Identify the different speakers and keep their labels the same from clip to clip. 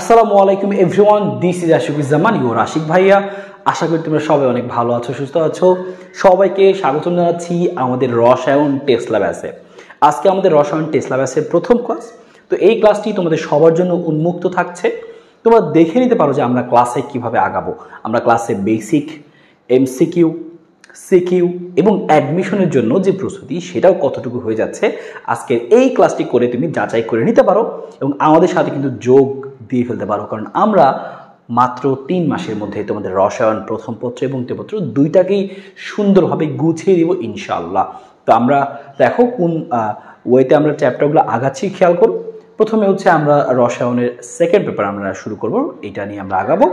Speaker 1: আসসালামু আলাইকুম everyone this is Ashikuzzaman your Ashik ভাইয়া আশা করি তোমরা সবাই অনেক ভালো আছো সুস্থ আছো সবাইকে স্বাগত জানাচ্ছি আমাদের রসায়ন টেসলা ব্যাসে আজকে আমাদের রসায়ন টেসলা ব্যাসের প্রথম ক্লাস তো এই ক্লাসটি তোমাদের সবার জন্য উন্মুক্ত থাকছে তোমরা দেখে নিতে পারো যে আমরা ক্লাসে কিভাবে আগাবো আমরা ক্লাসে বেসিক এমসিকিউ সিকিউ এবং অ্যাডমিশনের জন্য যে প্রস্তুতি সেটাও কতটুকু হয়ে যাচ্ছে আজকের এই ক্লাসটি করে তুমি যাচাই করে নিতে পারো এবং আমাদের সাথে কিন্তু যোগ দিয়ে ফেলতে পারো কারণ আমরা মাত্র তিন মাসের মধ্যে তোমাদের রসায়ন প্রথম পত্র এবং পত্র দুইটাকেই সুন্দরভাবে গুছিয়ে দেবো ইনশাল্লাহ তো আমরা দেখো কোন ওয়েতে আমরা চ্যাপ্টারগুলো আগাচ্ছি খেয়াল করো প্রথমে হচ্ছে আমরা রসায়নের সেকেন্ড পেপার আমরা শুরু করব এটা নিয়ে আমরা আগাবো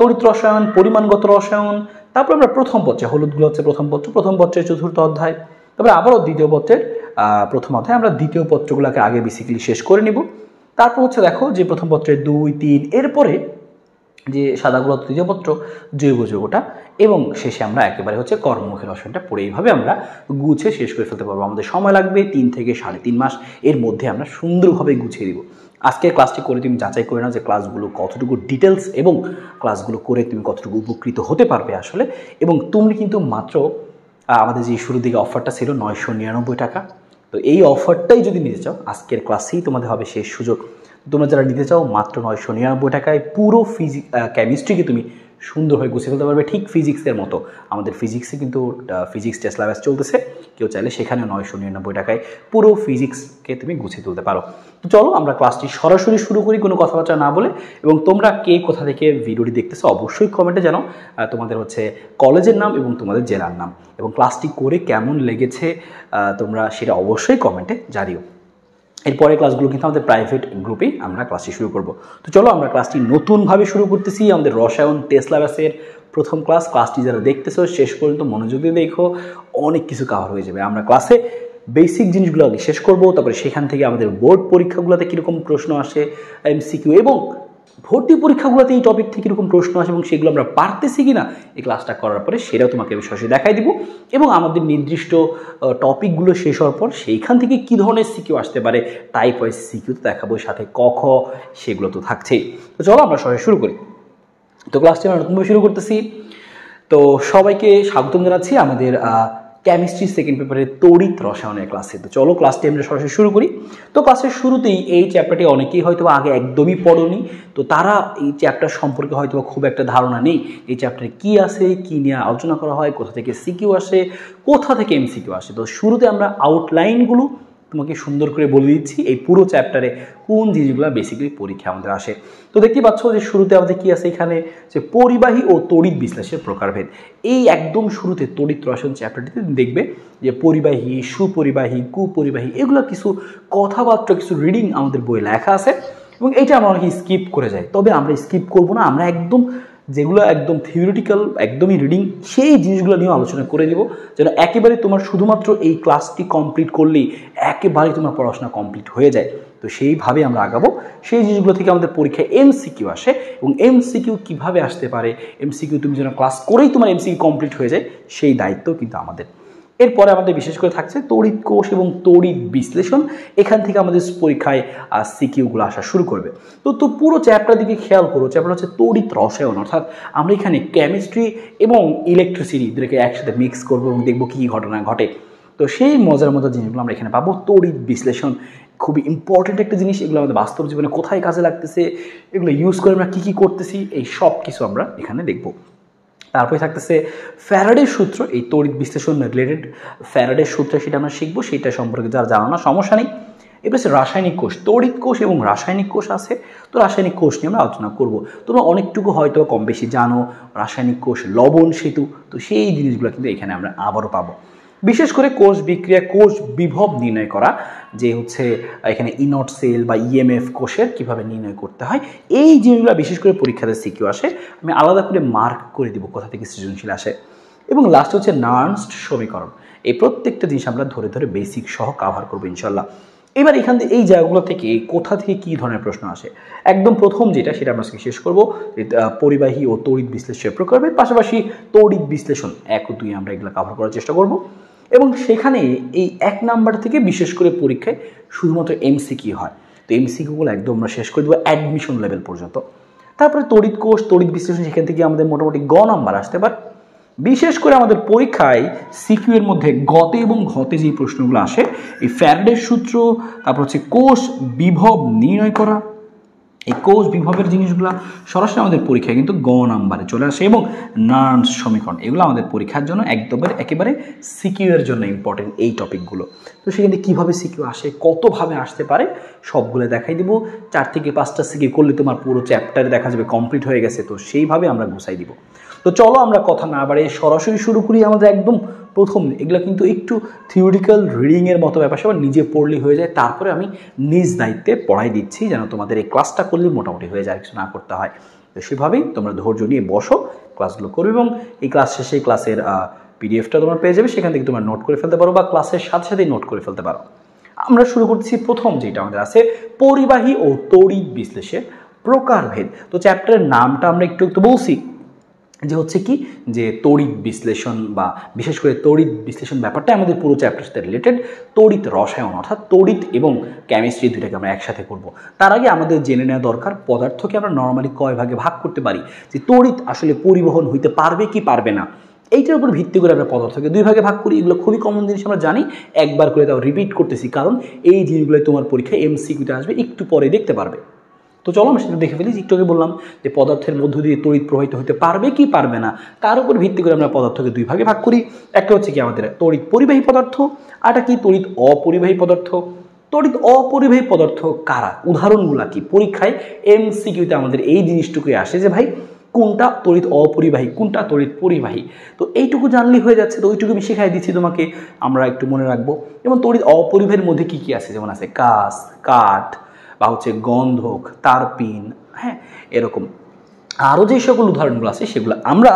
Speaker 1: তরিত রসায়ন পরিমাণগত রসায়ন তারপর আমরা প্রথম পত্রে হলুদগুলো হচ্ছে প্রথম পত্র প্রথম পত্রের চতুর্থ অধ্যায় তারপরে আবারও দ্বিতীয় পত্রের প্রথম অধ্যায় আমরা দ্বিতীয় পত্রগুলোকে আগে বেসিক্যালি শেষ করে নিব তারপর হচ্ছে দেখো যে প্রথম পত্রে দুই তিন এরপরে যে সাদাগুলো তৃতীয় পত্র জৈব যৌগটা এবং শেষে আমরা একেবারে হচ্ছে কর্মমুখী রসায়নটা পড়ে এইভাবে আমরা গুছে শেষ করে ফেলতে পারবো আমাদের সময় লাগবে তিন থেকে সাড়ে তিন মাস এর মধ্যে আমরা সুন্দরভাবে গুছিয়ে দিব আজকে ক্লাসটি করে তুমি যাচাই করে নাও যে ক্লাসগুলো কতটুকু ডিটেলস এবং ক্লাসগুলো করে তুমি কতটুকু উপকৃত হতে পারবে আসলে এবং তুমি কিন্তু মাত্র আমাদের যে শুরুর দিকে অফারটা ছিল নয়শো নিরানব্বই টাকা তো এই অফারটাই যদি নিতে চাও আজকের ক্লাসেই তোমাদের হবে সেই সুযোগ তোমরা যারা নিতে চাও মাত্র নয়শো নিরানব্বই টাকায় পুরো ফিজি কেমিস্ট্রিকে তুমি সুন্দরভাবে গুছিয়ে ফেলতে পারবে ঠিক ফিজিক্সের মতো আমাদের ফিজিক্সে কিন্তু ফিজিক্স টেসলা ব্যাস চলতেছে কেউ চাইলে সেখানে নয়শো নিরানব্বই টাকায় পুরো ফিজিক্সকে তুমি গুছিয়ে তুলতে পারো তো চলো আমরা ক্লাসটি সরাসরি শুরু করি কোনো কথাবার্তা না বলে এবং তোমরা কে কোথা থেকে ভিডিওটি দেখতেছো অবশ্যই কমেন্টে জানো তোমাদের হচ্ছে কলেজের নাম এবং তোমাদের জেলার নাম এবং ক্লাসটি করে কেমন লেগেছে তোমরা সেটা অবশ্যই কমেন্টে জানিও এরপরে ক্লাসগুলো কিন্তু আমাদের প্রাইভেট গ্রুপে আমরা ক্লাসটি শুরু করব তো চলো আমরা ক্লাসটি নতুনভাবে শুরু করতেছি আমাদের রসায়ন টেসলা ব্যাসের প্রথম ক্লাস ক্লাসটি যারা দেখতেছো শেষ পর্যন্ত মনোযোগ দিয়ে দেখো অনেক কিছু কাভার হয়ে যাবে আমরা ক্লাসে বেসিক জিনিসগুলো আগে শেষ করবো তারপরে সেখান থেকে আমাদের বোর্ড পরীক্ষাগুলোতে কীরকম প্রশ্ন আসে এমসিকিউ এবং ভর্তি পরীক্ষাগুলোতে এই টপিক থেকে এরকম প্রশ্ন আসে এবং সেগুলো আমরা পারতেছি কি না এই ক্লাসটা করার পরে সেটাও তোমাকে আমি সরাসরি দেখাই দিব এবং আমাদের নির্দিষ্ট টপিকগুলো শেষ হওয়ার পর সেইখান থেকে কী ধরনের সিকিউ আসতে পারে টাইপ ওয়াইজ সিকিউ তো দেখাবো সাথে কখ সেগুলো তো থাকছেই তো চলো আমরা সরাসরি শুরু করি তো ক্লাসটি আমরা নতুনভাবে শুরু করতেছি তো সবাইকে স্বাগতম জানাচ্ছি আমাদের কেমিস্ট্রি সেকেন্ড পেপারের তড়িৎ রসায়নের ক্লাসে তো চলো ক্লাসটি আমরা সরাসরি শুরু করি তো ক্লাসের শুরুতেই এই চ্যাপ্টারটি অনেকেই হয়তো আগে একদমই পড়নি তো তারা এই চ্যাপ্টার সম্পর্কে হয়তো খুব একটা ধারণা নেই এই চ্যাপ্টারে কি আছে কি নিয়ে আলোচনা করা হয় কোথা থেকে সিকিউ আসে কোথা থেকে এমসিকিউ আসে তো শুরুতে আমরা আউটলাইনগুলো তোমাকে সুন্দর করে বলে দিচ্ছি এই পুরো চ্যাপ্টারে কোন জিনিসগুলো বেসিক্যালি পরীক্ষা আমাদের আসে তো দেখতে পাচ্ছ যে শুরুতে আমাদের কি আছে এখানে যে পরিবাহী ও তড়িৎ বিশ্লেষের প্রকারভেদ এই একদম শুরুতে তড়িৎ রসায়ন চ্যাপ্টারটিতে দেখবে যে পরিবাহী সুপরিবাহী কুপরিবাহী এগুলো কিছু কথাবার্তা কিছু রিডিং আমাদের বই লেখা আছে এবং এটা আমরা অনেকে স্কিপ করে যাই তবে আমরা স্কিপ করব না আমরা একদম যেগুলো একদম থিওরিটিক্যাল একদমই রিডিং সেই জিনিসগুলো নিয়েও আলোচনা করে দেবো যেন একেবারে তোমার শুধুমাত্র এই ক্লাসটি কমপ্লিট করলেই একেবারে তোমার পড়াশোনা কমপ্লিট হয়ে যায় তো সেইভাবে আমরা আগাবো সেই জিনিসগুলো থেকে আমাদের পরীক্ষায় এমসিকিউ আসে এবং এমসিকিউ কীভাবে আসতে পারে এমসিকিউ তুমি যেন ক্লাস করেই তোমার এমসিকিউ কমপ্লিট হয়ে যায় সেই দায়িত্ব কিন্তু আমাদের এরপরে আমাদের বিশেষ করে থাকছে তড়িৎ কোষ এবং তড়িৎ বিশ্লেষণ এখান থেকে আমাদের পরীক্ষায় সিকিউগুলো আসা শুরু করবে তো তো পুরো চ্যাপ্টার দিকে খেয়াল করো চ্যাপ্টার হচ্ছে তড়িৎ রসায়ন অর্থাৎ আমরা এখানে কেমিস্ট্রি এবং ইলেকট্রিসিটি দুটোকে একসাথে মিক্স করবো এবং দেখবো কী ঘটনা ঘটে তো সেই মজার মতো জিনিসগুলো আমরা এখানে পাবো তড়িৎ বিশ্লেষণ খুবই ইম্পর্টেন্ট একটা জিনিস এগুলো আমাদের বাস্তব জীবনে কোথায় কাজে লাগতেছে এগুলো ইউজ করে আমরা কী কী করতেছি এই সব কিছু আমরা এখানে দেখবো তারপরে থাকতেছে ফ্যারাডের সূত্র এই তড়িৎ বিশ্লেষণ রিলেটেড ফ্যারাডের সূত্র সেটা আমরা শিখবো সেটা সম্পর্কে যারা জানা না সমস্যা নেই এবার হচ্ছে রাসায়নিক কোষ তড়িৎ কোষ এবং রাসায়নিক কোষ আছে তো রাসায়নিক কোষ নিয়ে আমরা আলোচনা করবো তোমরা অনেকটুকু হয়তো কম বেশি জানো রাসায়নিক কোষ লবণ সেতু তো সেই জিনিসগুলো কিন্তু এখানে আমরা আবারও পাবো বিশেষ করে কোষ বিক্রিয়া কোষ বিভব নির্ণয় করা যে হচ্ছে এখানে ইনট সেল বা ইএমএফ e কোষের কিভাবে নির্ণয় করতে হয় এই জিনিসগুলো বিশেষ করে পরীক্ষাতে সিকিউ আসে আমি আলাদা করে মার্ক করে দিব কোথা থেকে সৃজনশীল আসে এবং লাস্ট হচ্ছে নার্নস্ট সমীকরণ এই প্রত্যেকটা জিনিস আমরা ধরে ধরে বেসিক সহ কাভার করবো ইনশাল্লাহ এবার এখান থেকে এই জায়গাগুলো থেকে কোথা থেকে কি ধরনের প্রশ্ন আসে একদম প্রথম যেটা সেটা আমরা শেষ করব পরিবাহী ও তড়িৎ বিশ্লেষণের প্রকল্পের পাশাপাশি তড়িৎ বিশ্লেষণ এক দুই আমরা এগুলো কাভার করার চেষ্টা করব এবং সেখানে এই এক নাম্বার থেকে বিশেষ করে পরীক্ষায় শুধুমাত্র এমসিকি হয় তো এমসিকিগুলো একদম আমরা শেষ করে দেবো অ্যাডমিশন লেভেল পর্যন্ত তারপরে তড়িৎ কোষ তড়িৎ বিশ্লেষণ সেখান থেকে আমাদের মোটামুটি গ নাম্বার আসতে পারে বিশেষ করে আমাদের পরীক্ষায় সিকিউয়ের মধ্যে গতে এবং ঘতে যে প্রশ্নগুলো আসে এই ফ্যারডের সূত্র তারপর হচ্ছে কোষ বিভব নির্ণয় করা এই কোষ বিভবের জিনিসগুলো সরাসরি আমাদের পরীক্ষায় কিন্তু গ নাম্বারে চলে আসে এবং নার্স সমীকরণ এগুলো আমাদের পরীক্ষার জন্য একদমের একেবারে সিকিউয়ের জন্য ইম্পর্টেন্ট এই টপিকগুলো তো সেখানে কীভাবে সিকিউ আসে কতভাবে আসতে পারে সবগুলো দেখাই দিব চার থেকে পাঁচটা সিকিউ করলে তোমার পুরো চ্যাপ্টারে দেখা যাবে কমপ্লিট হয়ে গেছে তো সেইভাবে আমরা গুছাই দিব তো চলো আমরা কথা না বাড়িয়ে সরাসরি শুরু করি আমাদের একদম প্রথম এগুলো কিন্তু একটু থিওরিক্যাল রিডিংয়ের মতো ব্যাপার সবার নিজে পড়লে হয়ে যায় তারপরে আমি নিজ দায়িত্বে পড়াই দিচ্ছি যেন তোমাদের এই ক্লাসটা করলে মোটামুটি হয়ে যায় কিছু না করতে হয় তো সেভাবেই তোমরা ধৈর্য নিয়ে বসো ক্লাসগুলো করবে এবং এই ক্লাস শেষে ক্লাসের পিডিএফটা তোমরা পেয়ে যাবে সেখান থেকে তোমরা নোট করে ফেলতে পারো বা ক্লাসের সাথে সাথেই নোট করে ফেলতে পারো আমরা শুরু করছি প্রথম যেটা আমাদের আছে পরিবাহী ও তড়িৎ বিশ্লেষের প্রকারভেদ তো চ্যাপ্টারের নামটা আমরা একটু একটু বলছি যে হচ্ছে কি যে তড়িৎ বিশ্লেষণ বা বিশেষ করে তড়িৎ বিশ্লেষণ ব্যাপারটা আমাদের পুরো চ্যাপ্টার সাথে রিলেটেড তড়িৎ রসায়ন অর্থাৎ তড়িৎ এবং কেমিস্ট্রি দুটাকে আমরা একসাথে করব তার আগে আমাদের জেনে নেওয়া দরকার পদার্থকে আমরা নর্মালি কয় ভাগে ভাগ করতে পারি যে তড়িৎ আসলে পরিবহন হইতে পারবে কি পারবে না এইটার উপর ভিত্তি করে আমরা পদার্থকে দুই ভাগে ভাগ করি এগুলো খুবই কমন জিনিস আমরা জানি একবার করে তাও রিপিট করতেছি কারণ এই জিনিসগুলো তোমার পরীক্ষায় এমসিকিউতে আসবে একটু পরে দেখতে পারবে তো চলো আমি সেটা দেখে ফেলি একটু আগে বললাম যে পদার্থের মধ্য দিয়ে তড়িৎ প্রবাহিত হতে পারবে কি পারবে না তার উপর ভিত্তি করে আমরা পদার্থকে দুই ভাগে ভাগ করি একটা হচ্ছে কি আমাদের তড়িৎ পরিবাহী পদার্থ আরটা কি তড়িৎ অপরিবাহী পদার্থ তড়িৎ অপরিবাহী পদার্থ কারা উদাহরণগুলা কি পরীক্ষায় এমসিকিউতে আমাদের এই জিনিসটুকুই আসে যে ভাই কোনটা তড়িৎ অপরিবাহী কোনটা তড়িৎ পরিবাহী তো এইটুকু জানলেই হয়ে যাচ্ছে তো ওইটুকু আমি শেখাই দিচ্ছি তোমাকে আমরা একটু মনে রাখবো এবং তড়িৎ অপরিবাহের মধ্যে কি কি আছে যেমন আছে কাস কাঠ বা হচ্ছে গন্ধক তারপিন হ্যাঁ এরকম আরও যে সকল উদাহরণগুলো আছে সেগুলো আমরা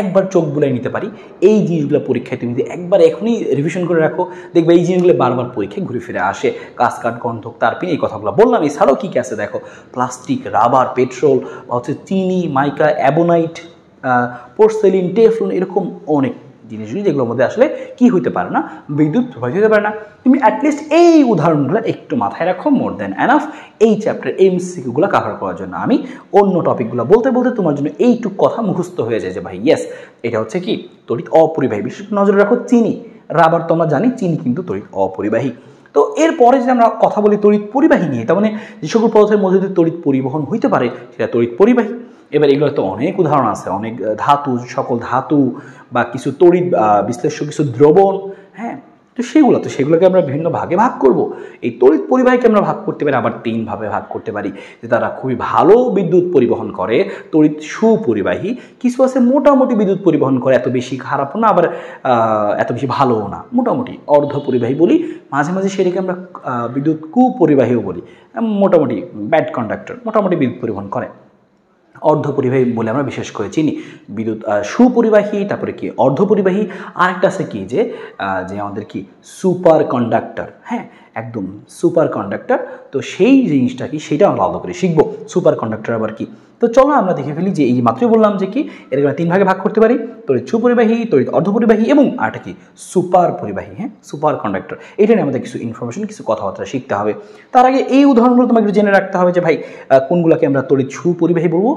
Speaker 1: একবার চোখ বুলাই নিতে পারি এই জিনিসগুলো পরীক্ষায় তুমি একবার এখনই রিভিশন করে রাখো দেখবে এই জিনিসগুলো বারবার পরীক্ষায় ঘুরে ফিরে আসে কাজ কাট গন্ধক তারপিন এই কথাগুলো বললাম এছাড়াও কী কী আছে দেখো প্লাস্টিক রাবার পেট্রোল বা হচ্ছে চিনি মাইকা অ্যাবোনাইট পোর্সেলিন টেফলুন এরকম অনেক জিনিসগুলি যেগুলোর মধ্যে আসলে কি হইতে পারে না বিদ্যুৎ প্রভাবিত হতে পারে না তুমি অ্যাটলিস্ট এই উদাহরণগুলো একটু মাথায় রাখো মোর দ্যান অ্যানাফ এই চ্যাপ্টার এই সিকিউগুলো কাভার করার জন্য আমি অন্য টপিকগুলো বলতে বলতে তোমার জন্য এইটুক কথা মুখস্থ হয়ে যায় যে ভাই ইয়েস এটা হচ্ছে কি তড়িৎ অপরিবাহী বিশেষ নজরে রাখো চিনি রাবার তো আমরা জানি চিনি কিন্তু তড়িৎ অপরিবাহী তো এরপরে যদি আমরা কথা বলি তড়িৎ পরিবাহী নিয়ে তার মানে যে সকল পদার্থের মধ্যে যদি তড়িৎ পরিবহন হইতে পারে সেটা তড়িৎ পরিবাহী এবার এগুলো তো অনেক উদাহরণ আছে অনেক ধাতু সকল ধাতু বা কিছু তড়িৎ বিশ্লেষ্য কিছু দ্রবণ হ্যাঁ তো সেগুলো তো সেগুলোকে আমরা বিভিন্ন ভাগে ভাগ করব এই তড়িৎ পরিবাহীকে আমরা ভাগ করতে পারি আবার তিন ভাবে ভাগ করতে পারি যে তারা খুবই ভালো বিদ্যুৎ পরিবহন করে তড়িৎ সুপরিবাহী কিছু আছে মোটামুটি বিদ্যুৎ পরিবহন করে এত বেশি খারাপও না আবার এত বেশি ভালোও না মোটামুটি অর্ধ পরিবাহী বলি মাঝে মাঝে সেটাকে আমরা বিদ্যুৎ কুপরিবাহীও বলি মোটামুটি ব্যাড কন্ডাক্টর মোটামুটি বিদ্যুৎ পরিবহন করে অর্ধপরিবাহী বলে আমরা বিশেষ করে চিনি বিদ্যুৎ সুপরিবাহী তারপরে কি অর্ধপরিবাহী আরেকটা আছে কি যে যে আমাদের কি সুপার কন্ডাক্টর হ্যাঁ একদম সুপার কন্ডাক্টর তো সেই জিনিসটা কি সেটা আমরা আলাদা করে শিখবো সুপার কন্ডাক্টর আবার কি তো চলো আমরা দেখে ফেলি যে এই যে মাত্রই বললাম যে কি এরকম তিন ভাগে ভাগ করতে পারি তরিত সুপরিবাহী তড়িৎ অর্ধপরিবাহী এবং আরটা কি সুপার পরিবাহী হ্যাঁ সুপার কন্ডাক্টর এটা নিয়ে আমাদের কিছু ইনফরমেশন কিছু কথাবার্তা শিখতে হবে তার আগে এই উদাহরণগুলো তোমাকে একটু জেনে রাখতে হবে যে ভাই কোনগুলোকে আমরা তরিত সুপরিবাহী বলবো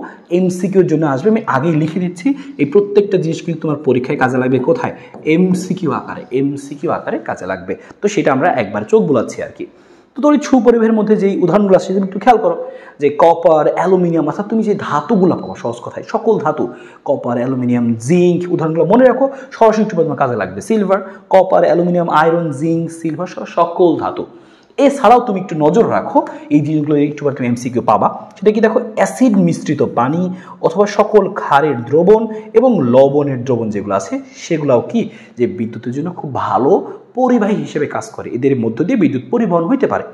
Speaker 1: সিকিউর জন্য আসবে আমি আগেই লিখে দিচ্ছি এই প্রত্যেকটা জিনিস কিন্তু তোমার পরীক্ষায় কাজে লাগবে কোথায় এমসিকিউ আকারে এমসিকিউ আকারে কাজে লাগবে তো সেটা আমরা একবার চোখ বোলা আছে আর কি তো ছু পরিবাহের মধ্যে যেই উদাহরণগুলো আছে তুমি একটু খেয়াল করো যে কপার অ্যালুমিনিয়াম অর্থাৎ তুমি যে ধাতুগুলো পাবো সহজ কথায় সকল ধাতু কপার অ্যালুমিনিয়াম জিঙ্ক উদাহরণগুলো মনে রাখো সরাসরি তোমার কাজে লাগবে silver copper aluminium iron zinc silver সকল ধাতু এছাড়াও তুমি একটু নজর রাখো এই জিনিসগুলো একটুবার তুমি এমসিকিউ পাবা সেটা কি দেখো অ্যাসিড মিশ্রিত পানি অথবা সকল ক্ষারের দ্রবণ এবং লবণের দ্রবণ যেগুলো আছে সেগুলাও কি যে বিদ্যুতের জন্য খুব ভালো পরিবাহী হিসেবে কাজ করে এদের মধ্য দিয়ে বিদ্যুৎ পরিবহন হইতে পারে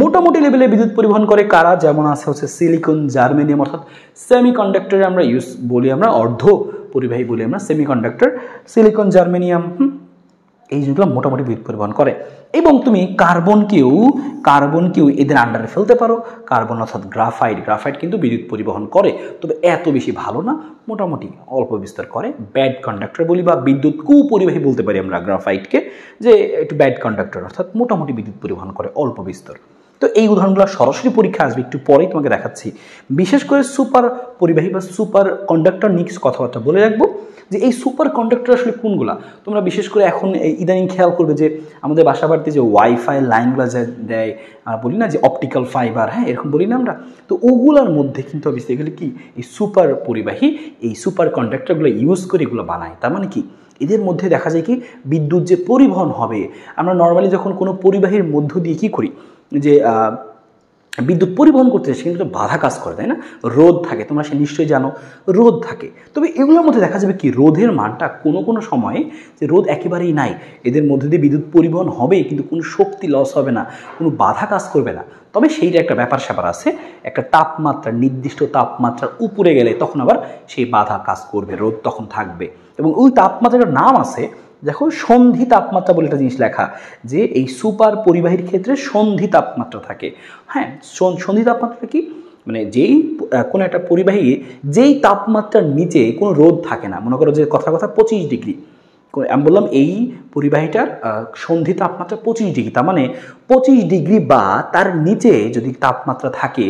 Speaker 1: মোটামুটি লেভেলে বিদ্যুৎ পরিবহন করে কারা যেমন আছে হচ্ছে সিলিকন জার্মেনিয়াম অর্থাৎ সেমি আমরা ইউজ বলি আমরা অর্ধ পরিবাহী বলি আমরা সেমি কন্ডাক্টর সিলিকন জার্মেনিয়াম এই জিনিসগুলো মোটামুটি বিদ্যুৎ পরিবহন করে এবং তুমি কার্বনকেও কার্বনকেও এদের আন্ডারে ফেলতে পারো কার্বন অর্থাৎ গ্রাফাইট গ্রাফাইট কিন্তু বিদ্যুৎ পরিবহন করে তবে এত বেশি ভালো না মোটামুটি অল্প বিস্তার করে ব্যাড কন্ডাক্টর বলি বা বিদ্যুৎ কুপরিবাহী বলতে পারি আমরা গ্রাফাইটকে যে একটু ব্যাড কন্ডাক্টর অর্থাৎ মোটামুটি বিদ্যুৎ পরিবহন করে অল্প বিস্তর তো এই উদাহরণগুলো সরাসরি পরীক্ষা আসবে একটু পরেই তোমাকে দেখাচ্ছি বিশেষ করে সুপার পরিবাহী বা সুপার কন্ডাক্টর নিক্স কথাবার্তা বলে রাখবো যে এই সুপার কন্ডাক্টর আসলে কোনগুলা তোমরা বিশেষ করে এখন ইদানিং খেয়াল করবে যে আমাদের বাসা বাড়িতে যে ওয়াইফাই লাইনগুলো যে দেয় বলি না যে অপটিক্যাল ফাইবার হ্যাঁ এরকম বলি না আমরা তো ওগুলার মধ্যে কিন্তু বেসিক্যালি কি এই সুপার পরিবাহী এই সুপার কন্ডাক্টরগুলো ইউজ করে এগুলো বানায় তার মানে কি এদের মধ্যে দেখা যায় কি বিদ্যুৎ যে পরিবহন হবে আমরা নর্মালি যখন কোনো পরিবাহীর মধ্য দিয়ে কী করি যে বিদ্যুৎ পরিবহন করতে সেখানে কিন্তু বাধা কাজ করে তাই না রোদ থাকে তোমরা সে নিশ্চয়ই জানো রোদ থাকে তবে এগুলোর মধ্যে দেখা যাবে কি রোধের মানটা কোনো কোনো সময়ে যে রোদ একেবারেই নাই এদের মধ্যে দিয়ে বিদ্যুৎ পরিবহন হবে কিন্তু কোনো শক্তি লস হবে না কোনো বাধা কাজ করবে না তবে সেইটা একটা ব্যাপার স্যাপার আছে একটা তাপমাত্রা নির্দিষ্ট তাপমাত্রার উপরে গেলে তখন আবার সেই বাধা কাজ করবে রোদ তখন থাকবে এবং ওই তাপমাত্রার নাম আছে দেখো সন্ধি তাপমাত্রা বলে একটা জিনিস লেখা যে এই সুপার পরিবাহীর ক্ষেত্রে সন্ধি তাপমাত্রা থাকে হ্যাঁ সন্ধি তাপমাত্রা কি মানে যেই কোনো একটা পরিবাহী যেই তাপমাত্রার নিচে কোনো রোদ থাকে না মনে করো যে কথা কথা পঁচিশ ডিগ্রি আমি বললাম এই পরিবাহীটার সন্ধি তাপমাত্রা পঁচিশ ডিগ্রি তার মানে পঁচিশ ডিগ্রি বা তার নিচে যদি তাপমাত্রা থাকে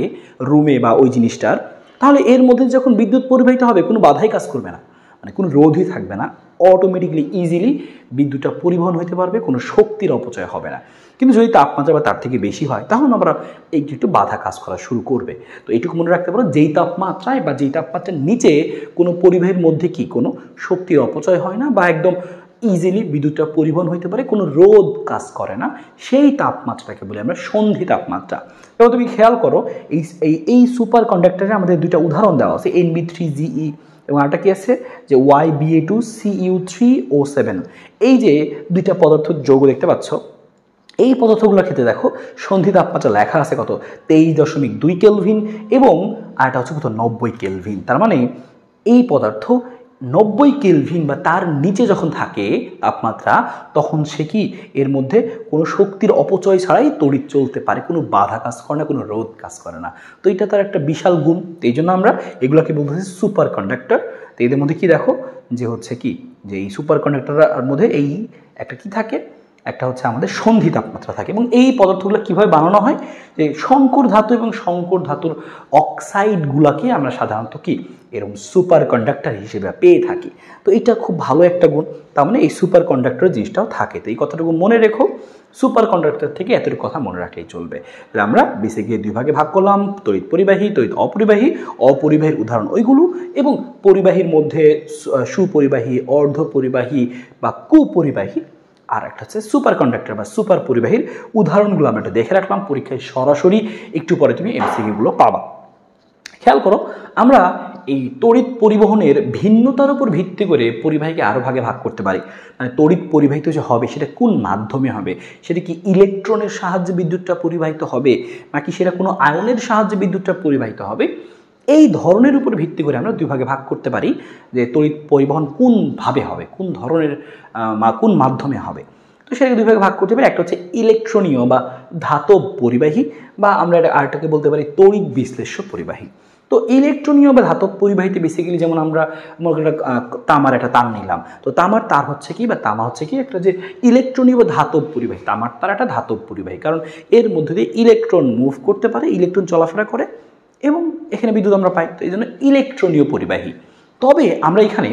Speaker 1: রুমে বা ওই জিনিসটার তাহলে এর মধ্যে যখন বিদ্যুৎ পরিবাহিত হবে কোনো বাধাই কাজ করবে না মানে কোনো রোধই থাকবে না অটোমেটিকলি ইজিলি বিদ্যুৎটা পরিবহন হতে পারবে কোনো শক্তির অপচয় হবে না কিন্তু যদি তাপমাত্রা বা তার থেকে বেশি হয় তখন আমরা একটু একটু বাধা কাজ করা শুরু করবে তো এটুকু মনে রাখতে পারো যেই তাপমাত্রায় বা যেই তাপমাত্রার নিচে কোনো পরিবাহের মধ্যে কি কোনো শক্তির অপচয় হয় না বা একদম ইজিলি বিদ্যুৎটা পরিবহন হতে পারে কোনো রোদ কাজ করে না সেই তাপমাত্রাকে বলি আমরা সন্ধি তাপমাত্রা এবং তুমি খেয়াল করো এই এই সুপার কন্ডাক্টারে আমাদের দুইটা উদাহরণ দেওয়া আছে এনবি থ্রি জিই এবং আরেকটা কী আছে যে Y BA two CU three O seven এই যে দুইটা পদার্থ যৌগ দেখতে পাচ্ছ এই পদার্থগুলোর ক্ষেত্রে দেখো সন্ধি তাপমাত্রা লেখা আছে কত তেইশ দশমিক দুই কেলভিন এবং আরেকটা হচ্ছে কত নব্বই কেলভিন তার মানে এই পদার্থ নব্বই কেলভিন বা তার নিচে যখন থাকে তাপমাত্রা তখন সে কি এর মধ্যে কোনো শক্তির অপচয় ছাড়াই তড়িৎ চলতে পারে কোনো বাধা কাজ করে না কোনো রোধ কাজ করে না তো এটা তার একটা বিশাল গুণ এই জন্য আমরা এগুলোকে বলতেছি সুপার কন্ডাক্টর তো এদের মধ্যে কি দেখো যে হচ্ছে কি যে এই সুপার কন্ডাক্টরের মধ্যে এই একটা কি থাকে একটা হচ্ছে আমাদের সন্ধি তাপমাত্রা থাকে এবং এই পদার্থগুলো কীভাবে বানানো হয় যে শঙ্কর ধাতু এবং শঙ্কর ধাতুর অক্সাইডগুলোকে আমরা সাধারণত কি এরকম সুপার কন্ডাক্টর হিসেবে পেয়ে থাকি তো এটা খুব ভালো একটা গুণ তার মানে এই সুপার কন্ডাক্টর জিনিসটাও থাকে তো এই কথাটুকু মনে রেখো সুপার কন্ডাক্টর থেকে এতটুকু কথা মনে রাখলেই চলবে তাহলে আমরা গিয়ে দুই ভাগে ভাগ করলাম তড়িৎ পরিবাহী তড়িৎ অপরিবাহী অপরিবাহীর উদাহরণ ওইগুলো এবং পরিবাহীর মধ্যে সুপরিবাহী অর্ধ পরিবাহী বা কুপরিবাহী আর একটা হচ্ছে সুপার কন্ডাক্টর বা সুপার পরিবাহীর উদাহরণগুলো আমরা একটা দেখে রাখলাম পরীক্ষায় সরাসরি একটু পরে তুমি এমসিকিউগুলো পাবা খেয়াল করো আমরা এই তড়িৎ পরিবহনের ভিন্নতার উপর ভিত্তি করে পরিবাহীকে আরও ভাগে ভাগ করতে পারি মানে তড়িৎ পরিবাহিত যে হবে সেটা কোন মাধ্যমে হবে সেটা কি ইলেকট্রনের সাহায্যে বিদ্যুৎটা পরিবাহিত হবে নাকি সেটা কোনো আয়নের সাহায্যে বিদ্যুৎটা পরিবাহিত হবে এই ধরনের উপর ভিত্তি করে আমরা দুই ভাগে ভাগ করতে পারি যে তড়িৎ পরিবহন কোনভাবে হবে কোন ধরনের কোন মাধ্যমে হবে তো সেটাকে দুই ভাগে ভাগ করতে পারি একটা হচ্ছে ইলেকট্রনীয় বা ধাতব পরিবাহী বা আমরা আরেকটাকে বলতে পারি তড়িৎ বিশ্লেষ্য পরিবাহী তো ইলেকট্রনীয় বা ধাতব পরিবাহীতে বেসিক্যালি যেমন আমরা মনে একটা তামার একটা তার নিলাম তো তামার তার হচ্ছে কি বা তামা হচ্ছে কি একটা যে ইলেকট্রনীয় বা ধাতব পরিবাহী তামার তার একটা ধাতব পরিবাহী কারণ এর মধ্যে দিয়ে ইলেকট্রন মুভ করতে পারে ইলেকট্রন চলাফেরা করে এবং এখানে বিদ্যুৎ আমরা পাই তো এই জন্য ইলেকট্রনীয় পরিবাহী তবে আমরা এখানে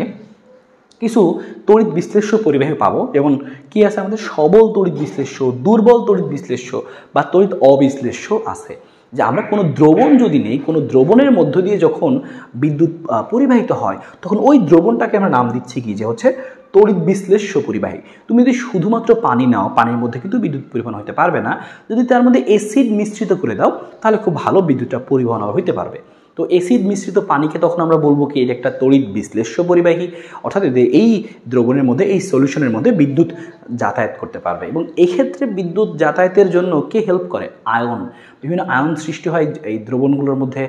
Speaker 1: কিছু তড়িৎ বিশ্লেষ্য পরিবাহী পাবো যেমন কি আছে আমাদের সবল তড়িৎ বিশ্লেষ্য দুর্বল তড়িৎ বিশ্লেষ্য বা তড়িৎ অবিশ্লেষ্য আছে যে আমরা কোনো দ্রবণ যদি নেই কোনো দ্রবণের মধ্য দিয়ে যখন বিদ্যুৎ পরিবাহিত হয় তখন ওই দ্রবণটাকে আমরা নাম দিচ্ছি কি যে হচ্ছে তড়িৎ বিশ্লেষ্য পরিবাহী তুমি যদি শুধুমাত্র পানি নাও পানির মধ্যে কিন্তু বিদ্যুৎ পরিবহন হতে পারবে না যদি তার মধ্যে অ্যাসিড মিশ্রিত করে দাও তাহলে খুব ভালো বিদ্যুৎটা পরিবহন হইতে পারবে তো অ্যাসিড মিশ্রিত পানিকে তখন আমরা বলবো কি এটা একটা তড়িৎ বিশ্লেষ্য পরিবাহী অর্থাৎ এই দ্রবণের মধ্যে এই সলিউশনের মধ্যে বিদ্যুৎ যাতায়াত করতে পারবে এবং এক্ষেত্রে বিদ্যুৎ যাতায়াতের জন্য কে হেল্প করে আয়ন বিভিন্ন আয়ন সৃষ্টি হয় এই দ্রবণগুলোর মধ্যে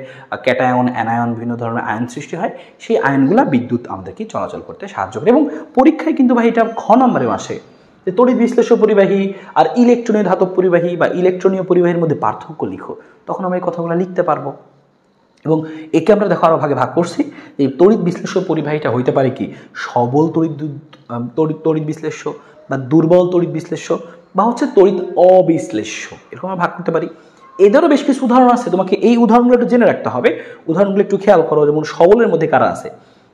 Speaker 1: ক্যাটায়ন অ্যানায়ন বিভিন্ন ধরনের আয়ন সৃষ্টি হয় সেই আয়নগুলো বিদ্যুৎ আমাদেরকে চলাচল করতে সাহায্য করে এবং পরীক্ষায় কিন্তু ভাই এটা খ নম্বরে আসে যে তড়িৎ বিশ্লেষ্য পরিবাহী আর ইলেকট্রনীয় ধাতব পরিবাহী বা ইলেকট্রনীয় পরিবাহীর মধ্যে পার্থক্য লিখো তখন আমরা এই কথাগুলো লিখতে পারবো এবং একে আমরা দেখো আরও ভাগে ভাগ করছি এই তড়িৎ বিশ্লেষ্য পরিবাহীটা হইতে পারে কি সবল তড়িৎ তড়িৎ তড়িৎ বিশ্লেষ্য বা দুর্বল তড়িৎ বিশ্লেষ্য বা হচ্ছে তড়িৎ অবিশ্লেষ্য এরকম আমরা ভাগ করতে পারি এদেরও বেশ কিছু উদাহরণ আছে তোমাকে এই উদাহরণগুলো একটু জেনে রাখতে হবে উদাহরণগুলো একটু খেয়াল করো যেমন সবলের মধ্যে কারা আছে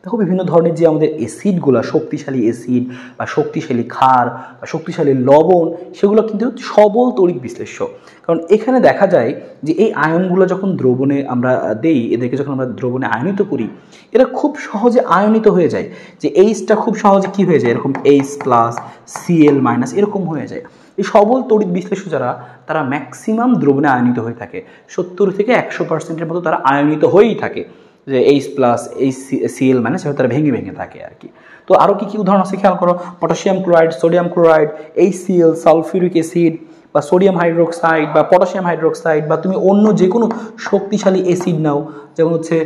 Speaker 1: দেখো বিভিন্ন ধরনের যে আমাদের অ্যাসিডগুলো শক্তিশালী অ্যাসিড বা শক্তিশালী ক্ষার বা শক্তিশালী লবণ সেগুলো কিন্তু সবল তড়িৎ বিশ্লেষ্য কারণ এখানে দেখা যায় যে এই আয়নগুলো যখন দ্রবণে আমরা দেই এদেরকে যখন আমরা দ্রবণে আয়নিত করি এরা খুব সহজে আয়নিত হয়ে যায় যে এইচটা খুব সহজে কি হয়ে যায় এরকম এইচ প্লাস সিএল মাইনাস এরকম হয়ে যায় এই সবল তড়িৎ বিশ্লেষ্য যারা তারা ম্যাক্সিমাম দ্রবণে আয়নিত হয়ে থাকে সত্তর থেকে একশো পার্সেন্টের মতো তারা আয়নিত হয়েই থাকে যে এইচ প্লাস এইচ সিএল মানে সেটা তারা ভেঙে ভেঙে থাকে আর কি তো আরও কী কী উদাহরণ আছে খেয়াল করো potassium chloride sodium chloride H CL sulphuric acid বা সোডিয়াম হাইড্রোক্সাইড বা পটাশিয়াম হাইড্রোক্সাইড বা তুমি অন্য যে কোনো শক্তিশালী অ্যাসিড নাও যেমন হচ্ছে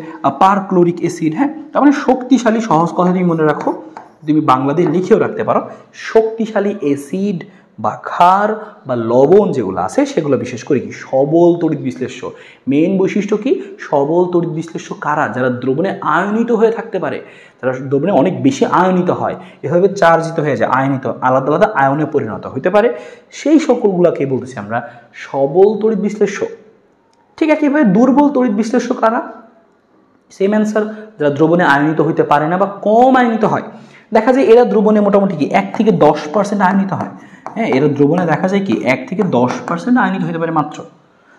Speaker 1: পারক্লোরিক অ্যাসিড হ্যাঁ তার মানে শক্তিশালী সহজ কথা তুমি মনে রাখো তুমি বাংলাদেশ লিখেও রাখতে পারো শক্তিশালী অ্যাসিড বা ক্ষার বা লবণ যেগুলো আছে সেগুলো বিশেষ করে কি সবল তড়িৎ বিশ্লেষ্য মেইন বৈশিষ্ট্য কি সবল তড়িৎ বিশ্লেষ্য কারা যারা দ্রবণে আয়নিত হয়ে থাকতে পারে যারা দ্রবণে অনেক বেশি আয়নিত হয় এভাবে চার্জিত হয়ে যায় আয়নিত আলাদা আলাদা আয়নে পরিণত হতে পারে সেই সকলগুলোকে বলতেছি আমরা সবল তড়িৎ বিশ্লেষ্য ঠিক একইভাবে দুর্বল তড়িৎ বিশ্লেষ্য কারা সেম অ্যান্সার যারা দ্রবণে আয়নিত হইতে পারে না বা কম আয়নিত হয় দেখা যায় এরা দ্রবণে মোটামুটি কি এক থেকে দশ পার্সেন্ট আয়নিত হয় হ্যাঁ এর দ্রবণে দেখা যায় কি এক থেকে দশ পার্সেন্ট আয়নিত হতে পারে মাত্র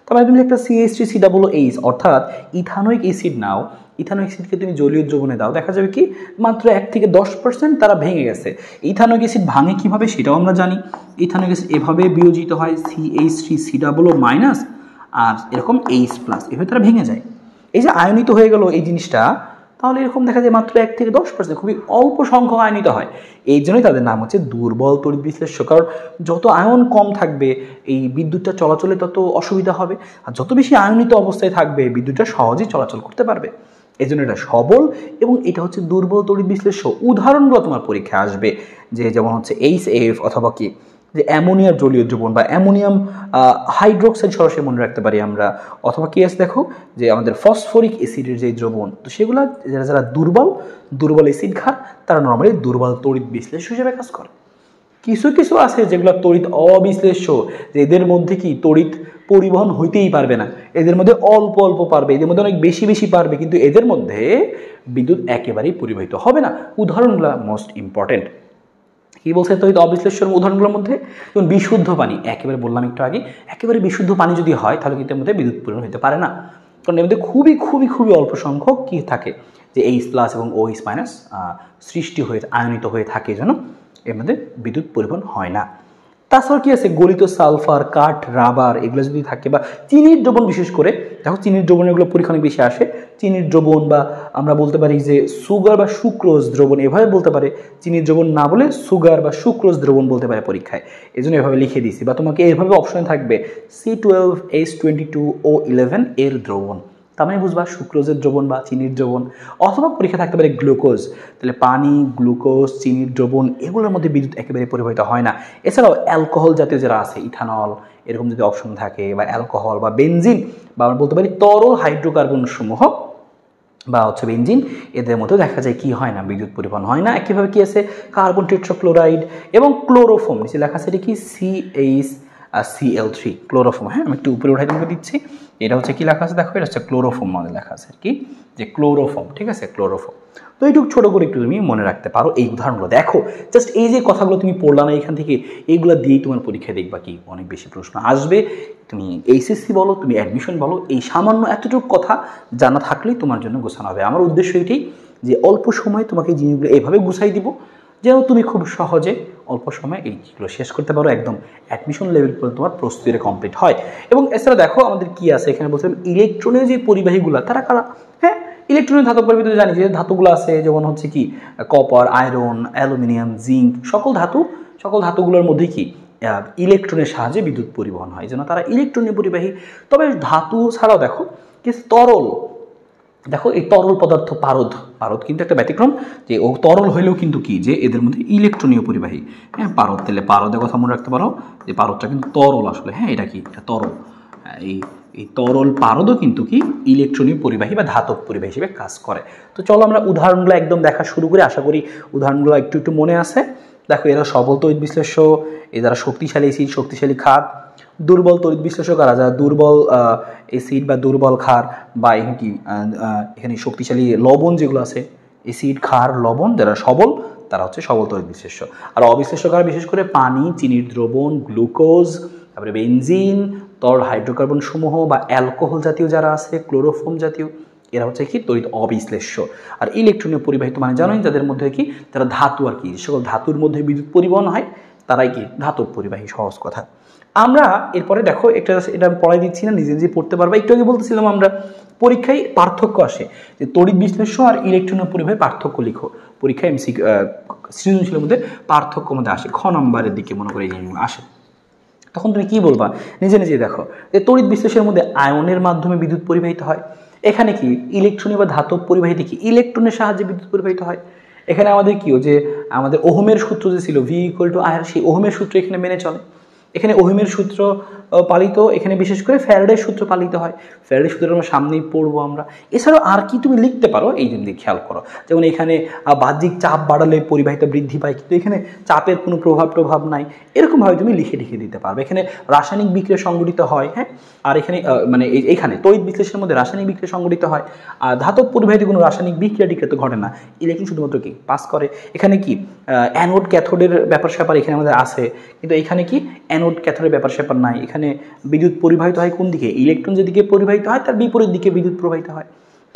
Speaker 1: তারপরে তুমি একটা CH three C double H অর্থাৎ ইথানোয়িক এসিড নাও ইথানোয়িক এসিডকে তুমি জলীয় দ্রবণে দাও দেখা যাবে কি মাত্র এক থেকে দশ পার্সেন্ট তারা ভেঙে গেছে ইথানোয়িক এসিড ভাঙে কীভাবে সেটাও আমরা জানি ইথানোয়িক এসিড এভাবে বিয়োজিত হয় CH three C double minus আর এরকম এইচ প্লাস এভাবে তারা ভেঙে যায় এই যে আয়নিত হয়ে গেল এই জিনিসটা তাহলে এরকম দেখা যায় মাত্র এক থেকে দশ পার্সেন্ট খুবই অল্প সংখ্যক আয়নিত হয় এই জন্যই তাদের নাম হচ্ছে দুর্বল তড়িৎ বিশ্লেষক কারণ যত আয়ন কম থাকবে এই বিদ্যুৎটা চলাচলে তত অসুবিধা হবে আর যত বেশি আয়নিত অবস্থায় থাকবে বিদ্যুৎটা সহজেই চলাচল করতে পারবে এই জন্য এটা সবল এবং এটা হচ্ছে দুর্বল তড়িৎ বিশ্লেষ্য উদাহরণগুলো তোমার পরীক্ষায় আসবে যে যেমন হচ্ছে এইচ এফ অথবা কি যে অ্যামোনিয়ার জলীয় দ্রবণ বা অ্যামোনিয়াম হাইড্রোক্সাইড সরাসরি মনে রাখতে পারি আমরা অথবা কি আছে দেখো যে আমাদের ফসফরিক অ্যাসিডের যে দ্রবণ তো সেগুলো যারা যারা দুর্বল দুর্বল অ্যাসিড খায় তারা নর্মালি দুর্বল তড়িৎ বিশ্লেষ্য হিসেবে কাজ করে কিছু কিছু আছে যেগুলো তড়িৎ অবিশ্লেষ্য যে এদের মধ্যে কি তড়িৎ পরিবহন হইতেই পারবে না এদের মধ্যে অল্প অল্প পারবে এদের মধ্যে অনেক বেশি বেশি পারবে কিন্তু এদের মধ্যে বিদ্যুৎ একেবারেই পরিবাহিত হবে না উদাহরণগুলো মোস্ট ইম্পর্টেন্ট কি বলছে তহিত অবিশ্লেষণ উদাহরণগুলোর মধ্যে যেমন বিশুদ্ধ পানি একেবারে বললাম একটু আগে একেবারে বিশুদ্ধ পানি যদি হয় তাহলে কিন্তু এর মধ্যে বিদ্যুৎ পূরণ হতে পারে না কারণ এর মধ্যে খুবই খুবই খুবই অল্প সংখ্যক কী থাকে যে এইচ প্লাস এবং ও এইচ মাইনাস সৃষ্টি হয়ে আয়নিত হয়ে থাকে যেন এর মধ্যে বিদ্যুৎ পরিবহন হয় না তাছাড়া কি আছে গলিত সালফার কাঠ রাবার এগুলো যদি থাকে বা চিনির দ্রবণ বিশেষ করে দেখো চিনির দ্রবণ এগুলো পরীক্ষা অনেক বেশি আসে চিনির দ্রবণ বা আমরা বলতে পারি যে সুগার বা সুক্রোজ দ্রবণ এভাবে বলতে পারে চিনির দ্রবণ না বলে সুগার বা সুক্রোজ দ্রবণ বলতে পারে পরীক্ষায় এই জন্য এভাবে লিখে দিয়েছি বা তোমাকে এভাবে অপশনে থাকবে C twelve S twenty two O eleven এর দ্রবণ তার মানে বুঝবা সুক্রোজের দ্রবণ বা চিনির দ্রবণ অথবা পরীক্ষা থাকতে পারে গ্লুকোজ তাহলে পানি গ্লুকোজ চিনির দ্রবণ এগুলোর মধ্যে বিদ্যুৎ একেবারে পরিবাহিত হয় না এছাড়াও অ্যালকোহল জাতীয় যারা আছে ইথানল এরকম যদি অপশন থাকে বা অ্যালকোহল বা বেনজিন বা আমরা বলতে পারি তরল হাইড্রোকার্বন সমূহ বা হচ্ছে বেঞ্জিন এদের মধ্যে দেখা যায় কি হয় না বিদ্যুৎ পরিবহন হয় না একইভাবে কি আছে কার্বন টেট্রোক্লোরাইড এবং ক্লোরোফোম নিচে লেখা আছে এটা কি সিএইচ সিএল থ্রি ক্লোরোফোম হ্যাঁ আমি একটু উপরে উঠাই দিচ্ছি এটা হচ্ছে কি লেখা আছে দেখো এটা হচ্ছে ক্লোরোফোম মানে লেখা আছে আর কি যে ক্লোরোফোম ঠিক আছে ক্লোরোফোম তো এইটুকু ছোটো করে একটু তুমি মনে রাখতে পারো এই উদাহরণগুলো দেখো জাস্ট এই যে কথাগুলো তুমি পড়লা না এখান থেকে এইগুলো দিয়েই তোমার পরীক্ষায় দেখবা কি অনেক বেশি প্রশ্ন আসবে তুমি এইচএসসি বলো তুমি অ্যাডমিশন বলো এই সামান্য এতটুকু কথা জানা থাকলেই তোমার জন্য গোছানো হবে আমার উদ্দেশ্য এটি যে অল্প সময়ে তোমাকে জিনিসগুলো এভাবে গুছাই দিব যেন তুমি খুব সহজে অল্প সময় এইগুলো শেষ করতে পারো একদম অ্যাডমিশন লেভেল পর্যন্ত তোমার প্রস্তুতিটা কমপ্লিট হয় এবং এছাড়া দেখো আমাদের কি আছে এখানে বলছিলাম ইলেকট্রনের যে পরিবাহীগুলো তারা কারা হ্যাঁ ইলেকট্রনিক ধাতবের ভিতরে জানি যে ধাতুগুলো আছে যেমন হচ্ছে কি কপার আয়রন অ্যালুমিনিয়াম জিঙ্ক সকল ধাতু সকল ধাতুগুলোর মধ্যে কি ইলেকট্রনের সাহায্যে বিদ্যুৎ পরিবহন হয় যেন তারা ইলেকট্রনীয় পরিবাহী তবে ধাতু ছাড়াও দেখো কিছু তরল দেখো এই তরল পদার্থ পারদ পারদ কিন্তু একটা ব্যতিক্রম যে ও তরল হলেও কিন্তু কি যে এদের মধ্যে ইলেকট্রনীয় পরিবাহী হ্যাঁ পারদ তাহলে পারদের কথা মনে রাখতে পারো যে পারদটা কিন্তু তরল আসলে হ্যাঁ এটা কি এটা তরল হ্যাঁ, এই এই তরল পারদও কিন্তু কি ইলেকট্রনীয় পরিবাহী বা ধাতব পরিবাহী হিসেবে কাজ করে তো চলো আমরা উদাহরণগুলো একদম দেখা শুরু করি আশা করি উদাহরণগুলো একটু একটু মনে আছে দেখো এরা সবল তৈরি বিশ্লেষ্য এ যারা শক্তিশালী সিট শক্তিশালী খাত দুর্বল তরিত বিশ্লেষক আর যারা দুর্বল এসিড বা দুর্বল খার বা এখানে কি এখানে শক্তিশালী লবণ যেগুলো আছে এসিড খার লবণ যারা সবল তারা হচ্ছে সবল তরিত বিশ্লেষ্য আর অবিশ্লেষক আর বিশেষ করে পানি চিনির দ্রবণ গ্লুকোজ তারপরে বেঞ্জিন তরল হাইড্রোকার্বন সমূহ বা অ্যালকোহল জাতীয় যারা আছে ক্লোরোফোম জাতীয় এরা হচ্ছে কি তরিত অবিশ্লেষ্য আর ইলেকট্রনীয় পরিবাহিত মানে জানেন যাদের মধ্যে কি তারা ধাতু আর কি সকল ধাতুর মধ্যে বিদ্যুৎ পরিবহন হয় তারাই কি ধাতব পরিবাহী সহজ কথা আমরা এরপরে দেখো একটা এটা আমি পড়াই দিচ্ছি না নিজে নিজে পড়তে পারবো একটু আগে বলতেছিলাম আমরা পরীক্ষায় পার্থক্য আসে যে তড়িৎ বিশ্লেষ্য আর ইলেকট্রনের পরিবাহে পার্থক্য লিখো পরীক্ষায় এমসি সৃজনশীলের মধ্যে পার্থক্য মধ্যে আসে খ নম্বরের দিকে মনে করে জিনিসগুলো আসে তখন তুমি কি বলবা নিজে নিজে দেখো যে তড়িৎ বিশ্লেষের মধ্যে আয়নের মাধ্যমে বিদ্যুৎ পরিবাহিত হয় এখানে কি ইলেকট্রনে বা ধাতব পরিবাহিত কি ইলেকট্রনের সাহায্যে বিদ্যুৎ পরিবাহিত হয় এখানে আমাদের কিও যে আমাদের ওহমের সূত্র যে ছিল ভি ইকুয়াল টু আয়ার সেই ওহমের সূত্র এখানে মেনে চলে এখানে ওহিমের সূত্র পালিত এখানে বিশেষ করে ফ্যারাডের সূত্র পালিত হয় ফ্যারাডের সূত্র আমরা সামনেই পড়বো আমরা এছাড়াও আর কি তুমি লিখতে পারো এই জন্য খেয়াল করো যেমন এখানে বাহ্যিক চাপ বাড়ালে পরিবাহিত বৃদ্ধি পায় কিন্তু এখানে চাপের কোনো প্রভাব প্রভাব নাই এরকমভাবে তুমি লিখে লিখে দিতে পারবে এখানে রাসায়নিক বিক্রিয়া সংগঠিত হয় হ্যাঁ আর এখানে মানে এখানে তৈরি বিশ্লেষণের মধ্যে রাসায়নিক বিক্রিয়া সংগঠিত হয় আর ধাতব পরিবাহিত কোনো রাসায়নিক বিক্রিয়া টিক্রিয়া তো ঘটে না ইলেকট্রন শুধুমাত্র কি পাস করে এখানে কি অ্যানোড ক্যাথোডের ব্যাপার স্যাপার এখানে আমাদের আছে কিন্তু এখানে কি অ্যানোড অ্যানোড ক্যাথোডের ব্যাপার স্যাপার নাই এখানে বিদ্যুৎ পরিবাহিত হয় কোন দিকে ইলেকট্রন যেদিকে পরিবাহিত হয় তার বিপরীত দিকে বিদ্যুৎ প্রবাহিত হয়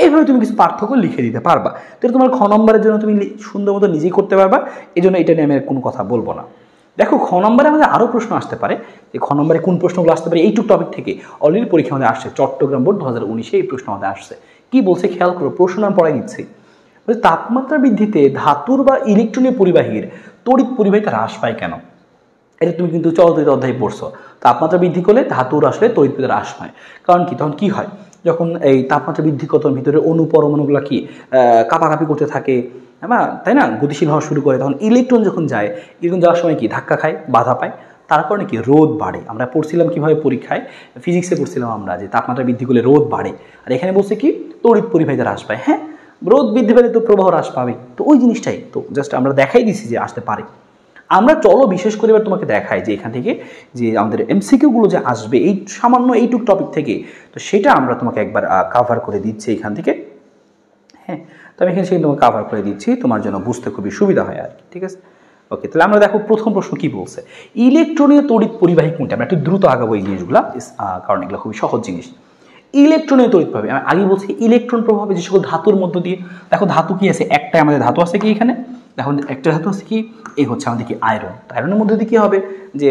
Speaker 1: এইভাবে তুমি কিছু পার্থক্য লিখে দিতে পারবা তাহলে তোমার খ নম্বরের জন্য তুমি সুন্দর মতো নিজেই করতে পারবা এই জন্য এটা নিয়ে আমি কোনো কথা বলবো না দেখো খ নম্বরে আমাদের আরও প্রশ্ন আসতে পারে যে খ নম্বরে কোন প্রশ্নগুলো আসতে পারে এইটুক টপিক থেকে অলরেডি পরীক্ষা আমাদের আসছে চট্টগ্রাম বোর্ড দু হাজার উনিশে এই প্রশ্ন আমাদের আসছে কী বলছে খেয়াল করো প্রশ্ন আমি পড়াই দিচ্ছি তাপমাত্রা বৃদ্ধিতে ধাতুর বা ইলেকট্রনিক পরিবাহীর তড়িৎ পরিবাহিতা হ্রাস পায় কেন এটা তুমি কিন্তু চলতিত অধ্যায় পড়ছো তাপমাত্রা বৃদ্ধি করলে ধাতুর আসলে তড়িৎ হ্রাস পায় কারণ কি তখন কি হয় যখন এই তাপমাত্রা বৃদ্ধি কতর ভিতরে অনুপরমাণুগুলো কি কাপাকাপি করতে থাকে হ্যাঁ তাই না গতিশীল হওয়া শুরু করে তখন ইলেকট্রন যখন যায় ইলেকট্রন যাওয়ার সময় কি ধাক্কা খায় বাধা পায় তার কারণে কি রোদ বাড়ে আমরা পড়ছিলাম কীভাবে পরীক্ষায় ফিজিক্সে পড়ছিলাম আমরা যে তাপমাত্রা বৃদ্ধি করলে রোদ বাড়ে আর এখানে বলছে কি তড়িৎ পরিবাহিতা হ্রাস পায় হ্যাঁ রোদ বৃদ্ধি পেলে তো প্রবাহ হ্রাস পাবে তো ওই জিনিসটাই তো জাস্ট আমরা দেখাই দিছি যে আসতে পারে আমরা চলো বিশেষ করে এবার তোমাকে দেখাই যে এখান থেকে যে আমাদের এমসিকিউগুলো যে আসবে এই সামান্য এইটুক টপিক থেকে তো সেটা আমরা তোমাকে একবার কাভার করে দিচ্ছি এখান থেকে হ্যাঁ তো আমি এখানে সেই তোমাকে কাভার করে দিচ্ছি তোমার জন্য বুঝতে খুবই সুবিধা হয় আর কি ঠিক আছে ওকে তাহলে আমরা দেখো প্রথম প্রশ্ন কি বলছে ইলেকট্রনীয় তড়িৎ পরিবাহী কোনটা আমরা একটু দ্রুত আগাবো এই জিনিসগুলো কারণ এগুলো খুবই সহজ জিনিস ইলেকট্রনীয় তড়িৎ প্রভাবে আমি আগে বলছি ইলেকট্রন প্রভাবে যে সকল ধাতুর মধ্য দিয়ে দেখো ধাতু কি আছে একটাই আমাদের ধাতু আছে কি এখানে এখন একটা ধাতু হচ্ছে কি এই হচ্ছে আমাদের কি আয়রন আয়রনের মধ্যে দিয়ে কী হবে যে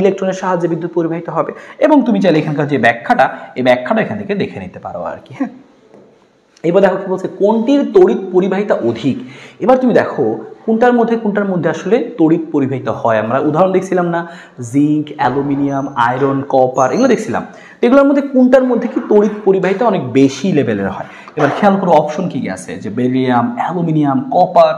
Speaker 1: ইলেকট্রনের সাহায্যে বিদ্যুৎ পরিবাহিত হবে এবং তুমি চাইলে এখানকার যে ব্যাখ্যাটা এই ব্যাখ্যাটা এখান থেকে দেখে নিতে পারো আর কি হ্যাঁ এবার দেখো কি বলছে কোনটির তড়িৎ পরিবাহিতা অধিক এবার তুমি দেখো কোনটার মধ্যে কোনটার মধ্যে আসলে তড়িৎ পরিবাহিত হয় আমরা উদাহরণ দেখছিলাম না জিঙ্ক অ্যালুমিনিয়াম আয়রন কপার এগুলো দেখছিলাম এগুলোর মধ্যে কোনটার মধ্যে কি তড়িৎ পরিবাহিতা অনেক বেশি লেভেলের হয় এবার খেয়াল করো অপশন কী কী আছে যে বেরিয়াম অ্যালুমিনিয়াম কপার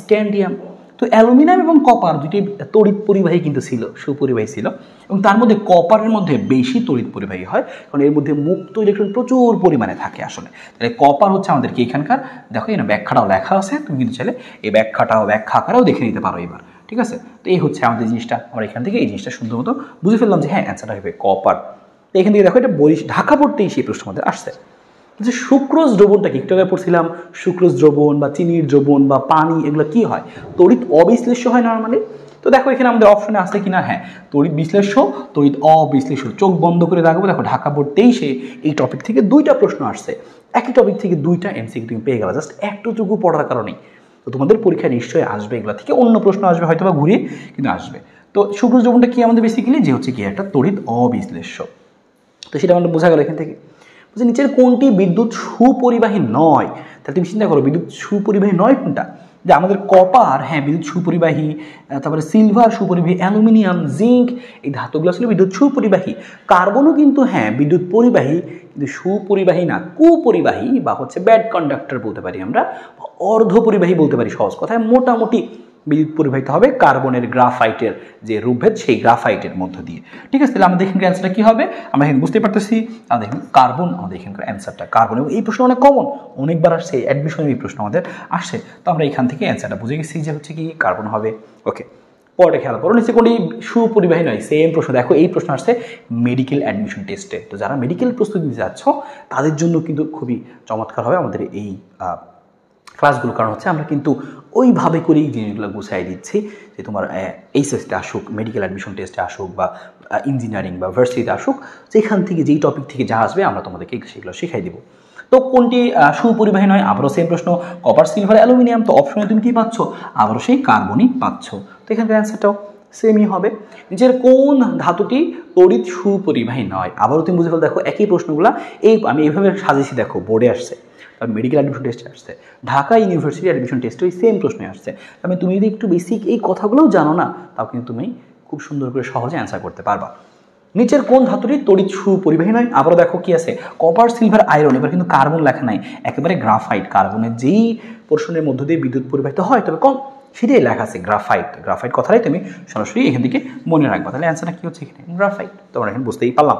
Speaker 1: স্ট্যান্ডিয়াম তো অ্যালুমিনিয়াম এবং কপার দুটি তড়িৎ পরিবাহী কিন্তু ছিল সুপরিবাহী ছিল এবং তার মধ্যে কপারের মধ্যে বেশি তড়িৎ পরিবাহী হয় কারণ এর মধ্যে মুক্ত ইলেকট্রন প্রচুর পরিমাণে থাকে আসলে তাহলে কপার হচ্ছে আমাদের কি এখানকার দেখো এখানে ব্যাখ্যাটাও লেখা আছে তুমি কিন্তু চাইলে এই ব্যাখ্যাটাও ব্যাখ্যা আকারেও দেখে নিতে পারো এবার ঠিক আছে তো এই হচ্ছে আমাদের জিনিসটা আমরা এখান থেকে এই জিনিসটা সুন্দর মতো বুঝে ফেললাম যে হ্যাঁ অ্যান্সারটা হবে কপার তো এখান থেকে দেখো এটা বরিশ ঢাকা পড়তেই সেই প্রশ্ন আমাদের আসছে যে সুক্রোজ দ্রবণটা কি একটু আগে পড়ছিলাম সুক্রোজ দ্রবণ বা চিনির দ্রবণ বা পানি এগুলো কি হয় তড়িৎ অবিশ্লেষ্য হয় নর্মালি তো দেখো এখানে আমাদের অপশনে আছে কিনা হ্যাঁ তড়িৎ বিশ্লেষ্য তড়িৎ অবিশ্লেষ্য চোখ বন্ধ করে রাখবো দেখো ঢাকা বোর্ড তেইশে এই টপিক থেকে দুইটা প্রশ্ন আসছে একই টপিক থেকে দুইটা এমসিকিউ তুমি পেয়ে গেলো জাস্ট একটুটুকু পড়ার কারণেই তো তোমাদের পরীক্ষা নিশ্চয়ই আসবে এগুলো থেকে অন্য প্রশ্ন আসবে হয়তো বা ঘুরিয়ে কিন্তু আসবে তো শুক্র দ্রবণটা কি আমাদের বেসিক্যালি যে হচ্ছে কি একটা তড়িৎ অবিশ্লেষ্য তো সেটা আমাদের বোঝা গেল এখান থেকে বলছে নিচের কোনটি বিদ্যুৎ সুপরিবাহী নয় তাহলে তুমি চিন্তা করো বিদ্যুৎ সুপরিবাহী নয় কোনটা যে আমাদের কপার হ্যাঁ বিদ্যুৎ সুপরিবাহী তারপরে সিলভার সুপরিবাহী অ্যালুমিনিয়াম জিঙ্ক এই ধাতুগুলো আসলে বিদ্যুৎ সুপরিবাহী কার্বনও কিন্তু হ্যাঁ বিদ্যুৎ পরিবাহী কিন্তু সুপরিবাহী না কুপরিবাহী বা হচ্ছে ব্যাড কন্ডাক্টর বলতে পারি আমরা অর্ধ পরিবাহী বলতে পারি সহজ কথায় মোটামুটি বিদ্যুৎ পরিবাহিত হবে কার্বনের গ্রাফাইটের যে রূপভেদ সেই গ্রাফাইটের মধ্য দিয়ে ঠিক আছে তাহলে আমাদের এখানকার অ্যান্সারটা কী হবে আমরা এখানে বুঝতে পারতেছি আমাদের এখানে কার্বন আমাদের এখানকার অ্যান্সারটা কার্বন এবং এই প্রশ্ন অনেক কমন অনেকবার আসছে অ্যাডমিশনে এই প্রশ্ন আমাদের আসছে তো আমরা এখান থেকে অ্যান্সারটা বুঝে গেছি যে হচ্ছে কি কার্বন হবে ওকে পরে খেয়াল করো নিচে কোনটি সুপরিবাহী নয় সেম প্রশ্ন দেখো এই প্রশ্ন আসছে মেডিকেল অ্যাডমিশন টেস্টে তো যারা মেডিকেল প্রস্তুতি যাচ্ছ তাদের জন্য কিন্তু খুবই চমৎকার হবে আমাদের এই ক্লাসগুলো কারণ হচ্ছে আমরা কিন্তু ওইভাবে করেই জিনিসগুলো গুছাই দিচ্ছি যে তোমার এইচএসটা আসুক মেডিকেল অ্যাডমিশন টেস্টে আসুক বা ইঞ্জিনিয়ারিং বা ভার্সিটিতে আসুক যেখান থেকে যেই টপিক থেকে যা আসবে আমরা তোমাদেরকে সেগুলো শেখাই দেবো তো কোনটি সুপরিবাহী নয় আবারও সেম প্রশ্ন কপার সিলভার অ্যালুমিনিয়াম তো অপশনে তুমি কী পাচ্ছ আবারও সেই কার্বনই পাচ্ছ তো এখানকার অ্যান্সারটাও সেমই হবে নিজের কোন ধাতুটি তড়িৎ সুপরিবাহী নয় আবারও তুমি বুঝে ফেল দেখো একই প্রশ্নগুলো এই আমি এইভাবে সাজিয়েছি দেখো বোর্ডে আসছে কারণ মেডিকেল অ্যাডমিশন টেস্টে আসছে ঢাকা ইউনিভার্সিটি অ্যাডমিশন টেস্টে ওই সেম প্রশ্নে আসছে তবে তুমি যদি একটু বেসিক এই কথাগুলোও জানো না তাও কিন্তু তুমি খুব সুন্দর করে সহজে অ্যান্সার করতে পারবা নিচের কোন ধাতুটি তড়িৎ পরিবাহী নয় আবারও দেখো কি আছে কপার সিলভার আয়রন এবার কিন্তু কার্বন লেখা নাই একেবারে গ্রাফাইট কার্বনের যেই পোর্শনের মধ্য দিয়ে বিদ্যুৎ পরিবাহিত হয় তবে কম সেটাই লেখা আছে গ্রাফাইট গ্রাফাইট কথাটাই তুমি সরাসরি এখান থেকে মনে রাখবা তাহলে অ্যান্সারটা কি হচ্ছে এখানে গ্রাফাইট তোমরা এখন বুঝতেই পারলাম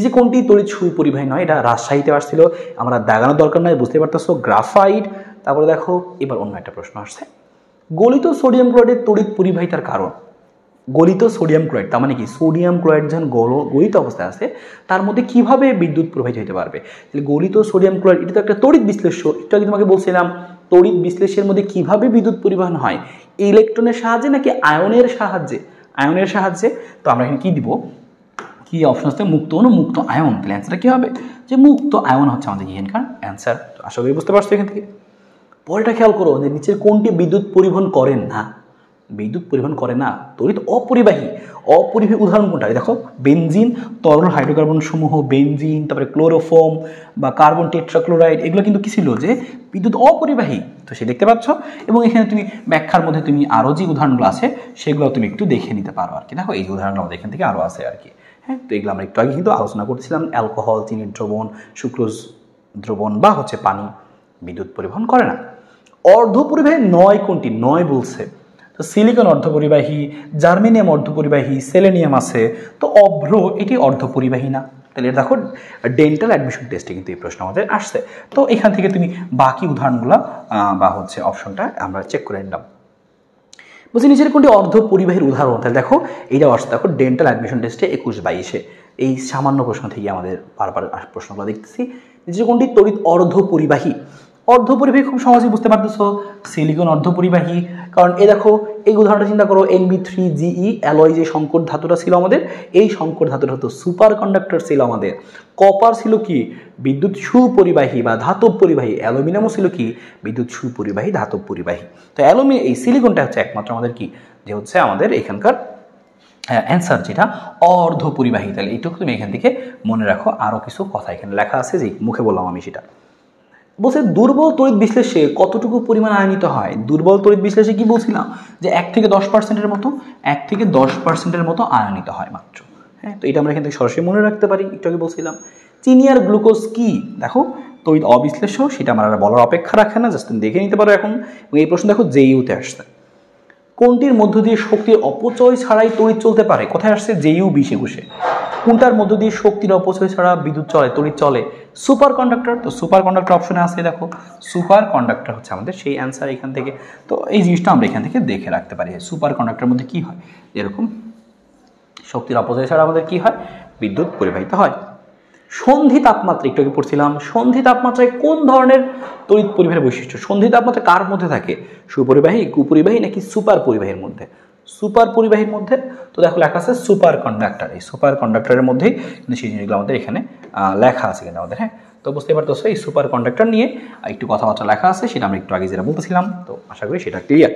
Speaker 1: যে কোনটি তড়িৎ সুপরিবাহী নয় এটা রাজশাহীতে আসছিল আমরা দাগানোর দরকার নয় বুঝতে পারতেছো গ্রাফাইট তারপরে দেখো এবার অন্য একটা প্রশ্ন আসছে গলিত সোডিয়াম ক্লোরাইডের তড়িৎ পরিবাহিতার কারণ গলিত সোডিয়াম ক্লোরাইড তার মানে কি সোডিয়াম ক্লোরাইড যখন গলিত অবস্থায় আছে তার মধ্যে কিভাবে বিদ্যুৎ প্রবাহিত হতে পারবে তাহলে গলিত সোডিয়াম ক্লোরাইড এটা তো একটা তড়িৎ বিশ্লেষ্য একটু আগে তোমাকে বলছিলাম তড়িৎ বিশ্লেষের মধ্যে কিভাবে বিদ্যুৎ পরিবহন হয় ইলেকট্রনের সাহায্যে নাকি আয়নের সাহায্যে আয়নের সাহায্যে তো আমরা এখানে কী দিব কি অপশন আসতে মুক্ত অনু মুক্ত আয়ন তাহলে অ্যান্সারটা কী হবে যে মুক্ত আয়ন হচ্ছে আমাদের এখানকার অ্যান্সার আশা করি বুঝতে পারছো এখান থেকে পরেরটা খেয়াল করো যে নিচের কোনটি বিদ্যুৎ পরিবহন করে না বিদ্যুৎ পরিবহন করে না তড়িৎ অপরিবাহী অপরিবাহী উদাহরণ কোনটা দেখো বেনজিন তরল হাইড্রোকার্বন সমূহ বেনজিন তারপরে ক্লোরোফোম বা কার্বন টেট্রাক্লোরাইড এগুলো কিন্তু কী ছিল যে বিদ্যুৎ অপরিবাহী তো সে দেখতে পাচ্ছ এবং এখানে তুমি ব্যাখ্যার মধ্যে তুমি আরও যে উদাহরণগুলো আছে সেগুলো তুমি একটু দেখে নিতে পারো আর কি দেখো এই উদাহরণগুলো আমাদের এখান থেকে আরও আছে আর কি হ্যাঁ তো এগুলো আমরা একটু আগে কিন্তু আলোচনা করছিলাম অ্যালকোহল চিনির দ্রবণ সুক্রোজ দ্রবণ বা হচ্ছে পানি বিদ্যুৎ পরিবহন করে না অর্ধপরিবাহী নয় কোনটি নয় বলছে তো সিলিকন অর্ধপরিবাহী জার্মেনিয়াম অর্ধপরিবাহী সেলেনিয়াম আছে তো অভ্র এটি অর্ধপরিবাহী না তাহলে দেখো ডেন্টাল অ্যাডমিশন টেস্টে কিন্তু এই প্রশ্ন আমাদের আসছে তো এখান থেকে তুমি বাকি উদাহরণগুলো বা হচ্ছে অপশনটা আমরা চেক করে নিলাম বলছি নিজের কোনটি অর্ধ পরিবাহীর উদাহরণ তাহলে দেখো এইটা অর্থ দেখো ডেন্টাল অ্যাডমিশন টেস্টে একুশ বাইশে এই সামান্য প্রশ্ন থেকে আমাদের বারবার প্রশ্নগুলো দেখতেছি নিজের কোনটি তড়িৎ অর্ধ পরিবাহী অর্ধপরিবাহী খুব সহজেই বুঝতে পারতেছো সিলিকন অর্ধপরিবাহী কারণ এ দেখো এই উদাহরণটা চিন্তা করো N B three GE alloy যে সংকট ধাতুটা ছিল আমাদের এই সংকট ধাতুটা হতো সুপার কন্ডাক্টর ছিল আমাদের কপার ছিল কি বিদ্যুৎ সুপরিবাহী বা ধাতব পরিবাহী অ্যালুমিনিয়ামও ছিল কি বিদ্যুৎ সুপরিবাহী ধাতব পরিবাহী তো অ্যালুমি এই সিলিকনটা হচ্ছে একমাত্র আমাদের কি যে হচ্ছে আমাদের এখানকার অ্যান্সার যেটা অর্ধপরিবাহী তাহলে এইটুকু তুমি এখান থেকে মনে রাখো আরও কিছু কথা এখানে লেখা আছে যে মুখে বললাম আমি সেটা বলছে দুর্বল তড়িৎ বিশ্লেষে কতটুকু পরিমাণ আয়নিত হয় দুর্বল তড়িৎ বিশ্লেষে কি বলছিলাম যে এক থেকে দশ পার্সেন্টের মতো এক থেকে দশ পার্সেন্টের মতো আয়নিত হয় মাত্র হ্যাঁ তো এটা আমরা এখান থেকে সরাসরি মনে রাখতে পারি একটু আগে বলছিলাম চিনি আর গ্লুকোজ কি দেখো তড়িৎ অবিশ্লেষণ সেটা আমার আর বলার অপেক্ষা রাখে না জাস্ট দেখে নিতে পারো এখন এই প্রশ্ন দেখো জেইউতে আসছে কোনটির মধ্য দিয়ে শক্তির অপচয় ছাড়াই তড়িৎ চলতে পারে কোথায় আসছে জেইউ বিশে ঘুষে কোনটার মধ্য দিয়ে শক্তির অপচয় ছাড়া বিদ্যুৎ চলে তড়িৎ চলে সুপার কন্ডাক্টর তো সুপার কন্ডাক্টর অপশনে আছে দেখো সুপার কন্ডাক্টর হচ্ছে আমাদের সেই অ্যান্সার এখান থেকে তো এই জিনিসটা আমরা এখান থেকে দেখে রাখতে পারি সুপার কন্ডাক্টর মধ্যে কি হয় এরকম শক্তির অপচয় ছাড়া আমাদের কি হয় বিদ্যুৎ পরিবাহিত হয় সন্ধি তাপমাত্রা একটু আগে পড়ছিলাম সন্ধি তাপমাত্রায় কোন ধরনের তড়িৎ পরিবাহের বৈশিষ্ট্য সন্ধি তাপমাত্রা কার মধ্যে থাকে সুপরিবাহী কুপরিবাহী নাকি সুপার পরিবাহীর মধ্যে সুপার পরিবাহীর মধ্যে তো দেখো লেখা আছে সুপার কন্ডাক্টার এই সুপার কন্ডাক্টরের মধ্যেই কিন্তু সেই জিনিসগুলো আমাদের এখানে লেখা আছে কিন্তু আমাদের হ্যাঁ তো বুঝতে পারতো এই সুপার কন্ডাক্টর নিয়ে একটু কথাবার্তা লেখা আছে সেটা আমি একটু আগে যেটা বলতেছিলাম তো আশা করি সেটা ক্লিয়ার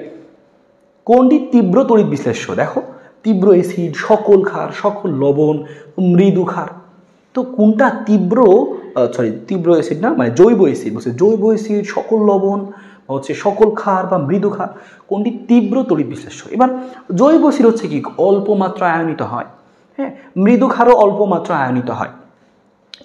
Speaker 1: কোনটি তীব্র তড়িৎ বিশ্লেষ্য দেখো তীব্র এসিড সকল খার সকল লবণ মৃদু খার তো কোনটা তীব্র সরি তীব্র এসিড না মানে জৈব এসিড বলছে জৈব এসিড সকল লবণ হচ্ছে সকল খার বা মৃদু খার কোনটি তীব্র তড়ি বিশ্লেষ্য এবার জৈব শির হচ্ছে কি অল্প মাত্রায় আয়নিত হয় হ্যাঁ মৃদু খারও অল্প মাত্রায় আয়নিত হয়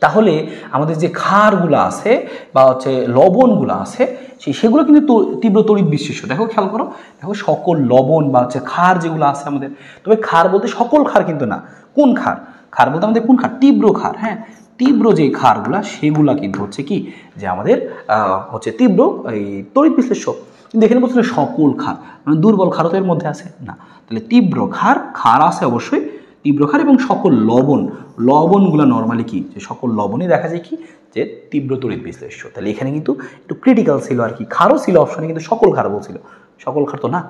Speaker 1: তাহলে আমাদের যে খারগুলো আছে বা হচ্ছে লবণগুলো আছে সেই সেগুলো কিন্তু তীব্র তড়িৎ বিশ্লেষ্য দেখো খেয়াল করো দেখো সকল লবণ বা হচ্ছে খার যেগুলো আছে আমাদের তবে ক্ষার বলতে সকল খার কিন্তু না কোন খার খার বলতে আমাদের কোন খার তীব্র খার হ্যাঁ তীব্র যে ক্ষারগুলা সেগুলা কিন্তু হচ্ছে কি যে আমাদের হচ্ছে তীব্র এই তড়িৎ বিশ্লেষক কিন্তু এখানে বলছে সকল ক্ষার মানে দুর্বল ক্ষারতের মধ্যে আছে না তাহলে তীব্র ক্ষার ক্ষার আছে অবশ্যই তীব্র ক্ষার এবং সকল লবণ লবণগুলো নর্মালি কি যে সকল লবণই দেখা যায় কি যে তীব্র তড়িৎ বিশ্লেষ্য তাহলে এখানে কিন্তু একটু ক্রিটিক্যাল ছিল আর কি ক্ষারও ছিল অপশনে কিন্তু সকল ক্ষার বলছিল সকল ক্ষার তো না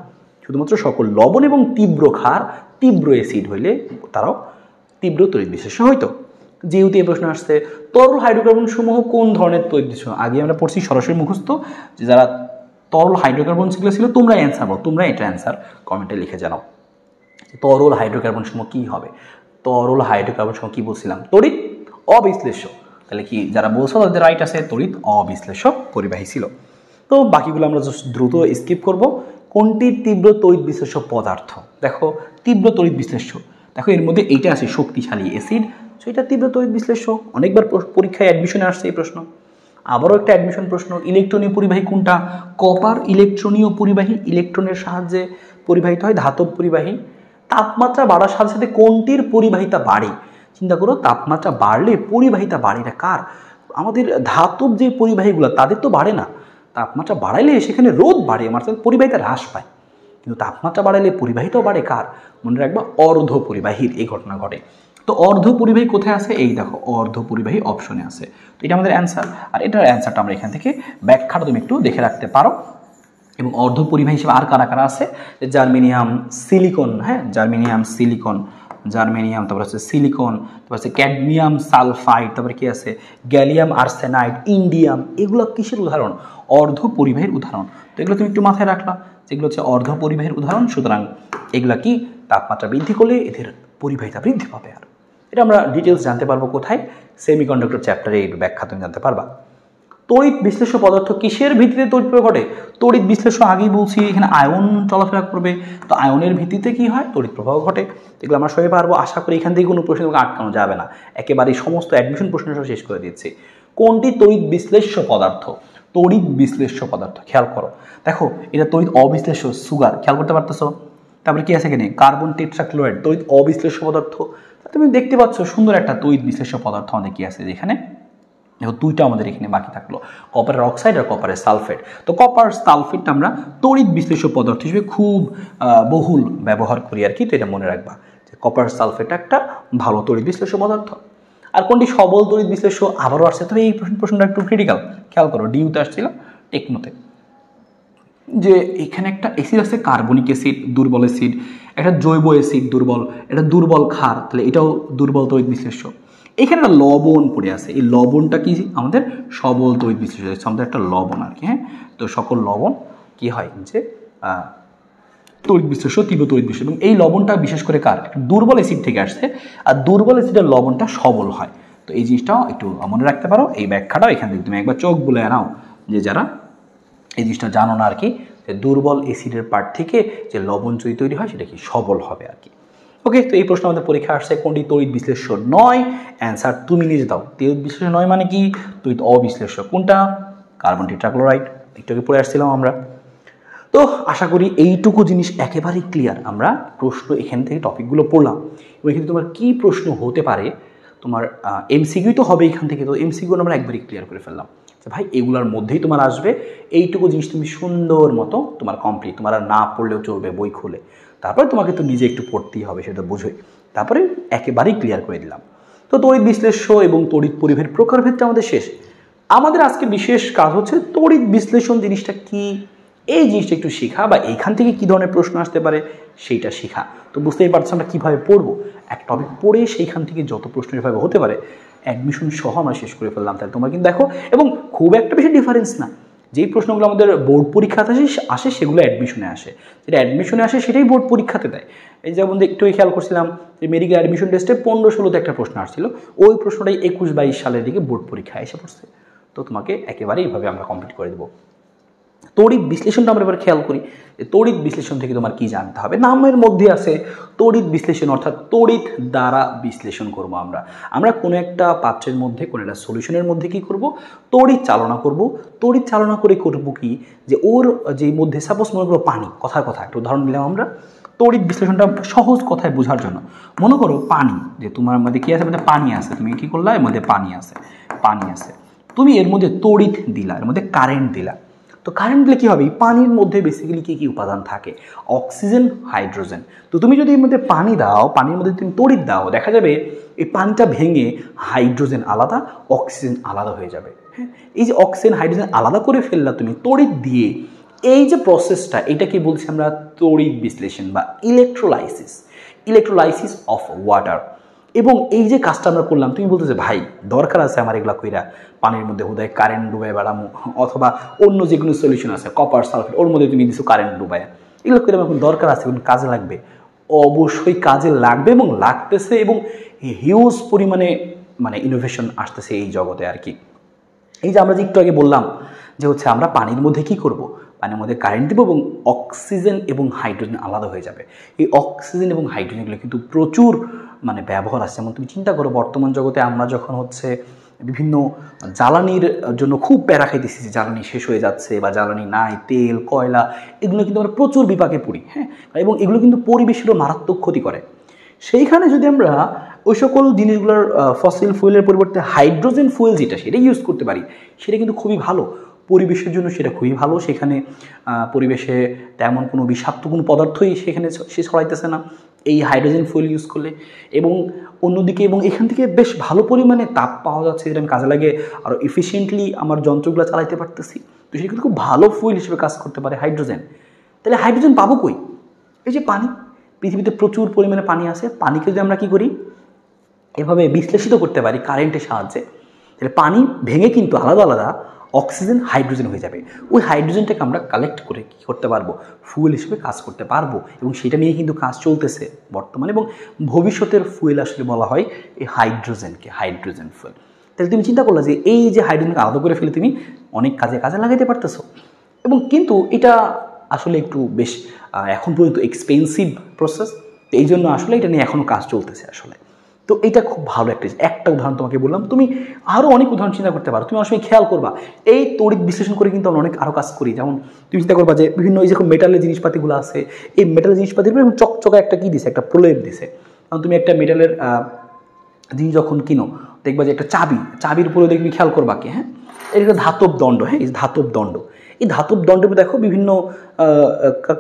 Speaker 1: শুধুমাত্র সকল লবণ এবং তীব্র ক্ষার তীব্র অ্যাসিড হইলে তারাও তীব্র তড়িৎ বিশ্লেষ্য হইতো যেহেতু এই প্রশ্ন আসছে তরল হাইড্রোকার্বন সমূহ কোন ধরনের তৈরি ছিল আগে আমরা পড়ছি সরাসরি মুখস্থ যে যারা তরল হাইড্রোকার্বন সেগুলো ছিল তোমরা অ্যান্সার বলো তোমরা এটা অ্যান্সার কমেন্টে লিখে জানাও তরল হাইড্রোকার্বন সমূহ কী হবে তরল হাইড্রোকার্বন সমূহ কী বলছিলাম তড়িৎ অবিশ্লেষ্য তাহলে কি যারা বলছো তাদের রাইট আছে তড়িৎ অবিশ্লেষক পরিবাহী ছিল তো বাকিগুলো আমরা দ্রুত স্কিপ করব কোনটি তীব্র তড়িৎ বিশ্লেষ্য পদার্থ দেখো তীব্র তড়িৎ বিশ্লেষ্য দেখো এর মধ্যে এইটা আছে শক্তিশালী অ্যাসিড সো এটা তীব্রতর বিশ্লেষক অনেকবার পরীক্ষায় অ্যাডমিশনে আসছে এই প্রশ্ন আবারও একটা অ্যাডমিশন প্রশ্ন ইলেকট্রনীয় পরিবাহী কোনটা কপার ইলেকট্রনীয় পরিবাহী ইলেকট্রনের সাহায্যে পরিবাহিত হয় ধাতব পরিবাহী তাপমাত্রা বাড়ার সাথে সাথে কোনটির পরিবাহিতা বাড়ে চিন্তা করো তাপমাত্রা বাড়লে পরিবাহিতা বাড়ে এটা কার আমাদের ধাতব যে পরিবাহীগুলো তাদের তো বাড়ে না তাপমাত্রা বাড়াইলে সেখানে রোদ বাড়ে আমার পরিবাহিতা হ্রাস পায় কিন্তু তাপমাত্রা বাড়াইলে পরিবাহিতাও বাড়ে কার মনে রাখবা অর্ধ পরিবাহীর এই ঘটনা ঘটে তো অর্ধ পরিবাহী কোথায় আছে এই দেখো অর্ধ পরিবাহী অপশনে আছে তো এটা আমাদের অ্যান্সার আর এটার অ্যান্সারটা আমরা এখান থেকে ব্যাখ্যাটা তুমি একটু দেখে রাখতে পারো এবং অর্ধ পরিবাহী হিসেবে আর কারা কারা আছে জার্মেনিয়াম সিলিকন হ্যাঁ জার্মেনিয়াম সিলিকন জার্মেনিয়াম তারপর হচ্ছে সিলিকন তারপর হচ্ছে ক্যাডমিয়াম সালফাইড তারপরে কী আছে গ্যালিয়াম আর্সেনাইড ইন্ডিয়াম এগুলো কিসের উদাহরণ অর্ধ পরিবাহের উদাহরণ তো এগুলো তুমি একটু মাথায় রাখলা যেগুলো হচ্ছে অর্ধ পরিবাহের উদাহরণ সুতরাং এগুলো কি তাপমাত্রা বৃদ্ধি করলে এদের পরিবাহিতা বৃদ্ধি পাবে আর এটা আমরা ডিটেলস জানতে পারবো কোথায় সেমিকন্ডাক্টর চ্যাপ্টারে এই ব্যাখ্যা তুমি জানতে পারবা তড়িৎ বিশ্লেষ্য পদার্থ কিসের ভিত্তিতে তড়িৎ প্রয়োগ ঘটে তড়িৎ বিশ্লেষ্য আগেই বলছি এখানে আয়ন চলাফেরা করবে তো আয়নের ভিত্তিতে কি হয় তড়িৎ প্রবাহ ঘটে এগুলো আমরা সবাই পারবো আশা করি এখান থেকে কোনো প্রশ্ন আটকানো যাবে না একেবারে সমস্ত অ্যাডমিশন প্রশ্ন সব শেষ করে দিচ্ছি কোনটি তড়িৎ বিশ্লেষ্য পদার্থ তড়িৎ বিশ্লেষ্য পদার্থ খেয়াল করো দেখো এটা তড়িৎ অবিশ্লেষ্য সুগার খেয়াল করতে পারতেছো তারপরে কি আছে এখানে কার্বন টেট্রাক্লোরাইড তড়িৎ অবিশ্লেষ্য পদার্থ তুমি দেখতে পাচ্ছ সুন্দর একটা তৈত বিশেষ পদার্থ আমাদের কি আছে যেখানে দেখো দুইটা আমাদের এখানে বাকি থাকলো কপারের অক্সাইড আর কপারের সালফেট তো কপার সালফেটটা আমরা তড়িৎ বিশ্লেষ্য পদার্থ হিসেবে খুব বহুল ব্যবহার করি আর কি তো এটা মনে রাখবা যে কপার সালফেট একটা ভালো তড়িৎ বিশ্লেষ্য পদার্থ আর কোনটি সবল তড়িৎ বিশ্লেষ্য আবারও আসছে তবে এই প্রশ্নটা একটু ক্রিটিক্যাল খেয়াল করো ডিউতে আসছিল টেকনোতে যে এখানে একটা এসিড আছে কার্বনিক অ্যাসিড দুর্বল অ্যাসিড একটা জৈব এসিড দুর্বল এটা দুর্বল ক্ষার তাহলে এটাও দুর্বল তৈরি বিশ্লেষ্য এখানে একটা লবণ পড়ে আছে এই লবণটা কি আমাদের সবল তৈরি বিশ্লেষ্য হচ্ছে আমাদের একটা লবণ আর কি হ্যাঁ তো সকল লবণ কি হয় যে তৈরি বিশ্লেষ্য তীব্র তৈরি বিশ্লেষণ এবং এই লবণটা বিশেষ করে কার দুর্বল অ্যাসিড থেকে আসছে আর দুর্বল অ্যাসিডের লবণটা সবল হয় তো এই জিনিসটাও একটু মনে রাখতে পারো এই ব্যাখ্যাটাও এখান থেকে তুমি একবার চোখ বলে আনাও যে যারা এই জিনিসটা জানো না আর কি যে দুর্বল এসিডের পার্ট থেকে যে লবণ যদি তৈরি হয় সেটা কি সবল হবে আর কি ওকে তো এই প্রশ্ন আমাদের পরীক্ষা আসছে কোনটি তড়িৎ বিশ্লেষণ নয় অ্যান্সার তুমি নিজে দাও তৈরি বিশ্লেষণ নয় মানে কি তৈরি অবিশ্লেষক কোনটা কার্বন টেট্রাক্লোরাইড একটুকে পড়ে আসছিলাম আমরা তো আশা করি এইটুকু জিনিস একেবারেই ক্লিয়ার আমরা প্রশ্ন এখান থেকে টপিকগুলো পড়লাম এবং এখানে তোমার কী প্রশ্ন হতে পারে তোমার এমসিকিউ তো হবে এখান থেকে তো এমসিকিউ আমরা একবারই ক্লিয়ার করে ফেললাম আচ্ছা ভাই এগুলোর মধ্যেই তোমার আসবে এইটুকু জিনিস তুমি সুন্দর মতো তোমার কমপ্লিট তোমার আর না পড়লেও চলবে বই খুলে তারপরে তোমাকে তো নিজে একটু পড়তেই হবে সেটা বুঝোই তারপরে একেবারেই ক্লিয়ার করে দিলাম তো তড়িৎ বিশ্লেষ্য এবং তড়িৎ পরিভের প্রকারভেদটা আমাদের শেষ আমাদের আজকে বিশেষ কাজ হচ্ছে তড়িৎ বিশ্লেষণ জিনিসটা কি এই জিনিসটা একটু শেখা বা এইখান থেকে কী ধরনের প্রশ্ন আসতে পারে সেইটা শেখা তো বুঝতেই পারছি আমরা কীভাবে পড়বো এক টপিক পড়ে সেইখান থেকে যত প্রশ্ন এভাবে হতে পারে অ্যাডমিশন সহ আমরা শেষ করে ফেললাম তাহলে তোমরা কিন্তু দেখো এবং খুব একটা বেশি ডিফারেন্স না যেই প্রশ্নগুলো আমাদের বোর্ড পরীক্ষাতে আসে আসে সেগুলো অ্যাডমিশনে আসে যেটা অ্যাডমিশনে আসে সেটাই বোর্ড পরীক্ষাতে দেয় এই যেমন একটু খেয়াল করছিলাম যে মেডিকেল অ্যাডমিশন টেস্টে পনেরো ষোলোতে একটা প্রশ্ন আসছিল ওই প্রশ্নটাই একুশ বাইশ সালের দিকে বোর্ড পরীক্ষায় এসে পড়ছে তো তোমাকে একেবারে এইভাবে আমরা কমপ্লিট করে দেবো তড়িৎ বিশ্লেষণটা আমরা এবার খেয়াল করি তড়িৎ বিশ্লেষণ থেকে তোমার কি জানতে হবে নামের মধ্যে আছে তড়িৎ বিশ্লেষণ অর্থাৎ তড়িৎ দ্বারা বিশ্লেষণ করব আমরা আমরা কোনো একটা পাত্রের মধ্যে কোনো একটা সলিউশনের মধ্যে কি করব তড়িৎ চালনা করব তড়িৎ চালনা করে করব কি যে ওর যে মধ্যে সাপোজ মনে করো পানি কথার কথা একটা উদাহরণ নিলাম আমরা তড়িৎ বিশ্লেষণটা সহজ কথায় বোঝার জন্য মনে করো পানি যে তোমার মধ্যে কী আছে মধ্যে পানি আছে তুমি কী করলা এর মধ্যে পানি আছে পানি আছে তুমি এর মধ্যে তড়িৎ দিলা এর মধ্যে কারেন্ট দিলা তো কারেন্ট দিলে কী হবে পানির মধ্যে বেসিক্যালি কী কী উপাদান থাকে অক্সিজেন হাইড্রোজেন তো তুমি যদি এর মধ্যে পানি দাও পানির মধ্যে তুমি তড়িৎ দাও দেখা যাবে এই পানিটা ভেঙে হাইড্রোজেন আলাদা অক্সিজেন আলাদা হয়ে যাবে হ্যাঁ এই যে অক্সিজেন হাইড্রোজেন আলাদা করে ফেললা তুমি তড়িৎ দিয়ে এই যে প্রসেসটা এটাকে বলছি আমরা তড়িৎ বিশ্লেষণ বা ইলেকট্রোলাইসিস ইলেকট্রোলাইসিস অফ ওয়াটার এবং এই যে কাজটা আমরা করলাম তুমি বলতেছে ভাই দরকার আছে আমার এগুলা কইরা পানির মধ্যে বোধ কারেন্ট ডুবাই বেড়ামো অথবা অন্য যে কোনো সলিউশন আছে কপার সালফেট ওর মধ্যে তুমি দিছো কারেন্ট ডুবাই এগুলো করে এখন দরকার আছে এখন কাজে লাগবে অবশ্যই কাজে লাগবে এবং লাগতেছে এবং হিউজ পরিমাণে মানে ইনোভেশন আসতেছে এই জগতে আর কি এই যে আমরা যে একটু আগে বললাম যে হচ্ছে আমরা পানির মধ্যে কি করব পানির মধ্যে কারেন্ট দেবো এবং অক্সিজেন এবং হাইড্রোজেন আলাদা হয়ে যাবে এই অক্সিজেন এবং হাইড্রোজেনগুলো কিন্তু প্রচুর মানে ব্যবহার আছে যেমন তুমি চিন্তা করো বর্তমান জগতে আমরা যখন হচ্ছে বিভিন্ন জ্বালানির জন্য খুব প্যারা খাইতেছি যে জ্বালানি শেষ হয়ে যাচ্ছে বা জ্বালানি নাই তেল কয়লা এগুলো কিন্তু আমরা প্রচুর বিপাকে পড়ি হ্যাঁ এবং এগুলো কিন্তু পরিবেশেরও মারাত্মক ক্ষতি করে সেইখানে যদি আমরা ওই সকল জিনিসগুলোর ফসিল ফুয়েলের পরিবর্তে হাইড্রোজেন ফুয়েল যেটা সেটা ইউজ করতে পারি সেটা কিন্তু খুবই ভালো পরিবেশের জন্য সেটা খুবই ভালো সেখানে পরিবেশে তেমন কোনো বিষাক্ত কোনো পদার্থই সেখানে সে ছড়াইতেছে না এই হাইড্রোজেন ফুয়েল ইউজ করলে এবং অন্যদিকে এবং এখান থেকে বেশ ভালো পরিমাণে তাপ পাওয়া যাচ্ছে যেটা আমি কাজে লাগে আরও এফিসিয়েন্টলি আমার যন্ত্রগুলো চালাইতে পারতেছি তো সেটা কিন্তু খুব ভালো ফুয়েল হিসেবে কাজ করতে পারে হাইড্রোজেন তাহলে হাইড্রোজেন পাবো কই এই যে পানি পৃথিবীতে প্রচুর পরিমাণে পানি আছে পানিকে যদি আমরা কি করি এভাবে বিশ্লেষিত করতে পারি কারেন্টের সাহায্যে তাহলে পানি ভেঙে কিন্তু আলাদা আলাদা অক্সিজেন হাইড্রোজেন হয়ে যাবে ওই হাইড্রোজেনটাকে আমরা কালেক্ট করে কী করতে পারবো ফুয়েল হিসেবে কাজ করতে পারবো এবং সেটা নিয়ে কিন্তু কাজ চলতেছে বর্তমানে এবং ভবিষ্যতের ফুয়েল আসলে বলা হয় এই হাইড্রোজেনকে হাইড্রোজেন ফুয়েল তাহলে তুমি চিন্তা করলে যে এই যে হাইড্রোজেনকে আলাদা করে ফেলে তুমি অনেক কাজে কাজে লাগাতে পারতেছো এবং কিন্তু এটা আসলে একটু বেশ এখন পর্যন্ত এক্সপেন্সিভ প্রসেস এই জন্য আসলে এটা নিয়ে এখনও কাজ চলতেছে আসলে তো এটা খুব ভালো একটা একটা উদাহরণ তোমাকে বললাম তুমি আরও অনেক উদাহরণ চিন্তা করতে পারো তুমি অনেক সময় খেয়াল করবা এই তড়িৎ বিশ্লেষণ করে কিন্তু আমরা অনেক আরও কাজ করি যেমন তুমি চিন্তা করবা যে বিভিন্ন এই যেরকম মেটালের জিনিসপাতিগুলো আছে এই মেটালের জিনিসপাতিগুলো এরকম চকচকা একটা কী দিছে একটা প্রলেপ দিছে কারণ তুমি একটা মেটালের জিনিস যখন কিনো দেখবা যে একটা চাবি চাবির উপরে দেখবি খেয়াল করবা কি হ্যাঁ এটা ধাতব দণ্ড হ্যাঁ এই ধাতব দণ্ড এই ধাতব দণ্ডগুলো দেখো বিভিন্ন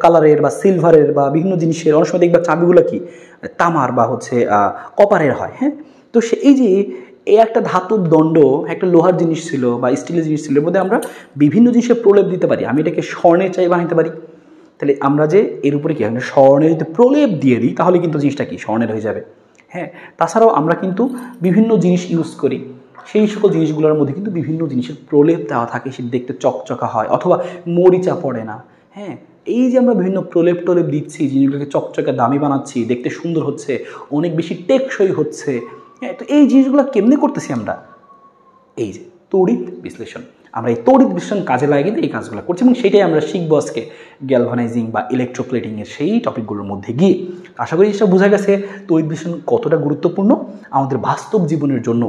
Speaker 1: কালারের বা সিলভারের বা বিভিন্ন জিনিসের অনেক সময় দেখবা চাবিগুলো কি তামার বা হচ্ছে কপারের হয় হ্যাঁ তো সে এই যে এই একটা ধাতব দণ্ড একটা লোহার জিনিস ছিল বা স্টিলের জিনিস ছিল এর মধ্যে আমরা বিভিন্ন জিনিসে প্রলেপ দিতে পারি আমি এটাকে স্বর্ণের চাই বানাইতে পারি তাহলে আমরা যে এর উপরে কী হয় স্বর্ণে যদি প্রলেপ দিয়ে দিই তাহলে কিন্তু জিনিসটা কি স্বর্ণের হয়ে যাবে হ্যাঁ তাছাড়াও আমরা কিন্তু বিভিন্ন জিনিস ইউজ করি সেই সকল জিনিসগুলোর মধ্যে কিন্তু বিভিন্ন জিনিসের প্রলেপ দেওয়া থাকে সে দেখতে চকচকা হয় অথবা মরিচা পড়ে না হ্যাঁ এই যে আমরা বিভিন্ন প্রলেপ টলেপ দিচ্ছি জিনিসগুলোকে চকচকে দামি বানাচ্ছি দেখতে সুন্দর হচ্ছে অনেক বেশি টেকসই হচ্ছে হ্যাঁ তো এই জিনিসগুলো কেমনে করতেছি আমরা এই যে তড়িৎ বিশ্লেষণ আমরা এই তড়িৎ বিশ্লেষণ কাজে লাগিয়ে কিন্তু এই কাজগুলো করছি এবং সেটাই আমরা শিখবো আজকে গ্যালভানাইজিং বা ইলেকট্রোপ্লেটিংয়ের সেই টপিকগুলোর মধ্যে গিয়ে আশা করি জিনিসটা বোঝা গেছে তড়িৎ বিশ্লেষণ কতটা গুরুত্বপূর্ণ আমাদের বাস্তব জীবনের জন্য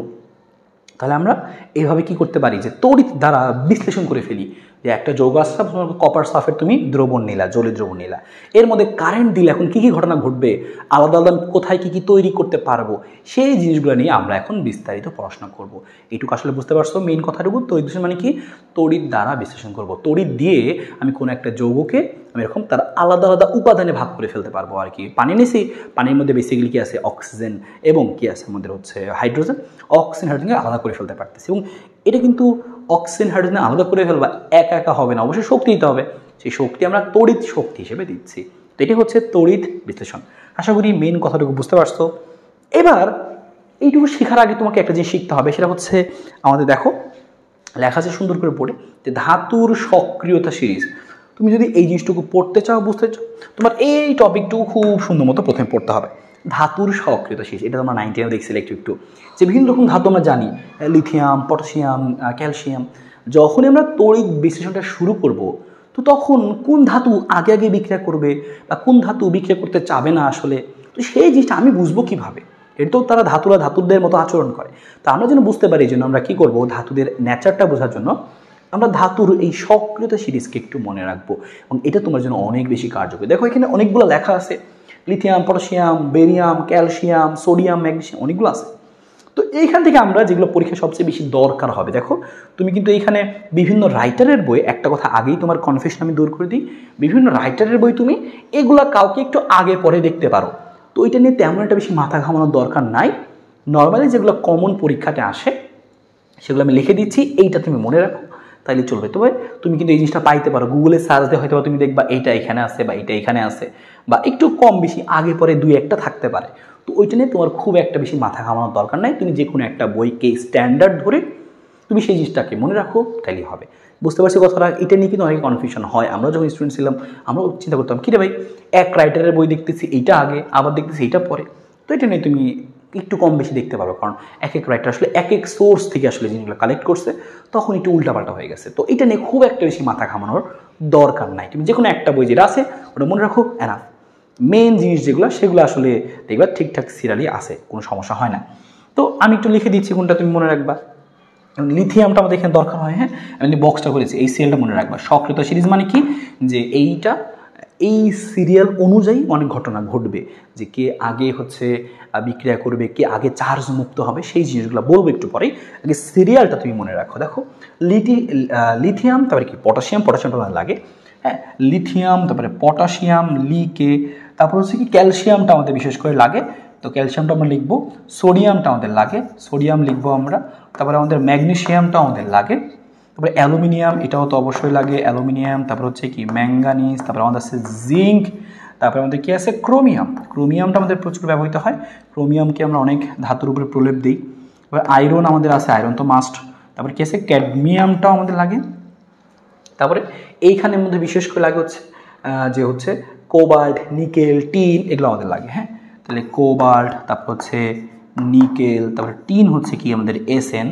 Speaker 1: তাহলে আমরা এইভাবে কি করতে পারি যে তড়িৎ দ্বারা বিশ্লেষণ করে ফেলি যে একটা যৌগ আসলাম কপার সাফের তুমি দ্রবণ নিলা জলের দ্রবণ নিলা এর মধ্যে কারেন্ট দিলে এখন কী কী ঘটনা ঘটবে আলাদা আলাদা কোথায় কী কী তৈরি করতে পারবো সেই জিনিসগুলো নিয়ে আমরা এখন বিস্তারিত পড়াশোনা করব এইটুকু আসলে বুঝতে পারছো মেইন কথাটুকু তৈরি মানে কি তড়িৎ দ্বারা বিশ্লেষণ করব তড়িৎ দিয়ে আমি কোনো একটা যৌগকে আমি এরকম তার আলাদা আলাদা উপাদানে ভাগ করে ফেলতে পারবো আর কি পানি নিছি পানির মধ্যে বেসিক্যালি কী আছে অক্সিজেন এবং কী আছে আমাদের হচ্ছে হাইড্রোজেন অক্সিজেন হাইড্রোজেন আলাদা করে ফেলতে পারতেছি এবং এটা কিন্তু অক্সিজেন হাইড্রোজেন আলাদা করে ফেলবা একা একা হবে না অবশ্যই শক্তি দিতে হবে সেই শক্তি আমরা তড়িৎ শক্তি হিসেবে দিচ্ছি তো এটি হচ্ছে তড়িৎ বিশ্লেষণ আশা করি মেন কথাটুকু বুঝতে পারছো এবার এইটুকু শেখার আগে তোমাকে একটা জিনিস শিখতে হবে সেটা হচ্ছে আমাদের দেখো লেখা আছে সুন্দর করে পড়ে যে ধাতুর সক্রিয়তা সিরিজ তুমি যদি এই জিনিসটুকু পড়তে চাও বুঝতে চাও তোমার এই টপিকটুকু খুব সুন্দর মতো প্রথমে পড়তে হবে ধাতুর সক্রিয়তা শেষ এটা তোমার নাইনটিনে দেখছিলে একটু একটু যে বিভিন্ন রকম ধাতু আমরা জানি লিথিয়াম পটাশিয়াম ক্যালসিয়াম যখনই আমরা তড়িৎ বিশ্লেষণটা শুরু করব তো তখন কোন ধাতু আগে আগে বিক্রিয়া করবে বা কোন ধাতু বিক্রিয়া করতে চাবে না আসলে তো সেই জিনিসটা আমি বুঝবো কীভাবে এটা তো তারা ধাতুরা ধাতুদের মতো আচরণ করে তা আমরা যেন বুঝতে পারি জন্য আমরা কি করব ধাতুদের নেচারটা বোঝার জন্য আমরা ধাতুর এই সক্রিয়তা সিরিজকে একটু মনে রাখবো এবং এটা তোমার জন্য অনেক বেশি কার্যকরী দেখো এখানে অনেকগুলো লেখা আছে lithium potassium barium calcium sodium magnesium অনেকগুলো আছে তো এইখান থেকে আমরা যেগুলো পরীক্ষা সবচেয়ে বেশি দরকার হবে দেখো তুমি কিন্তু এইখানে বিভিন্ন রাইটারের বই একটা কথা আগেই তোমার কনফিউশন আমি দূর করে দিই বিভিন্ন রাইটারের বই তুমি এগুলা কাউকে একটু আগে পরে দেখতে পারো তো ওইটা নিয়ে তেমন একটা বেশি মাথা ঘামানোর দরকার নাই নর্মালি যেগুলো কমন পরীক্ষাতে আসে সেগুলো আমি লিখে দিচ্ছি এইটা তুমি মনে রাখো তাইলে চলবে তবে তুমি কিন্তু এই জিনিসটা পাইতে পারো গুগলে সার্চ দিয়ে হয়তো তুমি দেখবা এইটা এখানে আছে বা এইটা এখানে আছে বা একটু কম বেশি আগে পরে দুই একটা থাকতে পারে তো ওইটা নিয়ে তোমার খুব একটা বেশি মাথা ঘামানোর দরকার নাই তুমি যে কোনো একটা বইকে স্ট্যান্ডার্ড ধরে তুমি সেই জিনিসটাকে মনে রাখো তাইলে হবে বুঝতে পারছি কথাটা এটা নিয়ে কিন্তু অনেক কনফিউশন হয় আমরা যখন স্টুডেন্ট ছিলাম আমরা চিন্তা করতাম কী রে ভাই এক রাইটারের বই দেখতেছি এইটা আগে আবার দেখতেছি এইটা পরে তো এটা নিয়ে তুমি একটু কম বেশি দেখতে পাবো কারণ এক এক রাইটার আসলে এক এক সোর্স থেকে আসলে জিনিসগুলো কালেক্ট করছে তখন একটু উল্টাপাল্টা হয়ে গেছে তো এটা নিয়ে খুব একটা বেশি মাথা ঘামানোর দরকার নাই তুমি যে কোনো একটা বই যেটা আছে ওটা মনে রাখো এনা মেন জিনিস যেগুলো সেগুলো আসলে দেখবা ঠিকঠাক সিরিয়ালি আছে কোনো সমস্যা হয় না তো আমি একটু লিখে দিচ্ছি কোনটা তুমি মনে রাখবা লিথিয়ামটা আমাদের এখানে দরকার হয় হ্যাঁ আমি বক্সটা করেছি এই সিরিয়ালটা মনে রাখবা সক্রিয়তা সিরিজ মানে কি যে এইটা এই সিরিয়াল অনুযায়ী অনেক ঘটনা ঘটবে যে কে আগে হচ্ছে বিক্রিয়া করবে কে আগে চার্জ মুক্ত হবে সেই জিনিসগুলো বলবো একটু পরে আগে সিরিয়ালটা তুমি মনে রাখো দেখো লিটি লিথিয়াম তারপরে কি পটাশিয়াম পটাশিয়ামটা লাগে হ্যাঁ লিথিয়াম তারপরে পটাশিয়াম লিকে তারপর হচ্ছে কি ক্যালসিয়ামটা আমাদের বিশেষ করে লাগে তো ক্যালসিয়ামটা আমরা লিখবো সোডিয়ামটা আমাদের লাগে সোডিয়াম লিখবো আমরা তারপরে আমাদের ম্যাগনেশিয়ামটা আমাদের লাগে তারপরে অ্যালুমিনিয়াম এটাও তো অবশ্যই লাগে অ্যালুমিনিয়াম তারপর হচ্ছে কি ম্যাঙ্গানিজ তারপর আমাদের আছে জিঙ্ক তারপরে আমাদের কী আছে ক্রোমিয়াম ক্রোমিয়ামটা আমাদের প্রচুর ব্যবহৃত হয় ক্রোমিয়ামকে আমরা অনেক ধাতুর উপরে প্রলেপ দিই তারপরে আয়রন আমাদের আছে আয়রন তো মাস্ট তারপরে কী আছে ক্যাডমিয়ামটাও আমাদের লাগে তারপরে এইখানের মধ্যে বিশেষ করে লাগে হচ্ছে যে হচ্ছে কোবাল্ট নিকেল টিন এগুলো আমাদের লাগে হ্যাঁ তাহলে কোবাল্ট তারপর হচ্ছে নিকেল তারপরে টিন হচ্ছে কি আমাদের এন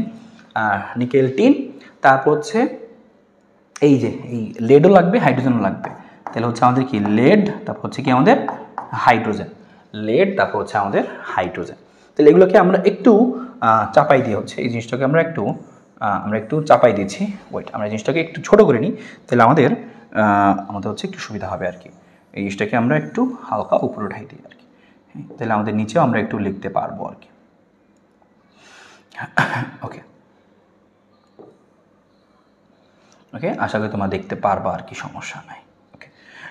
Speaker 1: আর নিকেল টিন তারপর হচ্ছে এই যে এই লেডও লাগবে হাইড্রোজেনও লাগবে তাহলে হচ্ছে আমাদের কি লেড তারপর হচ্ছে কি আমাদের হাইড্রোজেন লেড তারপর হচ্ছে আমাদের হাইড্রোজেন তাহলে এগুলোকে আমরা একটু চাপাই দিয়ে হচ্ছে এই জিনিসটাকে আমরা একটু আমরা একটু চাপাই দিয়েছি ওয়েট আমরা জিনিসটাকে একটু ছোট করে নিই তাহলে আমাদের আমাদের হচ্ছে একটু সুবিধা হবে আর কি এই জিনিসটাকে আমরা একটু হালকা উপরে উঠাই দিই আর কি হ্যাঁ, তাহলে আমাদের নিচেও আমরা একটু লিখতে পারবো আর কি ওকে ওকে আশা করি তোমরা দেখতে পারবা আর কি সমস্যা নাই ওকে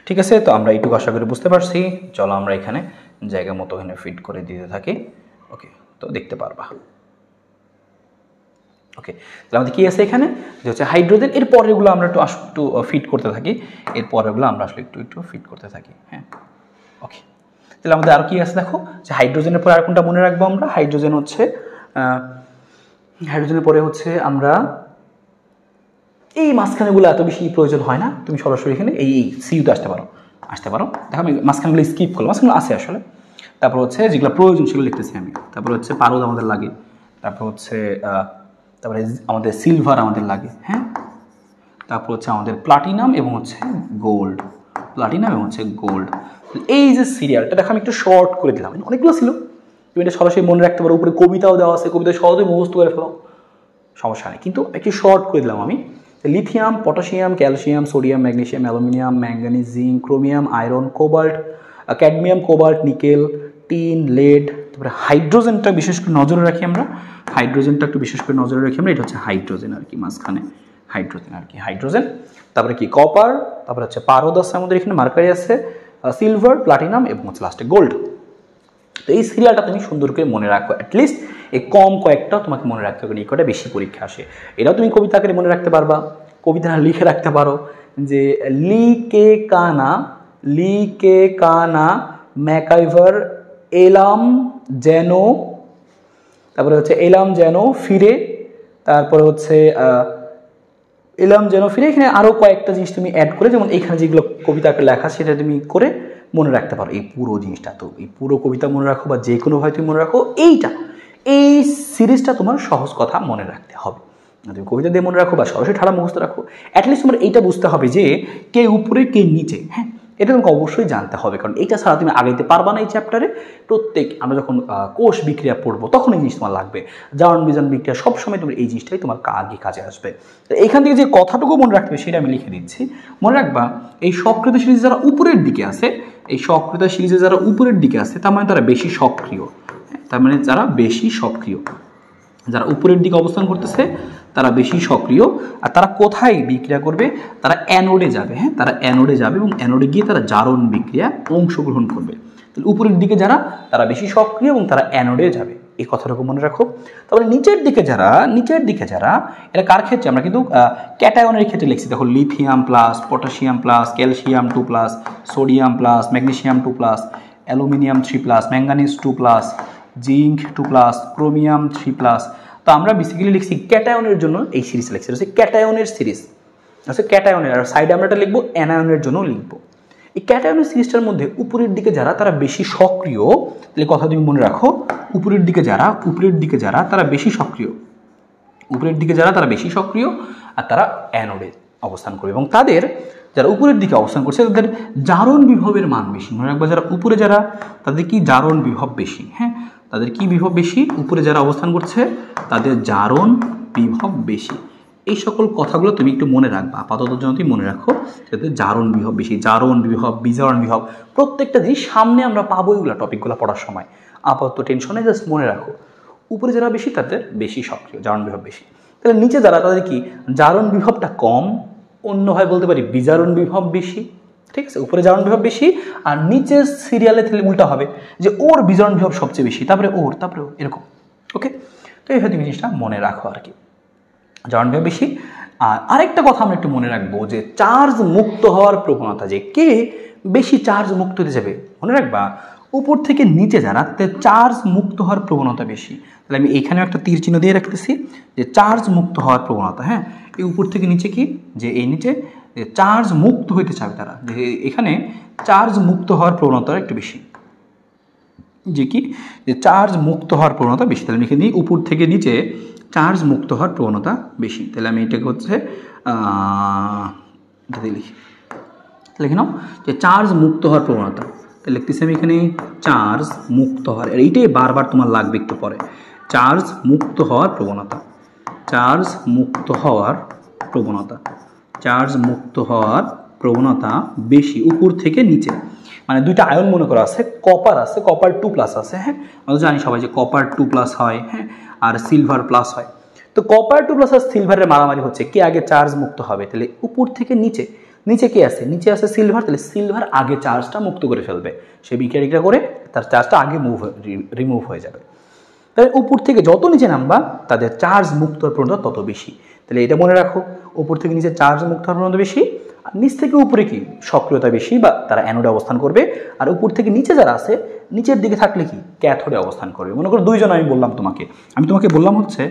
Speaker 1: ঠিক আছে তো আমরা এইটুকু আশা করি বুঝতে পারছি চলো আমরা এখানে জায়গা মতো এখানে ফিট করে দিতে থাকি ওকে তো দেখতে পারবা ওকে তাহলে আমাদের কী আছে এখানে যে হচ্ছে হাইড্রোজেন এর পরেরগুলো আমরা একটু একটু ফিট করতে থাকি এর পরেরগুলো আমরা আসলে একটু একটু ফিট করতে থাকি হ্যাঁ ওকে তাহলে আমাদের আর কি আছে দেখো যে হাইড্রোজেনের পরে আর কোনটা মনে রাখবো আমরা হাইড্রোজেন হচ্ছে হাইড্রোজেনের পরে হচ্ছে আমরা এই মাঝখানেগুলো এত বেশি প্রয়োজন হয় না তুমি সরাসরি এখানে এই এই সিইউতে আসতে পারো আসতে পারো দেখো আমি মাঝখানগুলো স্কিপ করলো মাঝখানে আছে আসলে তারপর হচ্ছে যেগুলো প্রয়োজন সেগুলো লিখতেছি আমি তারপর হচ্ছে পারদ আমাদের লাগে তারপর হচ্ছে তারপরে আমাদের সিলভার আমাদের লাগে হ্যাঁ তারপর হচ্ছে আমাদের প্লাটিনাম এবং হচ্ছে গোল্ড প্লাটিনাম এবং হচ্ছে গোল্ড এই যে সিরিয়ালটা দেখো আমি একটু শর্ট করে দিলাম মানে অনেকগুলো ছিল তুমি এটা সরাসরি মনে রাখতে পারো উপরে কবিতাও দেওয়া আছে কবিতা সহজে মুখস্থ করে ফেলো সমস্যা নেই কিন্তু একটু শর্ট করে দিলাম আমি lithium potassium calcium sodium magnesium aluminium manganese zinc chromium iron cobalt cadmium cobalt nickel tin lead তারপরে হাইড্রোজেনটা বিশেষ করে নজরে রাখি আমরা হাইড্রোজেনটা একটু বিশেষ করে নজরে রাখি আমরা এটা হচ্ছে হাইড্রোজেন আর কি মাঝখানে হাইড্রোজেন আর কি হাইড্রোজেন তারপরে কি কপার তারপরে হচ্ছে পারদাস আমাদের এখানে মার্কারি আছে সিলভার প্লাটিনাম এবং হচ্ছে লাস্টে গোল্ড তো এই সিরিয়ালটা তুমি সুন্দর করে মনে রাখো অ্যাটলিস্ট এই কম কয়েকটা তোমাকে মনে রাখতে হবে এই কটা বেশি পরীক্ষা আসে এটাও তুমি কবিতা করে মনে রাখতে পারবা কবিতা লিখে রাখতে পারো যে লি কে কানা লি কে কানা ম্যাকাইভার এলাম যেন তারপরে হচ্ছে এলাম যেন ফিরে তারপরে হচ্ছে এলাম যেন ফিরে এখানে আরও কয়েকটা জিনিস তুমি অ্যাড করে যেমন এখানে যেগুলো কবিতা লেখা সেটা তুমি করে মনে রাখতে পারো এই পুরো জিনিসটা তো এই পুরো কবিতা মনে রাখো বা যে কোনোভাবে তুমি মনে রাখো এইটা এই সিরিজটা তোমার সহজ কথা মনে রাখতে হবে তুমি কবিতা দিয়ে মনে রাখো বা সরাসরি ঠাড়া মুখস্থ রাখো অ্যাটলিস্ট তোমার এইটা বুঝতে হবে যে কে উপরে কে নিচে হ্যাঁ এটা তোমাকে অবশ্যই জানতে হবে কারণ এটা ছাড়া তুমি আগাইতে পারবা না এই চ্যাপ্টারে প্রত্যেক আমরা যখন কোষ বিক্রিয়া পড়বো তখন এই জিনিস তোমার লাগবে জারণ বিজন বিক্রিয়া সবসময় তোমার এই জিনিসটাই তোমার আগে কাজে আসবে তো এখান থেকে যে কথাটুকু মনে রাখতে হবে সেটা আমি লিখে দিচ্ছি মনে রাখবা এই সক্রিয় সিরিজ যারা উপরের দিকে আছে এই সক্রিয়তা সিরিজে যারা উপরের দিকে আছে তার মানে তারা বেশি সক্রিয় হ্যাঁ, তার মানে যারা বেশি সক্রিয় যারা উপরের দিকে অবস্থান করতেছে তারা বেশি সক্রিয় আর তারা কোথায় বিক্রিয়া করবে তারা অ্যানোডে যাবে হ্যাঁ তারা অ্যানোডে যাবে এবং অ্যানোডে গিয়ে তারা জারণ বিক্রিয়া অংশগ্রহণ করবে তাহলে উপরের দিকে যারা তারা বেশি সক্রিয় এবং তারা অ্যানোডে যাবে এই কথাটাকে মনে রাখো তারপরে নিচের দিকে যারা নিচের দিকে যারা এটা কার ক্ষেত্রে আমরা কিন্তু ক্যাটায়নের ক্ষেত্রে লিখছি দেখো lithium plus potassium plus calcium two plus sodium plus magnesium two plus aluminium three plus manganese two plus zinc two plus chromium three plus তো আমরা বেসিক্যালি লিখছি ক্যাটায়নের জন্য এই সিরিজ লিখছি হচ্ছে ক্যাটায়নের সিরিজ আচ্ছা ক্যাটায়নের আর সাইডে আমরা এটা লিখবো অ্যানায়নের জন্য লিখবো এই ক্যাটায়নের সিরিজটার মধ্যে উপরের দিকে যারা তারা বেশি সক্রিয় তাহলে কথা তুমি মনে রাখো উপরের দিকে যারা উপরের দিকে যারা তারা বেশি সক্রিয় উপরের দিকে যারা তারা বেশি সক্রিয় আর তারা অ্যানোডে অবস্থান করবে এবং তাদের যারা উপরের দিকে অবস্থান করছে তাদের জারণ বিভবের মান বেশি মনে রাখবো যারা উপরে যারা তাদের কি জারণ বিভব বেশি হ্যাঁ তাদের কি বিভব বেশি উপরে যারা অবস্থান করছে তাদের জারণ বিভব বেশি এই সকল কথাগুলো তুমি একটু মনে রাখবে আপাতত জন্য তুমি মনে রাখো যাতে জারণ বিভব বেশি জারণ বিভব বিজারণ বিভব প্রত্যেকটা জিনিস সামনে আমরা পাবো এগুলো টপিকগুলো পড়ার সময় আপাতত টেনশনে জাস্ট মনে রাখো উপরে যারা বেশি তাদের বেশি সক্রিয় জারণ বিভব বেশি তাহলে নিচে যারা তাদের কি জারণ বিভবটা কম অন্যভাবে বলতে পারি বিজারণ বিভব বেশি ঠিক আছে উপরে জারণ বিভব বেশি আর নিচের সিরিয়ালে তাহলে উল্টা হবে যে ওর বিজারণ বিভব সবচেয়ে বেশি তারপরে ওর তারপরে এরকম ওকে তো এই তুমি জিনিসটা মনে রাখো আর কি জারণ বিভব বেশি আর আরেকটা কথা আমরা একটু মনে রাখবো যে চার্জ মুক্ত হওয়ার প্রবণতা যে কে বেশি চার্জ মুক্ত হতে যাবে মনে রাখবা উপর থেকে নিচে যারা চার্জ মুক্ত হওয়ার প্রবণতা বেশি তাহলে আমি এখানেও একটা তীর চিহ্ন দিয়ে রাখতেছি যে চার্জ মুক্ত হওয়ার প্রবণতা হ্যাঁ এই উপর থেকে নিচে কি যে এই নিচে চার্জ মুক্ত হইতে চাবে তারা যে এখানে চার্জ মুক্ত হওয়ার প্রবণতা একটু বেশি যে কি যে চার্জ মুক্ত হওয়ার প্রবণতা বেশি তাহলে আমি এখানে উপর থেকে নিচে চার্জ মুক্ত হওয়ার প্রবণতা বেশি তাহলে আমি এটাকে হচ্ছে লিখি লিখে নাও যে চার্জ মুক্ত হওয়ার প্রবণতা তাহলে লিখতেছি আমি এখানে চার্জ মুক্ত হওয়ার এইটাই বারবার তোমার লাগবে একটু পরে চার্জ মুক্ত হওয়ার প্রবণতা চার্জ মুক্ত হওয়ার প্রবণতা চার্জ মুক্ত হওয়ার প্রবণতা বেশি উপর থেকে নিচে মানে দুইটা আয়ন মনে করা আছে কপার আছে কপার টু প্লাস আছে হ্যাঁ আমরা জানি সবাই যে কপার টু প্লাস হয় হ্যাঁ আর সিলভার প্লাস হয় তো কপার টু প্লাস আর সিলভারের মারামারি হচ্ছে কে আগে চার্জ মুক্ত হবে তাহলে উপর থেকে নিচে নিচে কে আছে নিচে আছে সিলভার তাহলে সিলভার আগে চার্জটা মুক্ত করে ফেলবে সে বিক্রিয়া করে তার চার্জটা আগে মুভ রিমুভ হয়ে যাবে তাহলে উপর থেকে যত নিচে নামবা তাদের চার্জ মুক্ত প্রবণতা তত বেশি তাহলে এটা মনে রাখো উপর থেকে নিচে চার্জ মুক্ত প্রবণতা বেশি আর নিচ থেকে উপরে কি সক্রিয়তা বেশি বা তারা অ্যানোডে অবস্থান করবে আর উপর থেকে নিচে যারা আছে নিচের দিকে থাকলে কি ক্যাথোডে অবস্থান করবে মনে করো দুইজন আমি বললাম তোমাকে আমি তোমাকে বললাম হচ্ছে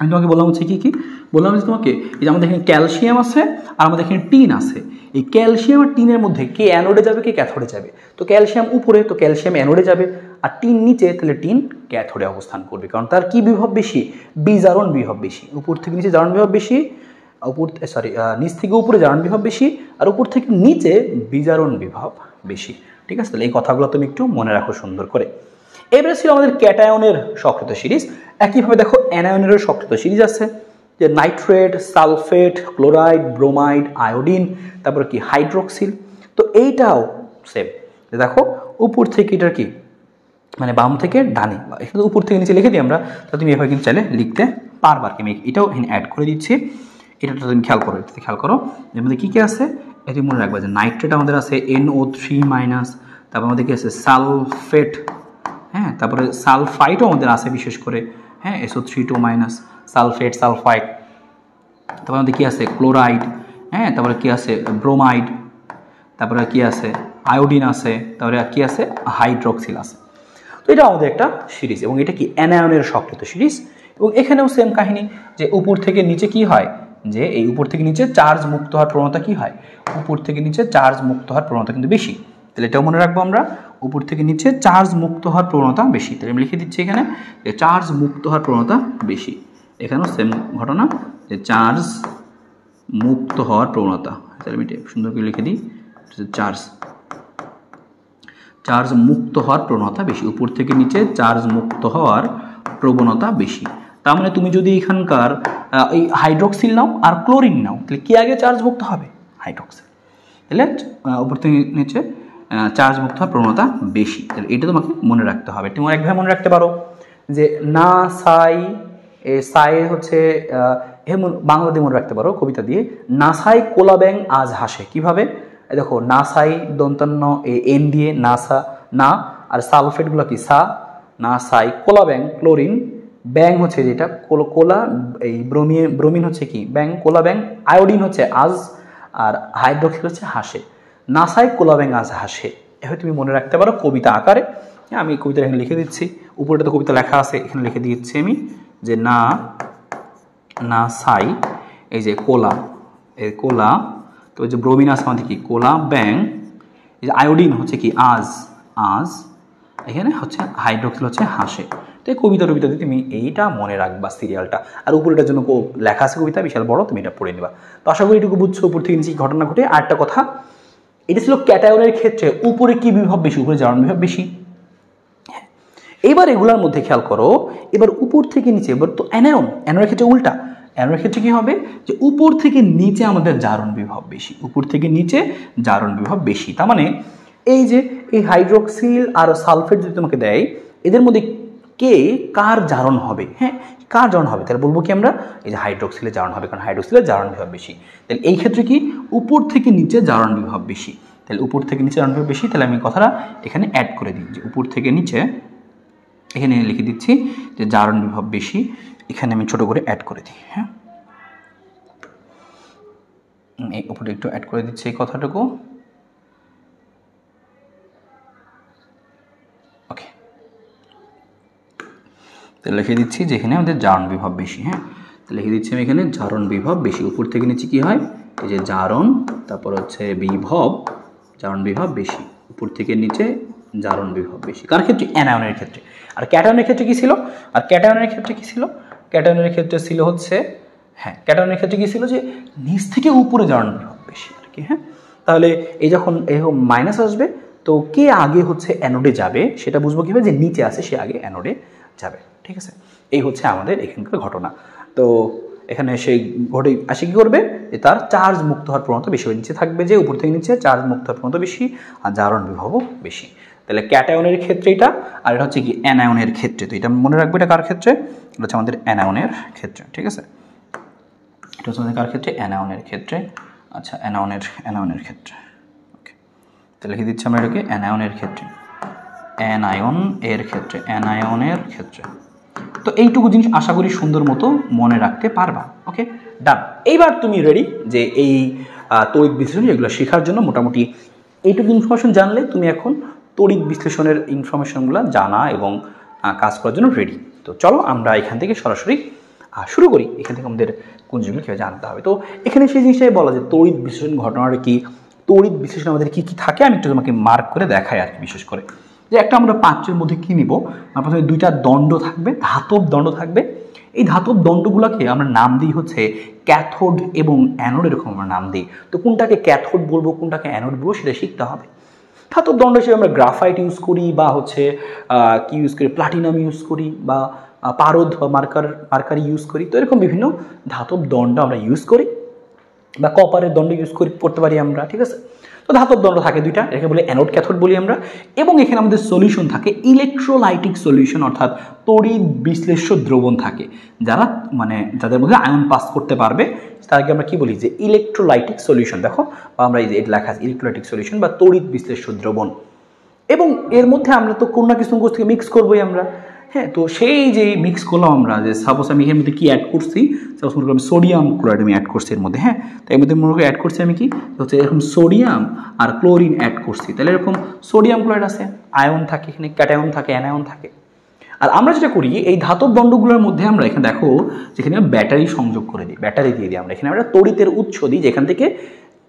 Speaker 1: আমি তোমাকে বললাম হচ্ছে কি কি বললাম যে তোমাকে এই যে আমাদের এখানে ক্যালসিয়াম আছে আর আমাদের এখানে টিন আছে এই ক্যালসিয়াম আর টিনের মধ্যে কে অ্যানোডে যাবে কে ক্যাথোডে যাবে তো ক্যালসিয়াম উপরে তো ক্যালসিয়াম অ্যানোডে যাবে আর টিন নিচে তাহলে টিন ক্যাথোডে অবস্থান করবে কারণ তার কি বিভব বেশি বিজারণ বিভব বেশি উপর থেকে নিচে জারণ বিভব বেশি উপর সরি নিচ থেকে উপরে জারণ বিভব বেশি আর উপর থেকে নিচে বিজারণ বিভব বেশি ঠিক আছে তাহলে এই কথাগুলো তুমি একটু মনে রাখো সুন্দর করে এবারে ছিল আমাদের ক্যাটায়নের সক্রিয় সিরিজ একইভাবে দেখো অ্যানায়নেরও সক্রিয় সিরিজ আছে যে nitrate sulphate chloride bromide iodine তারপরে কি হাইড্রোক্সিল তো এইটাও সেম দেখো উপর থেকে এটার কি মানে বাম থেকে ডানে এখানে উপর থেকে নিচে লিখে দিই আমরা তো তুমি এভাবে কিন্তু চাইলে লিখতে পারবার কি আমি এটাও এখানে অ্যাড করে দিচ্ছি এটা তুমি খেয়াল করো এটাতে খেয়াল করো এর মধ্যে কী কী আছে এটি মনে রাখবে যে নাইট্রেট আমাদের আছে এনও থ্রি মাইনাস তারপর আমাদের কী আছে সালফেট হ্যাঁ তারপরে সালফাইটও আমাদের আছে বিশেষ করে হ্যাঁ SO three two minus sulphate sulphide তারপরে আমাদের কী আছে ক্লোরাইড হ্যাঁ তারপরে কী আছে ব্রোমাইড তারপরে কী আছে আয়োডিন আছে তারপরে কি আছে হাইড্রক্সিল আছে তো এটা আমাদের একটা সিরিজ এবং এটা কি অ্যানায়নের শক্ত সিরিজ এবং এখানেও সেম কাহিনী যে উপর থেকে নিচে কি হয় যে এই উপর থেকে নিচে চার্জ মুক্ত হওয়ার প্রবণতা কি হয় উপর থেকে নিচে চার্জ মুক্ত হওয়ার প্রবণতা কিন্তু বেশি তাহলে এটাও মনে রাখবো আমরা উপর থেকে নিচে চার্জ মুক্ত হওয়ার প্রবণতা বেশি তাহলে আমি লিখে দিচ্ছি এখানে যে চার্জ মুক্ত হওয়ার প্রবণতা বেশি এখানেও সেম ঘটনা যে চার্জ মুক্ত হওয়ার প্রবণতা আমি সুন্দর করে লিখে দিই চার্জ চার্জ মুক্ত হওয়ার প্রবণতা বেশি উপর থেকে নিচে চার্জ মুক্ত হওয়ার প্রবণতা বেশি তার মানে তুমি যদি এখানকার এই হাইড্রোক্সিল নাও আর ক্লোরিন নাও তাহলে কি আগে চার্জ মুক্ত হবে হাইড্রোক্সিল তাহলে উপর থেকে নিচে চার্জ মুক্ত হওয়ার প্রবণতা বেশি তাহলে এটা তোমাকে মনে রাখতে হবে তোমার একভাবে মনে রাখতে পারো যে না সাই এ সায়ে হচ্ছে হেমুন বাংলাতে মনে রাখতে পারো কবিতা দিয়ে নাসাই কোলা ব্যাং আজ হাসে কিভাবে দেখো নাসাই দন্তান্ন এ এন দিয়ে নাসা না আর সালফেটগুলো কি সা নাসাই কোলা ব্যাং ক্লোরিন ব্যাং হচ্ছে যেটা কোলো কোলা এই ব্রোমিয়ে ব্রোমিন হচ্ছে কি ব্যাং কোলা ব্যাং আয়োডিন হচ্ছে আজ আর হাইড্রোক্সিল হচ্ছে হাসে নাসাই কোলা ব্যাং আজ হাসে এভাবে তুমি মনে রাখতে পারো কবিতা আকারে আমি কবিতা এখানে লিখে দিচ্ছি উপরেটা তো কবিতা লেখা আছে এখানে লিখে দিচ্ছি আমি যে না না সাই এই যে কোলা এই কোলা তো যে ব্রোমিন আছে আমাদের কি কোলা ব্যাং এই যে আয়োডিন হচ্ছে কি আজ আজ এখানে হচ্ছে হাইড্রোক্সিল হচ্ছে হাসে তো এই কবিতা দিয়ে তুমি এইটা মনে রাখবা সিরিয়ালটা আর উপরেটার জন্য লেখা আছে কবিতা বিশাল বড় তুমি এটা পড়ে নিবা তো আশা করি এটুকু বুঝছো উপর থেকে নিচে ঘটনা ঘটে আর একটা কথা এটা ছিল ক্যাটায়নের ক্ষেত্রে উপরে কি বিভব বেশি উপরে জারণ বিভব বেশি এবার এগুলার মধ্যে খেয়াল করো এবার উপর থেকে নিচে এবার তো অ্যানায়ন অ্যানোর ক্ষেত্রে উল্টা অ্যানোর ক্ষেত্রে কী হবে যে উপর থেকে নিচে আমাদের জারণ বিভব বেশি উপর থেকে নিচে জারণ বিভব বেশি তার মানে এই যে এই হাইড্রোক্সিল আর সালফেট যদি তোমাকে দেয় এদের মধ্যে কে কার জারণ হবে হ্যাঁ কার জারণ হবে তাহলে বলবো কি আমরা এই যে হাইড্রোক্সিলের জারণ হবে কারণ হাইড্রোক্সিলের জারণ বিভব বেশি তাহলে এই ক্ষেত্রে কি উপর থেকে নিচে জারণ বিভব বেশি তাহলে উপর থেকে নিচে জারণ বিভব বেশি তাহলে আমি কথাটা এখানে অ্যাড করে দিই যে উপর থেকে নিচে এখানে লিখে দিচ্ছি যে জারণ বিভব বেশি এখানে আমি ছোট করে অ্যাড করে দিই হ্যাঁ এই উপরে একটু অ্যাড করে দিচ্ছি এই কথাটুকু ওকে তাহলে লিখে দিচ্ছি যে এখানে আমাদের জারণ বিভব বেশি হ্যাঁ তাহলে লিখে দিচ্ছি আমি এখানে জারণ বিভব বেশি উপর থেকে নিচে কী হয় এই যে জারণ তারপর হচ্ছে বিভব জারণ বিভব বেশি উপর থেকে নিচে জারণ বিভব বেশি কার ক্ষেত্রে অ্যানায়নের ক্ষেত্রে আর ক্যাটায়নের ক্ষেত্রে কী ছিল আর ক্যাটায়নের ক্ষেত্রে কী ছিল ক্যাটায়নের ক্ষেত্রে ছিল হচ্ছে হ্যাঁ ক্যাটায়নের ক্ষেত্রে কী ছিল যে নিচ থেকে উপরে জারণ বিভব বেশি আর কি হ্যাঁ তাহলে এই যখন এই মাইনাস আসবে তো কে আগে হচ্ছে অ্যানোডে যাবে সেটা বুঝবো কীভাবে যে নিচে আছে সে আগে অ্যানোডে যাবে ঠিক আছে এই হচ্ছে আমাদের এখানকার ঘটনা তো এখানে সেই ঘটে আসে কী করবে যে তার চার্জ মুক্ত হওয়ার প্রবণতা বেশি নিচে থাকবে যে উপর থেকে নিচে চার্জ মুক্ত হওয়ার প্রবণতা বেশি আর জারণ বিভবও বেশি তাহলে ক্যাটায়নের ক্ষেত্রে এটা আর এটা হচ্ছে কি অ্যানায়নের ক্ষেত্রে তো এটা মনে রাখবে এটা কার ক্ষেত্রে এটা হচ্ছে আমাদের অ্যানায়নের ক্ষেত্রে ঠিক আছে এটা হচ্ছে আমাদের কার ক্ষেত্রে অ্যানায়নের ক্ষেত্রে আচ্ছা অ্যানায়নের অ্যানায়নের ক্ষেত্রে ওকে তাহলে লিখে দিচ্ছি আমরা এটাকে অ্যানায়নের ক্ষেত্রে অ্যানায়ন এর ক্ষেত্রে অ্যানায়নের ক্ষেত্রে তো এইটুকু জিনিস আশা করি সুন্দর মতো মনে রাখতে পারবা ওকে ডান এইবার তুমি রেডি যে এই তৈরিক বিশ্লেষণ এগুলো শেখার জন্য মোটামুটি এইটুকু ইনফরমেশন জানলে তুমি এখন তড়িৎ বিশ্লেষণের ইনফরমেশনগুলো জানা এবং কাজ করার জন্য রেডি তো চলো আমরা এখান থেকে সরাসরি শুরু করি এখান থেকে আমাদের কোন জিনিসগুলো কীভাবে জানতে হবে তো এখানে সেই জিনিসটাই বলা যে তড়িৎ বিশ্লেষণ ঘটনার কি তড়িৎ বিশ্লেষণ আমাদের কী কী থাকে আমি একটু তোমাকে মার্ক করে দেখাই আর কি বিশেষ করে যে একটা আমরা পাঁচের মধ্যে কী নিব প্রথমে দুইটা দণ্ড থাকবে ধাতব দণ্ড থাকবে এই ধাতব দণ্ডগুলোকে আমরা নাম দিই হচ্ছে ক্যাথোড এবং অ্যানোড এরকম আমরা নাম দিই তো কোনটাকে ক্যাথোড বলবো কোনটাকে অ্যানোড বলবো সেটা শিখতে হবে ধাতব দণ্ড হিসেবে আমরা গ্রাফাইট ইউজ করি বা হচ্ছে কি ইউজ করি প্লাটিনাম ইউজ করি বা পারদ বা মার্কার মার্কারি ইউজ করি তো এরকম বিভিন্ন ধাতব দণ্ড আমরা ইউজ করি বা কপারের দণ্ড ইউজ করি করতে পারি আমরা ঠিক আছে ধাতব দণ্ড থাকে দুইটা এটাকে বলে অ্যানোড ক্যাথোড বলি আমরা এবং এখানে আমাদের সলিউশন থাকে ইলেকট্রোলাইটিক সলিউশন অর্থাৎ তড়িৎ বিশ্লেষ্য দ্রবণ থাকে যারা মানে যাদের মধ্যে আয়ন পাস করতে পারবে তাদেরকে আমরা কি বলি যে ইলেকট্রোলাইটিক সলিউশন দেখো বা আমরা এই যে এটা লেখা আছে ইলেকট্রোলাইটিক সলিউশন বা তড়িৎ বিশ্লেষ্য দ্রবণ এবং এর মধ্যে আমরা তো কোনো না কিছু থেকে মিক্স করবোই আমরা হ্যাঁ তো সেই যে মিক্স করলাম আমরা যে সাপোজ আমি এর মধ্যে কি অ্যাড করছি সাপোজ মনে করলাম সোডিয়াম ক্লোরাইড আমি অ্যাড করছি এর মধ্যে হ্যাঁ তো এর মধ্যে মনে করি অ্যাড করছি আমি কি হচ্ছে এরকম সোডিয়াম আর ক্লোরিন অ্যাড করছি তাহলে এরকম সোডিয়াম ক্লোরাইড আছে আয়ন থাকে এখানে ক্যাটায়ন থাকে অ্যানায়ন থাকে আর আমরা যেটা করি এই ধাতব দণ্ডগুলোর মধ্যে আমরা এখানে দেখো যেখানে ব্যাটারি সংযোগ করে দিই ব্যাটারি দিয়ে দিই আমরা এখানে আমরা তড়িতের উৎস দিই যেখান থেকে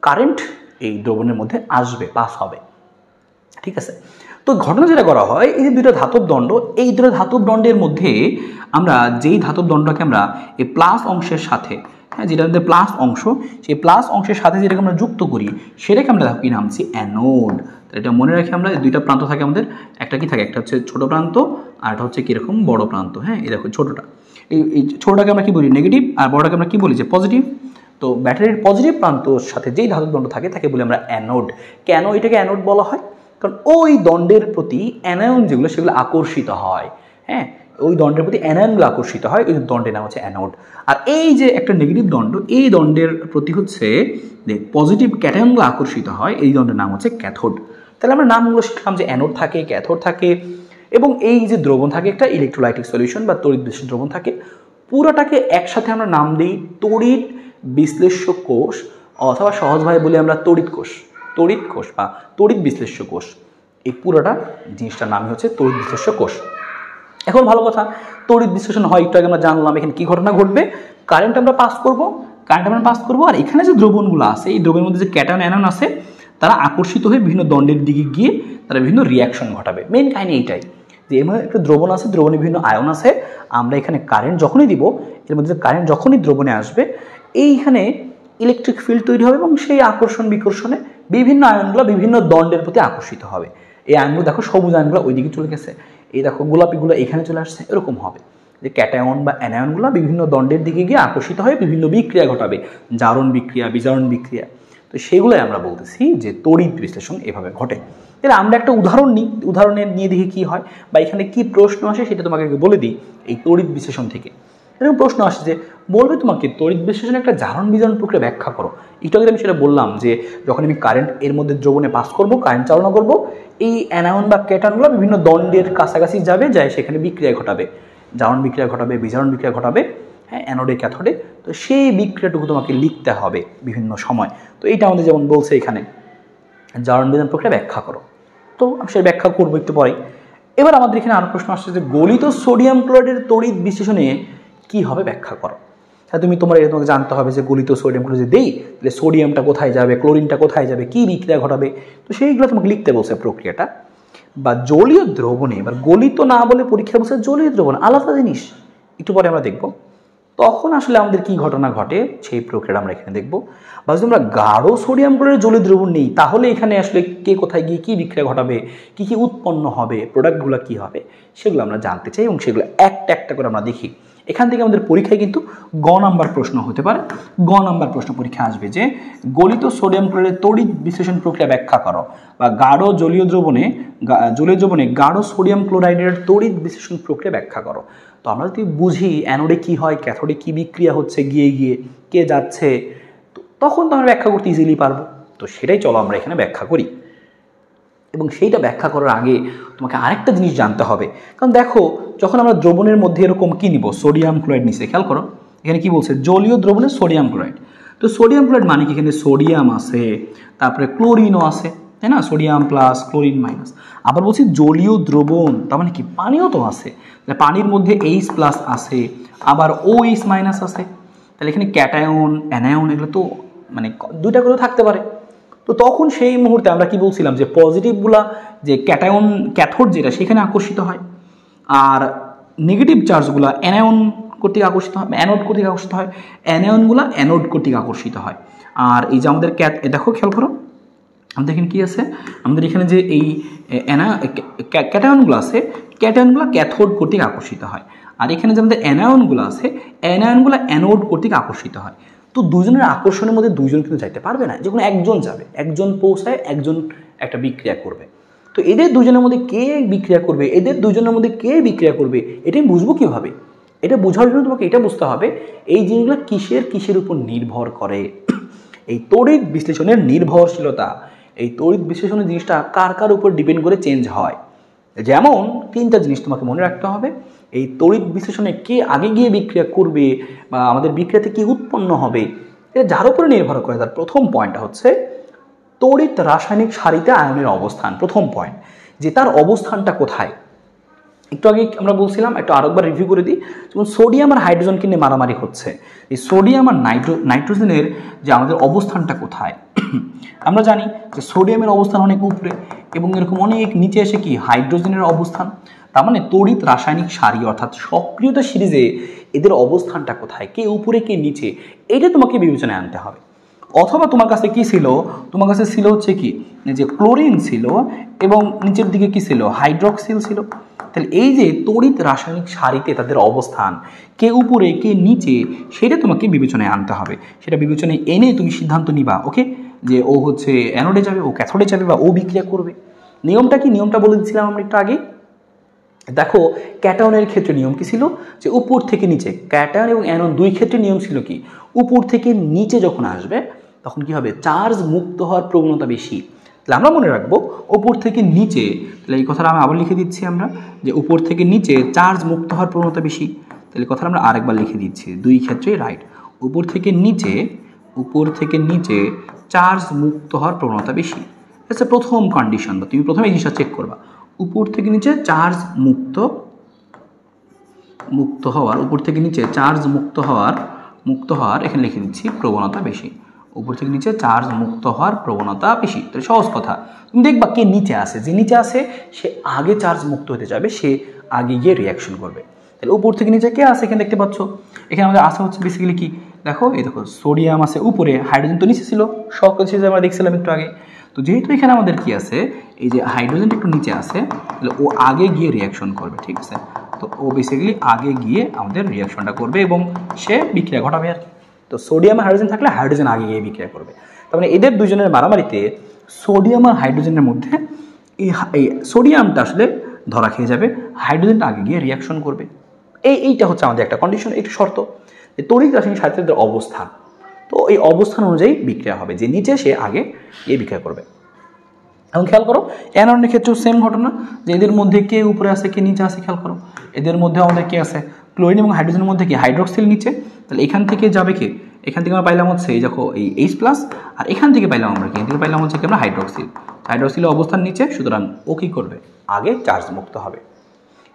Speaker 1: কারেন্ট এই দ্রবণের মধ্যে আসবে পাস হবে ঠিক আছে তো ঘটনা যেটা করা হয় এই যে দুটো ধাতব দণ্ড এই দুটো ধাতব দণ্ডের মধ্যে আমরা যেই ধাতব দণ্ডকে আমরা এই প্লাস অংশের সাথে হ্যাঁ যেটা আমাদের প্লাস অংশ সেই প্লাস অংশের সাথে যেটাকে আমরা যুক্ত করি সেটাকে আমরা কি নামছি অ্যানোড তো এটা মনে রাখি আমরা দুইটা প্রান্ত থাকে আমাদের একটা কি থাকে একটা হচ্ছে ছোটো প্রান্ত আর একটা হচ্ছে কীরকম বড় প্রান্ত হ্যাঁ এই দেখো ছোটোটা এই এই ছোটোটাকে আমরা কী বলি নেগেটিভ আর বড়টাকে আমরা কী বলি যে পজিটিভ তো ব্যাটারির পজিটিভ প্রান্তর সাথে যেই দণ্ড থাকে তাকে বলি আমরা অ্যানোড কেন এটাকে অ্যানোড বলা হয় কারণ ওই দণ্ডের প্রতি অ্যানায়ন যেগুলো সেগুলো আকর্ষিত হয় হ্যাঁ ওই দণ্ডের প্রতি অ্যানায়নগুলো আকর্ষিত হয় ওই দণ্ডের নাম হচ্ছে অ্যানোড আর এই যে একটা নেগেটিভ দণ্ড এই দণ্ডের প্রতি হচ্ছে পজিটিভ ক্যাটায়নগুলো আকর্ষিত হয় এই দণ্ডের নাম হচ্ছে ক্যাথোড তাহলে আমরা নামগুলো শিখলাম যে অ্যানোড থাকে ক্যাথোড থাকে এবং এই যে দ্রবণ থাকে একটা ইলেকট্রোলাইটিক সলিউশন বা তড়িৎ বিশ্লেষণ দ্রবণ থাকে পুরোটাকে একসাথে আমরা নাম দিই তড়িৎ বিশ্লেষ্য কোষ অথবা সহজভাবে বলি আমরা তড়িৎ কোষ তড়িৎ কোষ বা তড়িৎ বিশ্লেষ্য কোষ এই পুরোটা জিনিসটার নামই হচ্ছে তড়িৎ বিশ্লেষ্য কোষ এখন ভালো কথা তড়িৎ বিশ্লেষণ হয় একটু আগে আমরা জানলাম এখানে কী ঘটনা ঘটবে কারেন্ট আমরা পাস করব কারেন্ট আমরা পাস করব আর এখানে যে দ্রবণগুলো আছে এই দ্রবণের মধ্যে যে ক্যাটান অ্যানন আছে তারা আকর্ষিত হয়ে বিভিন্ন দণ্ডের দিকে গিয়ে তারা বিভিন্ন রিয়াকশন ঘটাবে মেন কাহিনী এইটাই যে এমন একটা দ্রবণ আছে দ্রবণে বিভিন্ন আয়ন আছে আমরা এখানে কারেন্ট যখনই দিব এর মধ্যে কারেন্ট যখনই দ্রবণে আসবে এইখানে ইলেকট্রিক ফিল্ড তৈরি হবে এবং সেই আকর্ষণ বিকর্ষণে বিভিন্ন আয়নগুলো বিভিন্ন দণ্ডের প্রতি আকর্ষিত হবে এই আয়নগুলো দেখো সবুজ আয়নগুলো ওইদিকে চলে গেছে এই দেখো গোলাপিগুলো এখানে চলে আসছে এরকম হবে যে ক্যাটায়ন বা অ্যানায়নগুলো বিভিন্ন দণ্ডের দিকে গিয়ে আকর্ষিত হয়ে বিভিন্ন বিক্রিয়া ঘটাবে জারণ বিক্রিয়া বিজারণ বিক্রিয়া তো সেগুলোই আমরা বলতেছি যে তড়িৎ বিশ্লেষণ এভাবে ঘটে তাহলে আমরা একটা উদাহরণ নিই উদাহরণের নিয়ে দেখি কি হয় বা এখানে কি প্রশ্ন আসে সেটা তোমাকে বলে দিই এই তড়িৎ বিশ্লেষণ থেকে এরকম প্রশ্ন আসে যে বলবে তোমাকে তড়িৎ বিশ্লেষণ একটা জারণ বিজারণ প্রক্রিয়া ব্যাখ্যা করো একটু আগে আমি সেটা বললাম যে যখন আমি কারেন্ট এর মধ্যে দ্রবণে পাস করব কারেন্ট চালনা করব এই অ্যানায়ন বা ক্যাটানগুলো বিভিন্ন দণ্ডের কাছাকাছি যাবে যায় সেখানে বিক্রিয়া ঘটাবে জারণ বিক্রিয়া ঘটাবে বিজারণ বিক্রিয়া ঘটাবে হ্যাঁ অ্যানোডে ক্যাথোডে তো সেই বিক্রিয়াটুকু তোমাকে লিখতে হবে বিভিন্ন সময় তো এইটা আমাদের যেমন বলছে এখানে জারণ বিধান প্রক্রিয়া ব্যাখ্যা করো তো আমি সেটা ব্যাখ্যা করবো একটু পরে এবার আমাদের এখানে আরও প্রশ্ন আসছে যে গলিত সোডিয়াম ক্লোরাইডের তড়িৎ বিশ্লেষণে কি হবে ব্যাখ্যা করো তাহলে হ্যাঁ, তুমি তোমার তোমাকে জানতে হবে যে গলিত সোডিয়ামগুলো যদি দিই তাহলে সোডিয়ামটা কোথায় যাবে ক্লোরিনটা কোথায় যাবে কী বিক্রিয়া ঘটাবে তো সেইগুলো তোমাকে লিখতে বলছে প্রক্রিয়াটা বা জলীয় দ্রবণে এবার গলিত না বলে পরীক্ষা বলছে জলীয় দ্রবণ আলাদা জিনিস একটু পরে আমরা দেখব তখন আসলে আমাদের কি ঘটনা ঘটে সেই প্রক্রিয়াটা আমরা এখানে দেখব বা যদি আমরা গাঢ় সোডিয়ামগুলোর জলীয় দ্রবণ নিই তাহলে এখানে আসলে কে কোথায় গিয়ে কী বিক্রিয়া ঘটাবে কী কী উৎপন্ন হবে প্রোডাক্টগুলো কী হবে সেগুলো আমরা জানতে চাই এবং সেগুলো একটা একটা করে আমরা দেখি এখান থেকে আমাদের পরীক্ষায় কিন্তু গ নাম্বার প্রশ্ন হতে পারে গ নাম্বার প্রশ্ন পরীক্ষা আসবে যে গলিত সোডিয়াম ক্লোরাইডের তড়িৎ বিশ্লেষণ প্রক্রিয়া ব্যাখ্যা করো বা গাঢ় জলীয় দ্রবণে জলীয় দ্রবণে গাঢ় সোডিয়াম ক্লোরাইডের তড়িৎ বিশ্লেষণ প্রক্রিয়া ব্যাখ্যা করো তো আমরা যদি বুঝি অ্যানোডে কী হয় ক্যাথোডে কী বিক্রিয়া হচ্ছে গিয়ে গিয়ে কে যাচ্ছে তখন তো আমরা ব্যাখ্যা করতে ইজিলি পারবো তো সেটাই চলো আমরা এখানে ব্যাখ্যা করি এবং সেইটা ব্যাখ্যা করার আগে তোমাকে আরেকটা জিনিস জানতে হবে কারণ দেখো যখন আমরা দ্রবণের মধ্যে এরকম কী নিব সোডিয়াম ক্লোরাইড নিচে খেয়াল করো এখানে কি বলছে জলীয় দ্রবণে সোডিয়াম ক্লোরাইড তো সোডিয়াম ক্লোরাইড মানে কি এখানে সোডিয়াম আছে তারপরে ক্লোরিনও আছে তাই না সোডিয়াম প্লাস ক্লোরিন মাইনাস আবার বলছি জলীয় দ্রবণ তার মানে কি পানিও তো আছে তাহলে পানির মধ্যে এইচ প্লাস আছে আবার ও এইচ মাইনাস আছে তাহলে এখানে ক্যাটায়ন অ্যানায়ন এগুলো তো মানে দুইটা করে থাকতে পারে তো তখন সেই মুহূর্তে আমরা কি বলছিলাম যে পজিটিভগুলা যে ক্যাটায়ন ক্যাথোড যেটা সেখানে আকর্ষিত হয় আর নেগেটিভ চার্জগুলো অ্যানায়ন কর্তৃক আকর্ষিত হয় অ্যানোড কর্তৃক আকর্ষিত হয় অ্যানায়নগুলো অ্যানোড কর্তৃক আকর্ষিত হয় আর এই যে আমাদের ক্যাথ দেখো খেয়াল করো আমাদের এখানে কী আছে আমাদের এখানে যে এই অ্যানা ক্যাটায়নগুলো আছে ক্যাটায়নগুলো ক্যাথোড কর্তৃক আকর্ষিত হয় আর এখানে যে আমাদের অ্যানায়নগুলো আছে অ্যানায়নগুলো অ্যানোড কর্তৃক আকর্ষিত হয় তো দুজনের আকর্ষণের মধ্যে দুজন কিন্তু যাইতে পারবে না যে কোনো একজন যাবে একজন পৌঁছায় একজন একটা বিক্রিয়া করবে তো এদের দুজনের মধ্যে কে বিক্রিয়া করবে এদের দুজনের মধ্যে কে বিক্রিয়া করবে এটা আমি বুঝবো কীভাবে এটা বোঝার জন্য তোমাকে এটা বুঝতে হবে এই জিনিসগুলো কিসের কিসের উপর নির্ভর করে এই তড়িৎ বিশ্লেষণের নির্ভরশীলতা এই তড়িৎ বিশ্লেষণের জিনিসটা কার কার উপর ডিপেন্ড করে চেঞ্জ হয় যেমন তিনটা জিনিস তোমাকে মনে রাখতে হবে এই তড়িৎ বিশ্লেষণে কে আগে গিয়ে বিক্রিয়া করবে বা আমাদের বিক্রিয়াতে কী উৎপন্ন হবে এটা যার উপরে নির্ভর করে তার প্রথম পয়েন্টটা হচ্ছে তড়িৎ রাসায়নিক সারিতে আয়নের অবস্থান প্রথম পয়েন্ট যে তার অবস্থানটা কোথায় একটু আগে আমরা বলছিলাম একটু আরেকবার রিভিউ করে দিই যেমন সোডিয়াম আর হাইড্রোজেন কিনে মারামারি হচ্ছে এই সোডিয়াম আর নাইট্রো নাইট্রোজেনের যে আমাদের অবস্থানটা কোথায় আমরা জানি যে সোডিয়ামের অবস্থান অনেক উপরে এবং এরকম অনেক নিচে এসে কি হাইড্রোজেনের অবস্থান তার মানে তড়িৎ রাসায়নিক সারি অর্থাৎ সক্রিয়তা সিরিজে এদের অবস্থানটা কোথায় কে উপরে কে নিচে এটা তোমাকে বিবেচনায় আনতে হবে অথবা তোমার কাছে কি ছিল তোমার কাছে ছিল হচ্ছে কি যে ক্লোরিন ছিল এবং নিচের দিকে কি ছিল হাইড্রক্সিল ছিল তাহলে এই যে তড়িৎ রাসায়নিক সারিতে তাদের অবস্থান কে উপরে কে নিচে সেটা তোমাকে বিবেচনায় আনতে হবে সেটা বিবেচনায় এনে তুমি সিদ্ধান্ত নিবা ওকে যে ও হচ্ছে অ্যানোডে যাবে ও ক্যাথোডে যাবে বা ও বিক্রিয়া করবে নিয়মটা কি নিয়মটা বলে দিচ্ছিলাম আমরা একটু আগে দেখো ক্যাটায়নের ক্ষেত্রে নিয়ম কী ছিল যে উপর থেকে নিচে ক্যাটায়ন এবং অ্যানন দুই ক্ষেত্রে নিয়ম ছিল কি উপর থেকে নিচে যখন আসবে তখন কি হবে চার্জ মুক্ত হওয়ার প্রবণতা বেশি তাহলে আমরা মনে রাখবো ওপর থেকে নিচে তাহলে এই কথাটা আমি আবার লিখে দিচ্ছি আমরা যে উপর থেকে নিচে চার্জ মুক্ত হওয়ার প্রবণতা বেশি তাহলে কথাটা আমরা আরেকবার লিখে দিচ্ছি দুই ক্ষেত্রেই রাইট উপর থেকে নিচে উপর থেকে নিচে চার্জ মুক্ত হওয়ার প্রবণতা বেশি এটা প্রথম কন্ডিশন বা তুমি প্রথমে এই জিনিসটা চেক করবা উপর থেকে নিচে চার্জ মুক্ত মুক্ত হওয়ার উপর থেকে নিচে চার্জ মুক্ত হওয়ার মুক্ত হওয়ার এখানে লিখে দিচ্ছি প্রবণতা বেশি উপর থেকে নিচে চার্জ মুক্ত হওয়ার প্রবণতা বেশি তাহলে সহজ কথা তুমি দেখবা কে নিচে আসে যে নিচে আসে সে আগে চার্জ মুক্ত হতে যাবে সে আগে গিয়ে রিয়াকশন করবে তাহলে উপর থেকে নিচে কে আসে এখানে দেখতে পাচ্ছ এখানে আমাদের আসা হচ্ছে বেসিক্যালি কি দেখো এই দেখো সোডিয়াম আছে উপরে হাইড্রোজেন তো নিচে ছিল শক্ত হচ্ছে আমরা দেখছিলাম একটু আগে তো যেহেতু এখানে আমাদের কি আছে এই যে হাইড্রোজেন একটু নিচে আছে তাহলে ও আগে গিয়ে রিয়াকশন করবে ঠিক আছে তো ও বেসিক্যালি আগে গিয়ে আমাদের রিয়াকশনটা করবে এবং সে বিক্রিয়া ঘটাবে আর কি তো সোডিয়াম আর হাইড্রোজেন থাকলে হাইড্রোজেন আগে গিয়ে বিক্রিয়া করবে তার মানে এদের দুজনের মারামারিতে সোডিয়াম আর হাইড্রোজেনের মধ্যে এই সোডিয়ামটা আসলে ধরা খেয়ে যাবে হাইড্রোজেনটা আগে গিয়ে রিয়াকশন করবে এই এইটা হচ্ছে আমাদের একটা কন্ডিশন একটু শর্ত তড়িৎ রাসায়নিক সাহিত্যের অবস্থা তো এই অবস্থান অনুযায়ী বিক্রিয়া হবে যে নিচে সে আগে এ বিক্রিয়া করবে এবং খেয়াল করো অ্যানায়নের ক্ষেত্রেও সেম ঘটনা যে এদের মধ্যে কে উপরে আসে কে নিচে আসে খেয়াল করো এদের মধ্যে আমাদের কে আছে ক্লোরিন এবং হাইড্রোজেনের মধ্যে কি হাইড্রোক্সিল নিচে তাহলে এখান থেকে যাবে কি এখান থেকে আমরা পাইলাম হচ্ছে এই দেখো এই এইচ প্লাস আর এখান থেকে পাইলাম আমরা কি এখান থেকে পাইলাম হচ্ছে কি আমরা হাইড্রোক্সিল হাইড্রোক্সিলের অবস্থান নিচে সুতরাং ও কী করবে আগে চার্জ মুক্ত হবে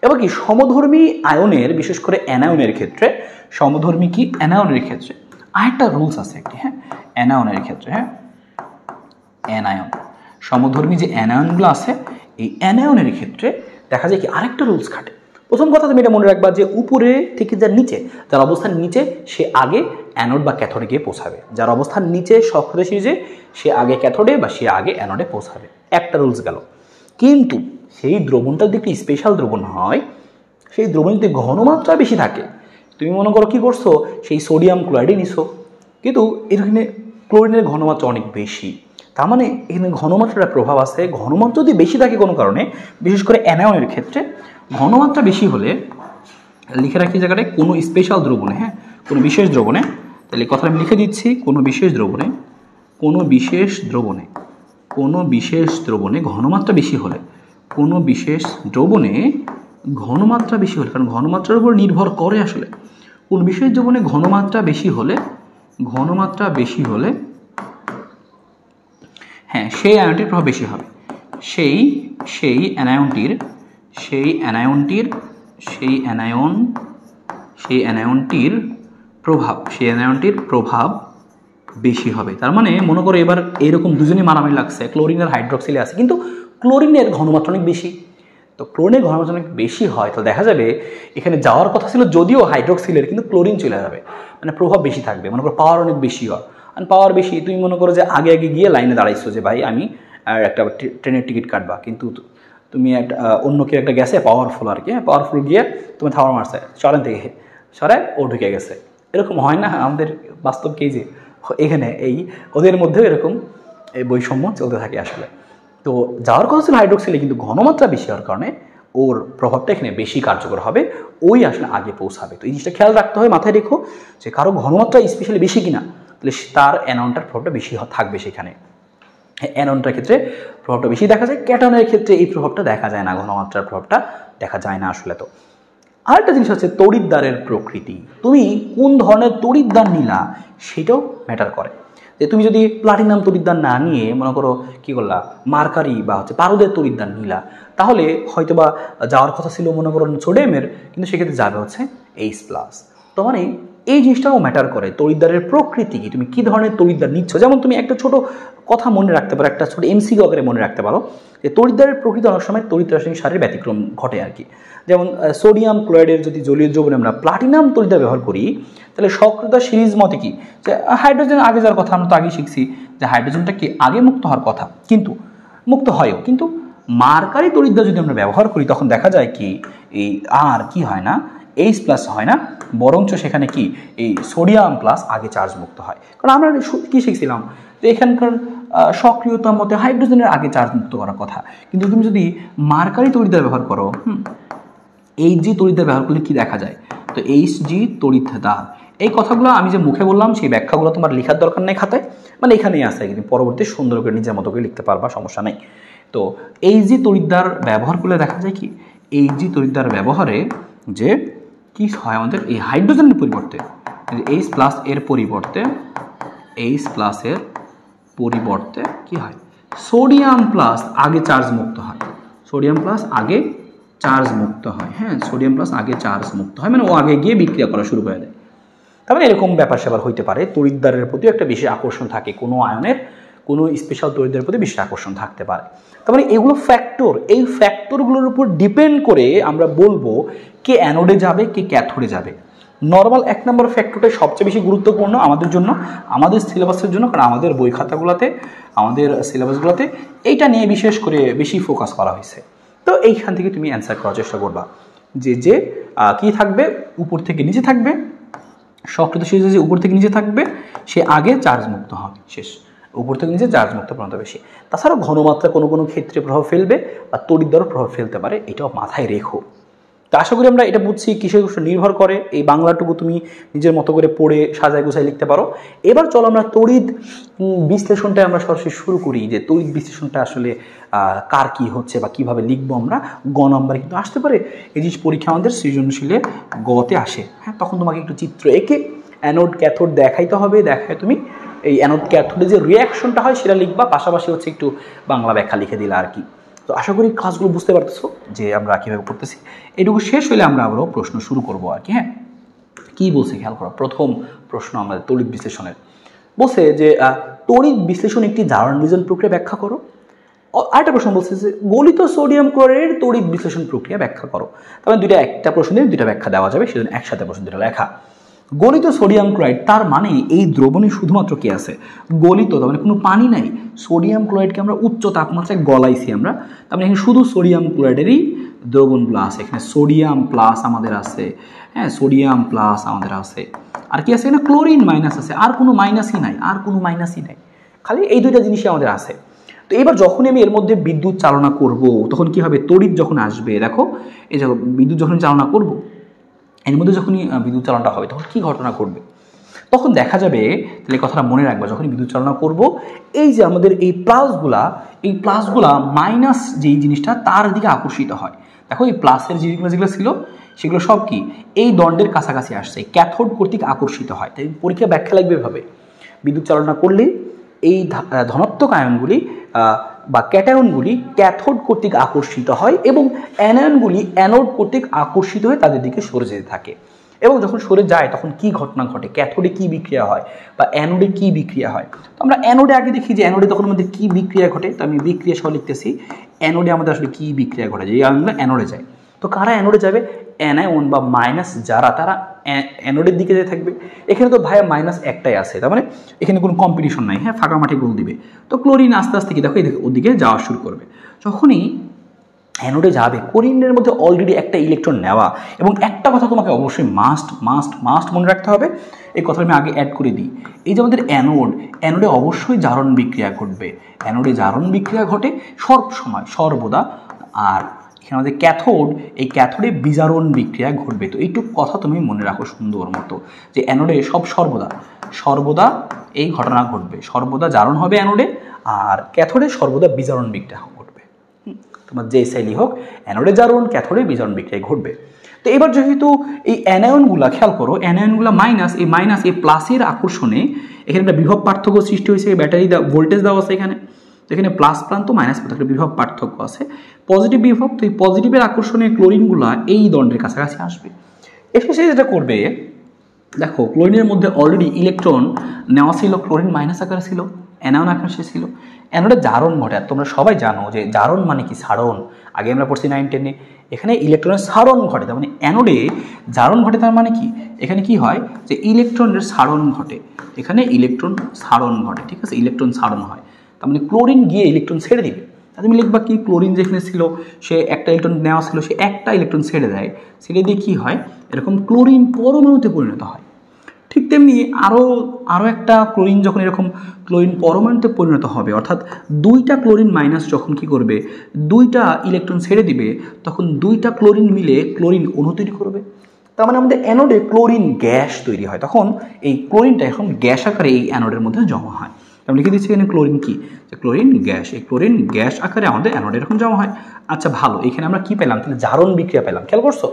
Speaker 1: এবার কি সমধর্মী আয়নের বিশেষ করে অ্যানায়নের ক্ষেত্রে সমধর্মী কি অ্যানায়নের ক্ষেত্রে আরেকটা রুলস আছে একটি হ্যাঁ অ্যানায়নের ক্ষেত্রে হ্যাঁ অ্যানায়ন সমধর্মী যে অ্যানায়নগুলো আছে এই অ্যানায়নের ক্ষেত্রে দেখা যায় কি আরেকটা রুলস খাটে প্রথম কথা তুমি এটা মনে রাখবা যে উপরে থেকে যার নিচে যার অবস্থান নিচে সে আগে অ্যানোড বা ক্যাথোডে গিয়ে পৌঁছাবে যার অবস্থান নিচে সক্রিয় সিরিজে সে আগে ক্যাথোডে বা সে আগে অ্যানোডে পৌঁছাবে একটা রুলস গেল কিন্তু সেই দ্রবণটা যদি একটি স্পেশাল দ্রবণ হয় সেই দ্রবণ যদি ঘনমাত্রা বেশি থাকে তুমি মনে করো কী করছো সেই সোডিয়াম ক্লোরাইডে নিছো কিন্তু এখানে ক্লোরিনের ঘনমাত্রা অনেক বেশি তার মানে এখানে ঘনমাত্রার প্রভাব আছে ঘনমাত্রা যদি বেশি থাকে কোনো কারণে বিশেষ করে অ্যানায়নের ক্ষেত্রে ঘনমাত্রা বেশি হলে লিখে রাখি জায়গাটায় কোনো স্পেশাল দ্রবণে হ্যাঁ কোনো বিশেষ দ্রবণে তাহলে কথা আমি লিখে দিচ্ছি কোনো বিশেষ দ্রবণে কোনো বিশেষ দ্রবণে কোনো বিশেষ দ্রবণে ঘনমাত্রা বেশি হলে কোনো বিশেষ দ্রবণে ঘনমাত্রা বেশি হলে কারণ ঘনমাত্রার উপর নির্ভর করে আসলে কোন বিষয়ের জীবনে ঘনমাত্রা বেশি হলে ঘনমাত্রা বেশি হলে হ্যাঁ সেই অ্যানায়নটির প্রভাব বেশি হবে সেই সেই অ্যানায়নটির সেই অ্যানায়নটির সেই অ্যানায়ন সেই অ্যানায়নটির প্রভাব সেই অ্যানায়নটির প্রভাব বেশি হবে তার মানে মনে করো এবার এরকম দুজনই মারামারি লাগছে ক্লোরিনের আর হাইড্রক্সিলে আছে কিন্তু ক্লোরিনের ঘনমাত্রা অনেক বেশি তো ক্লোরিনের ঘনমাত্রা অনেক বেশি হয় তো দেখা যাবে এখানে যাওয়ার কথা ছিল যদিও হাইড্রোক্সিলের কিন্তু ক্লোরিন চলে যাবে মানে প্রভাব বেশি থাকবে মনে করো পাওয়ার অনেক বেশি হয় আর পাওয়ার বেশি তুমি মনে করো যে আগে আগে গিয়ে লাইনে দাঁড়াইছো যে ভাই আমি একটা ট্রেনের টিকিট কাটবা কিন্তু তুমি একটা অন্য কেউ একটা গেছে পাওয়ারফুল আর কি হ্যাঁ পাওয়ারফুল গিয়ে তুমি থাওয়ার মারছে সরেন থেকে সরে ও ঢুকে গেছে এরকম হয় না আমাদের বাস্তব কেজি এখানে এই ওদের মধ্যেও এরকম এই বৈষম্য চলতে থাকে আসলে তো কথা কনসিল হাইড্রোক্সিলে কিন্তু ঘনমাত্রা বেশি হওয়ার কারণে ওর প্রভাবটা এখানে বেশি কার্যকর হবে ওই আসলে আগে পৌঁছাবে তো এই জিনিসটা খেয়াল রাখতে হয় মাথায় রেখো যে কারো ঘনমাত্রা স্পেশালি বেশি কিনা তাহলে তার অ্যানাউন্টার প্রভাবটা বেশি থাকবে সেখানে হ্যাঁ, অ্যাননটার ক্ষেত্রে প্রভাবটা বেশি দেখা যায় ক্যাটনের ক্ষেত্রে এই প্রভাবটা দেখা যায় না ঘনমাত্রার প্রভাবটা দেখা যায় না আসলে তো আরেকটা জিনিস হচ্ছে তড়িৎদ্বারের প্রকৃতি তুমি কোন ধরনের তড়িৎদ্বার নিলা সেটাও ম্যাটার করে যে তুমি যদি প্লাটিনাম তরিদ্দার না নিয়ে মনে করো কী করলা মার্কারি বা হচ্ছে পারদের তরিদ্দার নিলা তাহলে হয়তোবা যাওয়ার কথা ছিল মনে করো সোডিয়ামের কিন্তু সেক্ষেত্রে যাবে হচ্ছে এইচ প্লাস তো মানে এই জিনিসটাও ম্যাটার করে তরিদ্দারের প্রকৃতি কি তুমি কী ধরনের তরিদ্দার নিচ্ছ যেমন তুমি একটা ছোট কথা মনে রাখতে পারো একটা ছোট এমসি আকারে মনে রাখতে পারো যে তরিদ্দারের প্রকৃতি অনেক সময় তরিদ রাসায়নিক সারের ব্যতিক্রম ঘটে আর কি যেমন সোডিয়াম ক্লোরাইডের যদি জলীয় যৌবনে আমরা প্লাটিনাম তরিদ্দার ব্যবহার করি তাহলে সক্রিয়তা সিরিজ মতে কি যে হাইড্রোজেন আগে যাওয়ার কথা আমরা তো আগে শিখছি যে হাইড্রোজেনটা কি আগে মুক্ত হওয়ার কথা কিন্তু মুক্ত হয়ও কিন্তু মার্কারি তরিদ্রা যদি আমরা ব্যবহার করি তখন দেখা যায় কি এই আর কি হয় না এইচ প্লাস হয় না বরঞ্চ সেখানে কি এই সোডিয়াম প্লাস আগে চার্জ মুক্ত হয় কারণ আমরা কী শিখছিলাম যে এখানকার সক্রিয়তা মতে হাইড্রোজেনের আগে চার্জ মুক্ত করার কথা কিন্তু তুমি যদি মার্কারি তরিদ্রা ব্যবহার করো এইচ জি তরিদ্রা ব্যবহার করলে কি দেখা যায় তো এইচ জি তরিদ্রা এই কথাগুলো আমি যে মুখে বললাম সেই ব্যাখ্যাগুলো তোমার লেখার দরকার নেই খাতায় মানে এখানেই আসে কিন্তু পরবর্তী সুন্দর করে নিজের মতো করে লিখতে পারবা সমস্যা নেই তো এই যে তরিদ্দার ব্যবহার করলে দেখা যায় কি এই যে তরিদ্দার ব্যবহারে যে কি হয় আমাদের এই হাইড্রোজেনের পরিবর্তে এইচ প্লাস এর পরিবর্তে এইচ প্লাসের পরিবর্তে কি হয় সোডিয়াম প্লাস আগে চার্জ মুক্ত হয় সোডিয়াম প্লাস আগে চার্জ মুক্ত হয় হ্যাঁ সোডিয়াম প্লাস আগে চার্জ মুক্ত হয় মানে ও আগে গিয়ে বিক্রিয়া করা শুরু করে দেয় তবে এরকম ব্যাপার স্যাপার হইতে পারে তরিদ্দারের প্রতিও একটা বিশেষ আকর্ষণ থাকে কোনো আয়নের কোনো স্পেশাল তরিদ্দারের প্রতি বিশেষ আকর্ষণ থাকতে পারে তারপরে এগুলো ফ্যাক্টর এই ফ্যাক্টরগুলোর উপর ডিপেন্ড করে আমরা বলবো কে অ্যানোডে যাবে কে ক্যাথোডে যাবে নর্মাল এক নম্বর ফ্যাক্টরটাই সবচেয়ে বেশি গুরুত্বপূর্ণ আমাদের জন্য আমাদের সিলেবাসের জন্য কারণ আমাদের বই খাতাগুলোতে আমাদের সিলেবাসগুলোতে এইটা নিয়ে বিশেষ করে বেশি ফোকাস করা হয়েছে তো এইখান থেকে তুমি অ্যান্সার করার চেষ্টা করবা যে যে কি থাকবে উপর থেকে নিচে থাকবে সক্রিয় সুইচ যে উপর থেকে নিচে থাকবে সে আগে চার্জ মুক্ত হবে শেষ উপর থেকে নিচে চার্জ মুক্ত প্রণত বেশি তাছাড়াও ঘনমাত্রা কোনো কোনো ক্ষেত্রে প্রভাব ফেলবে বা তড়িদ্বার প্রভাব ফেলতে পারে এটাও মাথায় রেখো তো আশা করি আমরা এটা বুঝছি কিসের উপর নির্ভর করে এই বাংলাটুকু তুমি নিজের মতো করে পড়ে সাজায় গুছায় লিখতে পারো এবার চলো আমরা তড়িৎ বিশ্লেষণটা আমরা সরাসরি শুরু করি যে তড়িৎ বিশ্লেষণটা আসলে কার কি হচ্ছে বা কিভাবে লিখবো আমরা গ নম্বরে কিন্তু আসতে পারে এই জিনিস পরীক্ষা আমাদের সৃজনশীলে গতে আসে হ্যাঁ তখন তোমাকে একটু চিত্র এঁকে অ্যানোড ক্যাথোড দেখাইতে হবে দেখায় তুমি এই অ্যানোড ক্যাথোডে যে রিয়াকশনটা হয় সেটা লিখবা পাশাপাশি হচ্ছে একটু বাংলা ব্যাখ্যা লিখে দিলা আর কি তো আশা করি ক্লাসগুলো বুঝতে পারতেছো যে আমরা কীভাবে পড়তেছি এটুকু শেষ হলে আমরা আবারও প্রশ্ন শুরু করব আর কি হ্যাঁ কী বলছে খেয়াল করা প্রথম প্রশ্ন আমাদের তড়িৎ বিশ্লেষণের বলছে যে তড়িৎ বিশ্লেষণ একটি বিজন প্রক্রিয়া ব্যাখ্যা করো আরেকটা প্রশ্ন বলছে যে গলিত সোডিয়াম ক্লোরাইডের তড়িৎ বিশ্লেষণ প্রক্রিয়া ব্যাখ্যা করো তাহলে মানে দুইটা একটা প্রশ্নের দুইটা ব্যাখ্যা দেওয়া যাবে সেজন্য একসাথে প্রশ্ন দুটো লেখা গলিত সোডিয়াম ক্লোরাইড তার মানে এই দ্রবণে শুধুমাত্র কি আছে গলিত তার মানে কোনো পানি নাই সোডিয়াম ক্লোরাইডকে আমরা উচ্চ তাপমাত্রায় গলাইছি আমরা তার মানে এখানে শুধু সোডিয়াম ক্লোরাইডেরই দ্রবণগুলো আছে এখানে সোডিয়াম প্লাস আমাদের আছে হ্যাঁ সোডিয়াম প্লাস আমাদের আছে আর কি আছে এখানে ক্লোরিন মাইনাস আছে আর কোনো মাইনাসই নাই আর কোনো মাইনাসই নাই খালি এই দুইটা জিনিসই আমাদের আছে তো এবার যখনই আমি এর মধ্যে বিদ্যুৎ চালনা করব তখন কি হবে তড়িৎ যখন আসবে দেখো এই যে বিদ্যুৎ যখন চালনা করব এর মধ্যে যখনই বিদ্যুৎ চালনাটা হবে তখন কি ঘটনা ঘটবে তখন দেখা যাবে তাহলে কথাটা মনে রাখবা যখন বিদ্যুৎ চালনা করব এই যে আমাদের এই প্লাসগুলা এই প্লাসগুলা মাইনাস যেই জিনিসটা তার দিকে আকর্ষিত হয় দেখো এই প্লাসের জিনিসগুলো যেগুলো ছিল সেগুলো সব কি এই দণ্ডের কাছাকাছি আসছে ক্যাথোড কর্তৃক আকর্ষিত হয় তাই পরীক্ষা ব্যাখ্যা লাগবে এভাবে বিদ্যুৎ চালনা করলে এই ধনাত্মক আয়নগুলি বা ক্যাটায়নগুলি ক্যাথোড কর্তৃক আকর্ষিত হয় এবং অ্যানায়নগুলি অ্যানোড কর্তৃক আকর্ষিত হয়ে তাদের দিকে সরে যেতে থাকে এবং যখন সরে যায় তখন কি ঘটনা ঘটে ক্যাথোডে কি বিক্রিয়া হয় বা অ্যানোডে কি বিক্রিয়া হয় তো আমরা অ্যানোডে আগে দেখি যে অ্যানোডে তখন আমাদের কি বিক্রিয়া ঘটে তো আমি বিক্রিয়া সহ লিখতেছি অ্যানোডে আমাদের আসলে কি বিক্রিয়া ঘটে যে আমরা অ্যানোডে যায় তো কারা অ্যানোডে যাবে অ্যানায়ন বা মাইনাস যারা তারা অ্যানোডের দিকে যেয়ে থাকবে এখানে তো ভাইয়া মাইনাস একটাই আছে তার মানে এখানে কোনো কম্পিটিশন নাই হ্যাঁ ফাঁকা মাঠে গোল দিবে তো ক্লোরিন আস্তে আস্তে কি দেখো ওদিকে যাওয়া শুরু করবে যখনই অ্যানোডে যাবে কোরিনের মধ্যে অলরেডি একটা ইলেকট্রন নেওয়া এবং একটা কথা তোমাকে অবশ্যই মাস্ট মাস্ট মাস্ট মনে রাখতে হবে এই কথা আমি আগে অ্যাড করে দিই এই যে আমাদের অ্যানোড অ্যানোডে অবশ্যই জারণ বিক্রিয়া ঘটবে অ্যানোডে জারণ বিক্রিয়া ঘটে সব সময় সর্বদা আর এখানে আমাদের ক্যাথোড এই ক্যাথোডে বিজারণ বিক্রিয়া ঘটবে তো এইটুক কথা তুমি মনে রাখো সুন্দর মতো যে অ্যানোডে সব সর্বদা সর্বদা এই ঘটনা ঘটবে সর্বদা জারণ হবে অ্যানোডে আর ক্যাথোডে সর্বদা বিজারণ বিক্রিয়া হবে তোমার যে সেলই হোক অ্যানোডে জারণ ক্যাথোডে বিজারণ বিক্রিয়া ঘটবে তো এবার যেহেতু এই অ্যানায়নগুলা খেয়াল করো অ্যানায়নগুলা মাইনাস এই মাইনাস এই প্লাসের আকর্ষণে এখানে একটা বিভব পার্থক্য সৃষ্টি হয়েছে ব্যাটারি ভোল্টেজ দেওয়া আছে এখানে তো এখানে প্লাস প্রান্ত মাইনাস প্রান্ত একটা বিভব পার্থক্য আছে পজিটিভ বিভব তো এই পজিটিভের আকর্ষণে ক্লোরিনগুলা এই দণ্ডের কাছাকাছি আসবে এসে সে যেটা করবে দেখো ক্লোরিনের মধ্যে অলরেডি ইলেকট্রন নেওয়া ছিল ক্লোরিন মাইনাস আকারে ছিল অ্যানাউন আকাশে ছিল অ্যানোডে জারণ ঘটে আর তোমরা সবাই জানো যে জারণ মানে কি সারণ আগে আমরা পড়ছি নাইন টেনে এখানে ইলেকট্রনের সারণ ঘটে তার মানে অ্যানোডে জারণ ঘটে তার মানে কি এখানে কি হয় যে ইলেকট্রনের সারণ ঘটে এখানে ইলেকট্রন সারণ ঘটে ঠিক আছে ইলেকট্রন সারণ হয় তার মানে ক্লোরিন গিয়ে ইলেকট্রন ছেড়ে দিবে তা তুমি লিখবা কি ক্লোরিন যেখানে ছিল সে একটা ইলেকট্রন নেওয়া ছিল সে একটা ইলেকট্রন ছেড়ে দেয় ছেড়ে দিয়ে কী হয় এরকম ক্লোরিন পরমাণুতে পরিণত হয় ঠিক তেমনি আরও আরও একটা ক্লোরিন যখন এরকম ক্লোরিন পরমাণুতে পরিণত হবে অর্থাৎ দুইটা ক্লোরিন মাইনাস যখন কি করবে দুইটা ইলেকট্রন ছেড়ে দিবে তখন দুইটা ক্লোরিন মিলে ক্লোরিন অণু তৈরি করবে তার মানে আমাদের অ্যানোডে ক্লোরিন গ্যাস তৈরি হয় তখন এই ক্লোরিনটা এখন গ্যাস আকারে এই অ্যানোডের মধ্যে জমা হয় আমি মানে লিখে দিচ্ছি এখানে ক্লোরিন কি ক্লোরিন গ্যাস এই ক্লোরিন গ্যাস আকারে আমাদের অ্যানোডে এরকম জমা হয় আচ্ছা ভালো এখানে আমরা কি পেলাম তাহলে জারণ বিক্রিয়া পেলাম খেয়াল করছো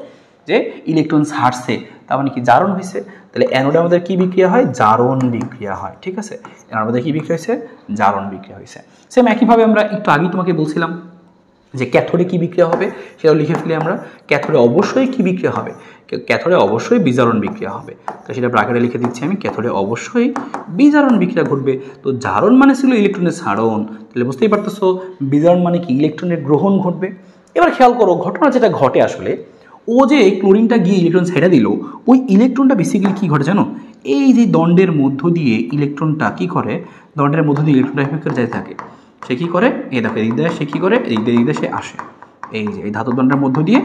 Speaker 1: যে ইলেকট্রন ছাড়ছে তার মানে কি জারণ হয়েছে তাহলে অ্যানোডে আমাদের কি বিক্রিয়া হয় জারণ বিক্রিয়া হয় ঠিক আছে অ্যানোডে আমাদের কি বিক্রিয়া হয়েছে জারণ বিক্রিয়া হয়েছে সেম একইভাবে আমরা একটু আগেই তোমাকে বলছিলাম যে ক্যাথোডে কি বিক্রিয়া হবে সেটাও লিখে ফেলি আমরা ক্যাথোডে অবশ্যই কি বিক্রিয়া হবে ক্যাথোডে অবশ্যই বিজারণ বিক্রিয়া হবে তো সেটা ব্রাকেটে লিখে দিচ্ছি আমি ক্যাথোডে অবশ্যই বিজারণ বিক্রিয়া ঘটবে তো জারণ মানে ছিল ইলেকট্রনের সারণ তাহলে বুঝতেই পারতেছো বিজারণ মানে কি ইলেকট্রনের গ্রহণ ঘটবে এবার খেয়াল করো ঘটনা যেটা ঘটে আসলে ও যে ক্লোরিনটা গিয়ে ইলেকট্রন ছেড়ে দিল ওই ইলেকট্রনটা বেসিক্যালি কী ঘটে জানো এই যে দণ্ডের মধ্য দিয়ে ইলেকট্রনটা কী করে দণ্ডের মধ্য দিয়ে ইলেকট্রনটা করে যেতে থাকে সে কী করে এই দেখো এদিক দেয় সে কী করে এদিক দিয়ে এদিক দিয়ে সে আসে এই যে এই ধাতুদণ্ডের মধ্য দিয়ে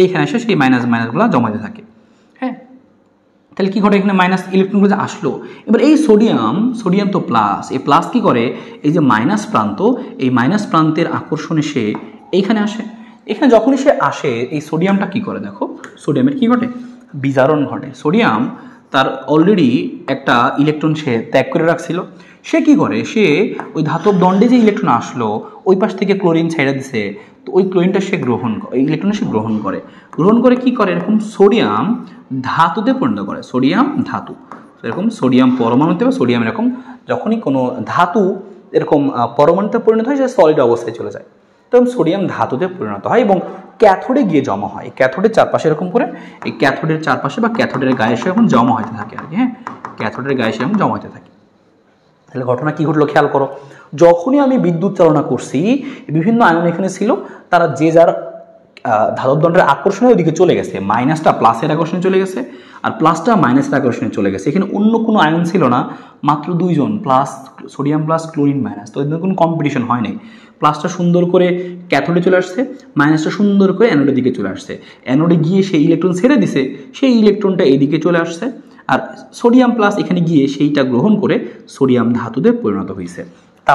Speaker 1: এইখানে এসে সেই মাইনাস মাইনাসগুলো দিয়ে থাকে হ্যাঁ তাহলে কী ঘটে এখানে মাইনাস ইলেকট্রনগুলো যে আসলো এবার এই সোডিয়াম সোডিয়াম তো প্লাস এই প্লাস কী করে এই যে মাইনাস প্রান্ত এই মাইনাস প্রান্তের আকর্ষণে সে এইখানে আসে এখানে যখনই সে আসে এই সোডিয়ামটা কি করে দেখো সোডিয়ামের কি ঘটে বিজারণ ঘটে সোডিয়াম তার অলরেডি একটা ইলেকট্রন সে ত্যাগ করে রাখছিল সে কি করে সে ওই ধাতব দণ্ডে যে ইলেকট্রন আসলো ওই পাশ থেকে ক্লোরিন ছেড়ে দিছে তো ওই ক্লোরিনটা সে গ্রহণ করে ইলেকট্রন সে গ্রহণ করে গ্রহণ করে কি করে এরকম সোডিয়াম ধাতুতে পরিণত করে সোডিয়াম ধাতু এরকম সোডিয়াম পরমাণুতে বা সোডিয়াম এরকম যখনই কোনো ধাতু এরকম পরমাণুতে পরিণত হয় সে সলিড অবস্থায় চলে যায় তখন সোডিয়াম ধাতুতে পরিণত হয় এবং ক্যাথোডে গিয়ে জমা হয় ক্যাথোডের চারপাশে এরকম করে এই ক্যাথোডের চারপাশে বা ক্যাথোডের গায়ে সে এখন জমা হতে থাকে আর কি হ্যাঁ ক্যাথোডের গায়ে সে এখন জমা হতে থাকে তাহলে ঘটনা কী ঘটলো খেয়াল করো যখনই আমি বিদ্যুৎ চালনা করছি বিভিন্ন আয়ন এখানে ছিল তারা যে যার ধাতব দণ্ডের আকর্ষণে ওইদিকে চলে গেছে মাইনাসটা প্লাসের আকর্ষণে চলে গেছে আর প্লাসটা মাইনাসের আকর্ষণে চলে গেছে এখানে অন্য কোনো আয়ন ছিল না মাত্র দুইজন plus sodium plus chlorine minus তো এদের কোনো কম্পিটিশন হয় নাই প্লাসটা সুন্দর করে ক্যাথোডে চলে আসছে মাইনাসটা সুন্দর করে অ্যানোডের দিকে চলে আসছে অ্যানোডে গিয়ে সেই ইলেকট্রন ছেড়ে দিছে সেই ইলেকট্রনটা এদিকে চলে আসছে আর সোডিয়াম প্লাস এখানে গিয়ে সেইটা গ্রহণ করে সোডিয়াম ধাতুতে পরিণত হয়েছে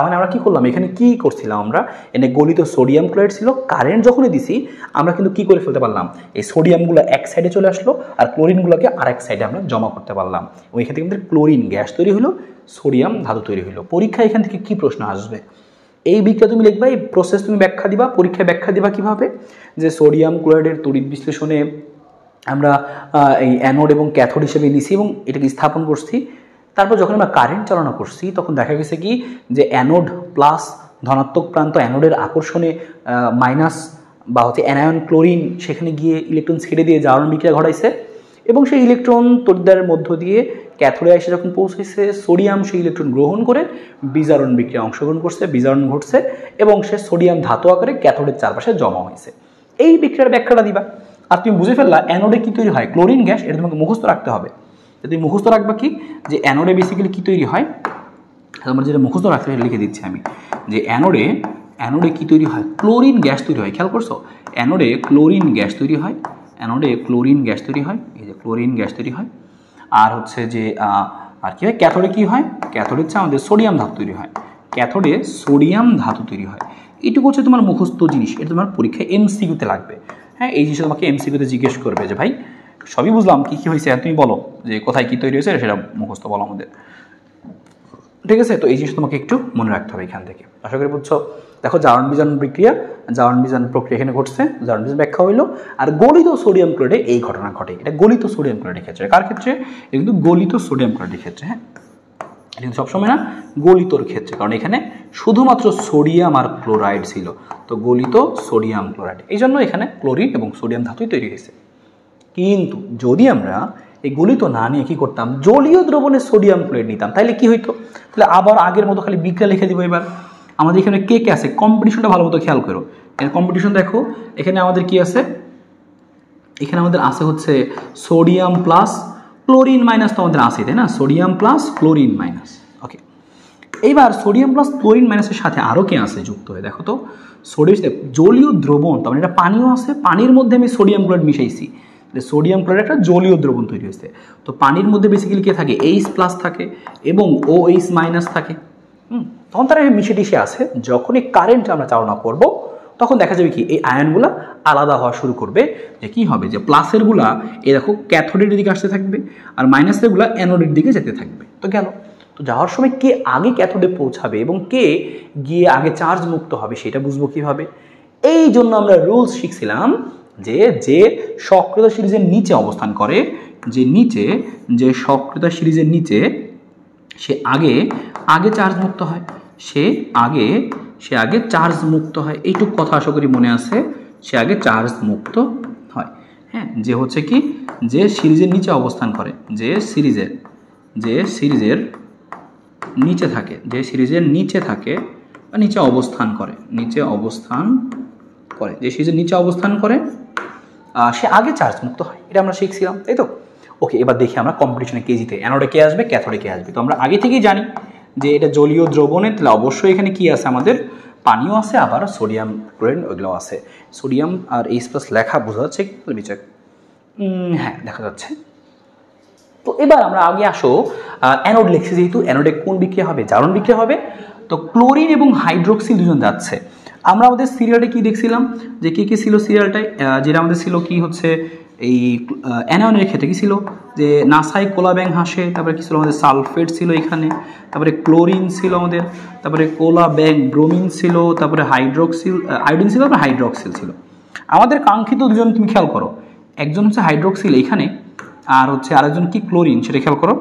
Speaker 1: মানে আমরা কি করলাম এখানে কি করছিলাম আমরা এনে গলিত সোডিয়াম ক্লোরাইড ছিল কারেন্ট যখনই দিছি আমরা কিন্তু কি করে ফেলতে পারলাম এই সোডিয়ামগুলো এক সাইডে চলে আসলো আর ক্লোরিনগুলোকে আরেক সাইডে আমরা জমা করতে পারলাম এখান থেকে আমাদের ক্লোরিন গ্যাস তৈরি হলো সোডিয়াম ধাতু তৈরি হলো পরীক্ষা এখান থেকে কি প্রশ্ন আসবে এই বিক্রিয়া তুমি লিখবা এই প্রসেস তুমি ব্যাখ্যা দিবা পরীক্ষায় ব্যাখ্যা দিবা কিভাবে যে সোডিয়াম ক্লোরাইডের তড়িৎ বিশ্লেষণে আমরা এই অ্যানোড এবং ক্যাথোড হিসেবে নিছি এবং এটাকে স্থাপন করছি তারপর যখন আমরা কারেন্ট চালনা করছি তখন দেখা গেছে কি যে অ্যানোড প্লাস ধনাত্মক প্রান্ত অ্যানোডের আকর্ষণে মাইনাস বা হচ্ছে অ্যানায়ন ক্লোরিন সেখানে গিয়ে ইলেকট্রন ছেড়ে দিয়ে জারণ বিক্রিয়া ঘটাইছে এবং সেই ইলেকট্রন তরিদ্বারের মধ্য দিয়ে ক্যাথোডে এসে যখন পৌঁছেছে সোডিয়াম সেই ইলেকট্রন গ্রহণ করে বিজারণ বিক্রিয়া অংশগ্রহণ করছে বিজারণ ঘটছে এবং সে সোডিয়াম ধাতু আকারে ক্যাথোডের চারপাশে জমা হয়েছে এই বিক্রিয়ার ব্যাখ্যাটা দিবা আর তুমি বুঝে ফেললা অ্যানোডে কী তৈরি হয় ক্লোরিন গ্যাস এটা তোমাকে মুখস্থ রাখতে হবে যদি মুখস্থ রাখবা কি যে অ্যানোডে বেসিক্যালি কী তৈরি হয় তোমার যেটা মুখস্থ রাখতে লিখে দিচ্ছি আমি যে অ্যানোডে অ্যানোডে কী তৈরি হয় ক্লোরিন গ্যাস তৈরি হয় খেয়াল করছো অ্যানোডে ক্লোরিন গ্যাস তৈরি হয় অ্যানোডে ক্লোরিন গ্যাস তৈরি হয় এই যে ক্লোরিন গ্যাস তৈরি হয় আর হচ্ছে যে আর কী হয় ক্যাথোডে কী হয় ক্যাথোডে হচ্ছে আমাদের সোডিয়াম ধাতু তৈরি হয় ক্যাথোডে সোডিয়াম ধাতু তৈরি হয় এটুকু হচ্ছে তোমার মুখস্থ জিনিস এটা তোমার পরীক্ষায় এমসিকিউতে লাগবে হ্যাঁ এই জিনিসটা তোমাকে এমসিকিউতে জিজ্ঞেস করবে যে ভাই সবই বুঝলাম কি কি হয়েছে তুমি বলো যে কোথায় কি তৈরি হয়েছে সেটা মুখস্থ বলো আমাদের ঠিক আছে তো এই জিনিস তোমাকে একটু মনে রাখতে হবে এখান থেকে আশা করি বুঝছো দেখো জারণ বিজারণ প্রক্রিয়া জারণ বিজান প্রক্রিয়া এখানে ঘটছে জারণ বিজারণ ব্যাখ্যা হইলো আর গলিত সোডিয়াম ক্লোরাইডে এই ঘটনা ঘটে এটা গলিত সোডিয়াম ক্লোরাইডের ক্ষেত্রে কার ক্ষেত্রে এটা কিন্তু গলিত সোডিয়াম ক্লোরাইডের ক্ষেত্রে হ্যাঁ এটা কিন্তু সবসময় না গলিতর ক্ষেত্রে কারণ এখানে শুধুমাত্র সোডিয়াম আর ক্লোরাইড ছিল তো গলিত সোডিয়াম ক্লোরাইড এই জন্য এখানে ক্লোরিন এবং সোডিয়াম ধাতুই তৈরি হয়েছে কিন্তু যদি আমরা এই গলিত না নিয়ে কী করতাম জলীয় দ্রবণে সোডিয়াম ক্লোরাইড নিতাম তাহলে কি হইতো তাহলে আবার আগের মতো খালি বিজ্ঞান লিখে দিব এবার আমাদের এখানে কে কে আছে কম্পিটিশনটা ভালো মতো খেয়াল করো এখানে কম্পিটিশন দেখো এখানে আমাদের কি আছে এখানে আমাদের আছে হচ্ছে সোডিয়াম প্লাস ক্লোরিন মাইনাস তো আমাদের আছে তাই না sodium plus chlorine minus okay এইবার সোডিয়াম প্লাস ক্লোরিন মাইনাসের সাথে আরও কে আছে যুক্ত হয়ে দেখো তো সোডিয়াম জলীয় দ্রবণ তার মানে এটা পানিও আছে পানির মধ্যে আমি সোডিয়াম ক্লোরাইড মিশাইছি যে সোডিয়াম ক্লোরাইড একটা জলীয় দ্রবণ তৈরি হয়েছে তো পানির মধ্যে বেসিক্যালি কে থাকে এইচ প্লাস থাকে এবং ও এইচ মাইনাস থাকে তখন তারা মিশে টিশে আসে যখনই কারেন্ট আমরা চালনা করব তখন দেখা যাবে কি এই আয়নগুলা আলাদা হওয়া শুরু করবে যে কি হবে যে প্লাসেরগুলা এ দেখো ক্যাথোডের দিকে আসতে থাকবে আর মাইনাসেরগুলা অ্যানোডের দিকে যেতে থাকবে তো গেল তো যাওয়ার সময় কে আগে ক্যাথোডে পৌঁছাবে এবং কে গিয়ে আগে চার্জ মুক্ত হবে সেটা বুঝবো কীভাবে এই জন্য আমরা রুলস শিখছিলাম যে যে সক্রিয়তা সিরিজের নিচে অবস্থান করে যে নিচে যে সক্রিয়তা সিরিজের নিচে সে আগে আগে চার্জ মুক্ত হয় সে আগে সে আগে চার্জ মুক্ত হয় এইটুক কথা আশা করি মনে আছে সে আগে চার্জ মুক্ত হয় হ্যাঁ যে হচ্ছে কি যে সিরিজের নিচে অবস্থান করে যে সিরিজের যে সিরিজের নিচে থাকে যে সিরিজের নিচে থাকে বা নিচে অবস্থান করে নিচে অবস্থান করে যে সে যে নিচে অবস্থান করে সে আগে চার্জ মুক্ত হয় এটা আমরা শিখছিলাম তাই তো ওকে এবার দেখি আমরা কম্পিটিশনে কে জিতে অ্যানোডে কে আসবে ক্যাথোডে কে আসবে তো আমরা আগে থেকেই জানি যে এটা জলীয় দ্রবণে তাহলে অবশ্যই এখানে কি আছে আমাদের পানিও আছে আবার সোডিয়াম ক্লোরিন ওইগুলো আছে সোডিয়াম আর এইচ প্লাস লেখা বোঝা যাচ্ছে বিচার হ্যাঁ দেখা যাচ্ছে তো এবার আমরা আগে আসো অ্যানোড লিখছি যেহেতু অ্যানোডে কোন বিক্রিয়া হবে জারণ বিক্রিয়া হবে তো ক্লোরিন এবং হাইড্রোক্সিল দুজন যাচ্ছে আমরা আমাদের সিরিয়ালটা কি দেখছিলাম যে কী কী ছিল সিরিয়ালটায় যেটা আমাদের ছিল কি হচ্ছে এই অ্যানায়নের ক্ষেত্রে কী ছিল যে নাসাই ব্যাং হাসে তারপরে কী ছিল আমাদের সালফেট ছিল এখানে তারপরে ক্লোরিন ছিল আমাদের তারপরে কোলা ব্যাং ব্রোমিন ছিল তারপরে হাইড্রোক্সিল আয়োডিন ছিল তারপরে হাইড্রোক্সিল ছিল আমাদের কাঙ্ক্ষিত দুজন তুমি খেয়াল করো একজন হচ্ছে হাইড্রোক্সিল এখানে আর হচ্ছে আরেকজন কি ক্লোরিন সেটা খেয়াল করো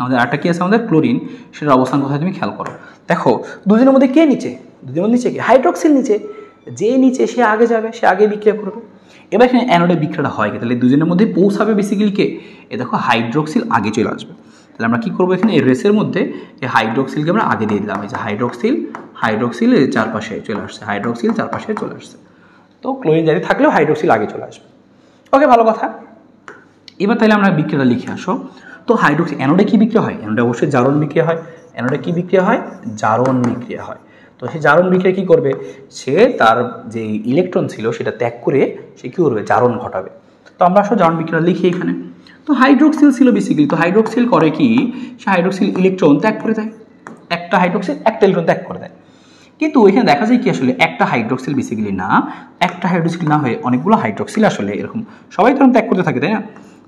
Speaker 1: আমাদের আরেকটা কি আছে আমাদের ক্লোরিন সেটার অবস্থান কোথায় তুমি খেয়াল করো দেখো দুজনের মধ্যে কে নিচে দুজনের নিচে কি হাইড্রক্সিল নিচে যে নিচে সে আগে যাবে সে আগে বিক্রিয়া করবে এবার এখানে অ্যানোডে বিক্রিয়াটা হয় কি তাহলে দুজনের মধ্যে পৌঁছাবে বেসিক্যালিকে কে এ দেখো হাইড্রোক্সিল আগে চলে আসবে তাহলে আমরা কী করবো এখানে রেসের মধ্যে এই হাইড্রোক্সিলকে আমরা আগে দিয়ে দিলাম এই যে হাইড্রোক্সিল হাইড্রোক্সিল চারপাশে চলে আসছে হাইড্রোক্সিল চারপাশে চলে আসছে তো ক্লোরিন জারি থাকলেও হাইড্রোক্সিল আগে চলে আসবে ওকে ভালো কথা এবার তাহলে আমরা বিক্রিয়াটা লিখে আসো তো হাইড্রোক্সিল অ্যানোডে কী বিক্রিয়া হয় অ্যানোডে অবশ্যই জারণ বিক্রিয়া হয় অ্যানোডে কী বিক্রিয়া হয় জারণ বিক্রিয়া হয় তো সে জারণ বিক্রিয়া কী করবে সে তার যে ইলেকট্রন ছিল সেটা ত্যাগ করে সে কী করবে জারণ ঘটাবে তো আমরা আসলে জারণ বিক্রিয়া লিখি এখানে তো হাইড্রোক্সিল ছিল বেসিক্যালি তো হাইড্রোক্সিল করে কি সে হাইড্রোক্সিল ইলেকট্রন ত্যাগ করে দেয় একটা হাইড্রোক্সিল একটা ইলেকট্রন ত্যাগ করে দেয় কিন্তু ওইখানে দেখা যায় কি আসলে একটা হাইড্রোক্সিল বেসিক্যালি না একটা হাইড্রোক্সিল না হয়ে অনেকগুলো হাইড্রোক্সিল আসলে এরকম সবাই তখন ত্যাগ করতে থাকে তাই না